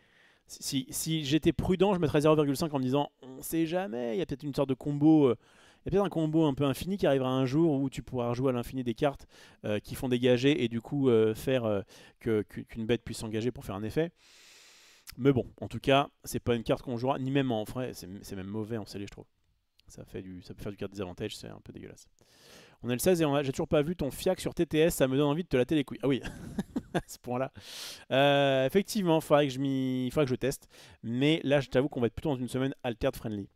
A: si, j'étais prudent, je mettrais 0,5 en me disant, on sait jamais, il y a peut-être une sorte de combo... Euh, il y a peut-être un combo un peu infini qui arrivera un jour où tu pourras jouer à l'infini des cartes euh, qui font dégager et du coup euh, faire qu'une bête puisse s'engager pour faire un effet. Mais bon, en tout cas, c'est pas une carte qu'on jouera, ni même en vrai, c'est même mauvais en scellé, je trouve. Ça, fait du, ça peut faire du carte désavantage, c'est un peu dégueulasse. On est le 16 et j'ai toujours pas vu ton fiac sur TTS, ça me donne envie de te la les couilles. Ah oui, à ce point-là. Euh, effectivement, il faudrait que, je que je teste. Mais là, je t'avoue qu'on va être plutôt dans une semaine altered friendly.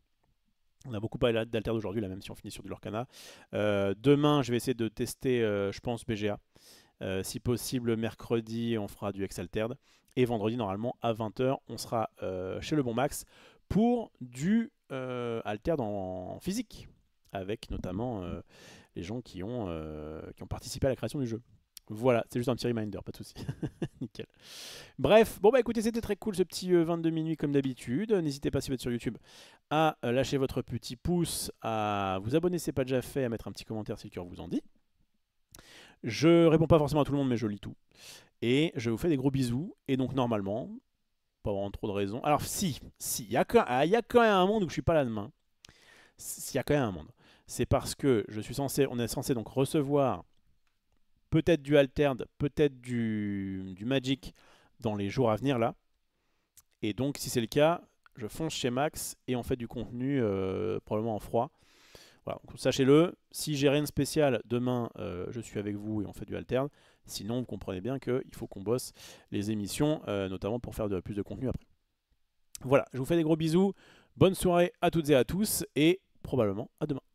A: On a beaucoup parlé d'Altered aujourd'hui, là, même si on finit sur du Lorcana. Euh, demain, je vais essayer de tester, euh, je pense, BGA. Euh, si possible, mercredi, on fera du Exalterd. Et vendredi, normalement, à 20h, on sera euh, chez le Bon Max pour du euh, Alterd en physique. Avec notamment les gens qui ont, qui ont participé à la création du jeu. Voilà, c'est juste un petit reminder, pas de souci. Nickel. Bref, bon bah écoutez, c'était très cool ce petit 22 minutes comme d'habitude. N'hésitez pas si vous êtes sur YouTube à lâcher votre petit pouce, à vous abonner si ce n'est pas déjà fait, à mettre un petit commentaire si le cœur vous en dit. Je réponds pas forcément à tout le monde, mais je lis tout. Et je vous fais des gros bisous. Et donc, normalement, pas vraiment trop de raisons. Alors, si, si, il y, a ah, quand même un monde où je suis pas là demain. S'il y a quand même un monde. C'est parce que je suis censé, on est censé donc recevoir peut-être du Altered, peut-être du, Magic dans les jours à venir là. Et donc, si c'est le cas, je fonce chez Max et on fait du contenu euh, probablement en froid voilà, sachez-le, si j'ai rien de spécial, demain euh, je suis avec vous et on fait du alterne. Sinon, vous comprenez bien qu'il faut qu'on bosse les émissions, euh, notamment pour faire plus de contenu après. Voilà, je vous fais des gros bisous, bonne soirée à toutes et à tous, et probablement à demain.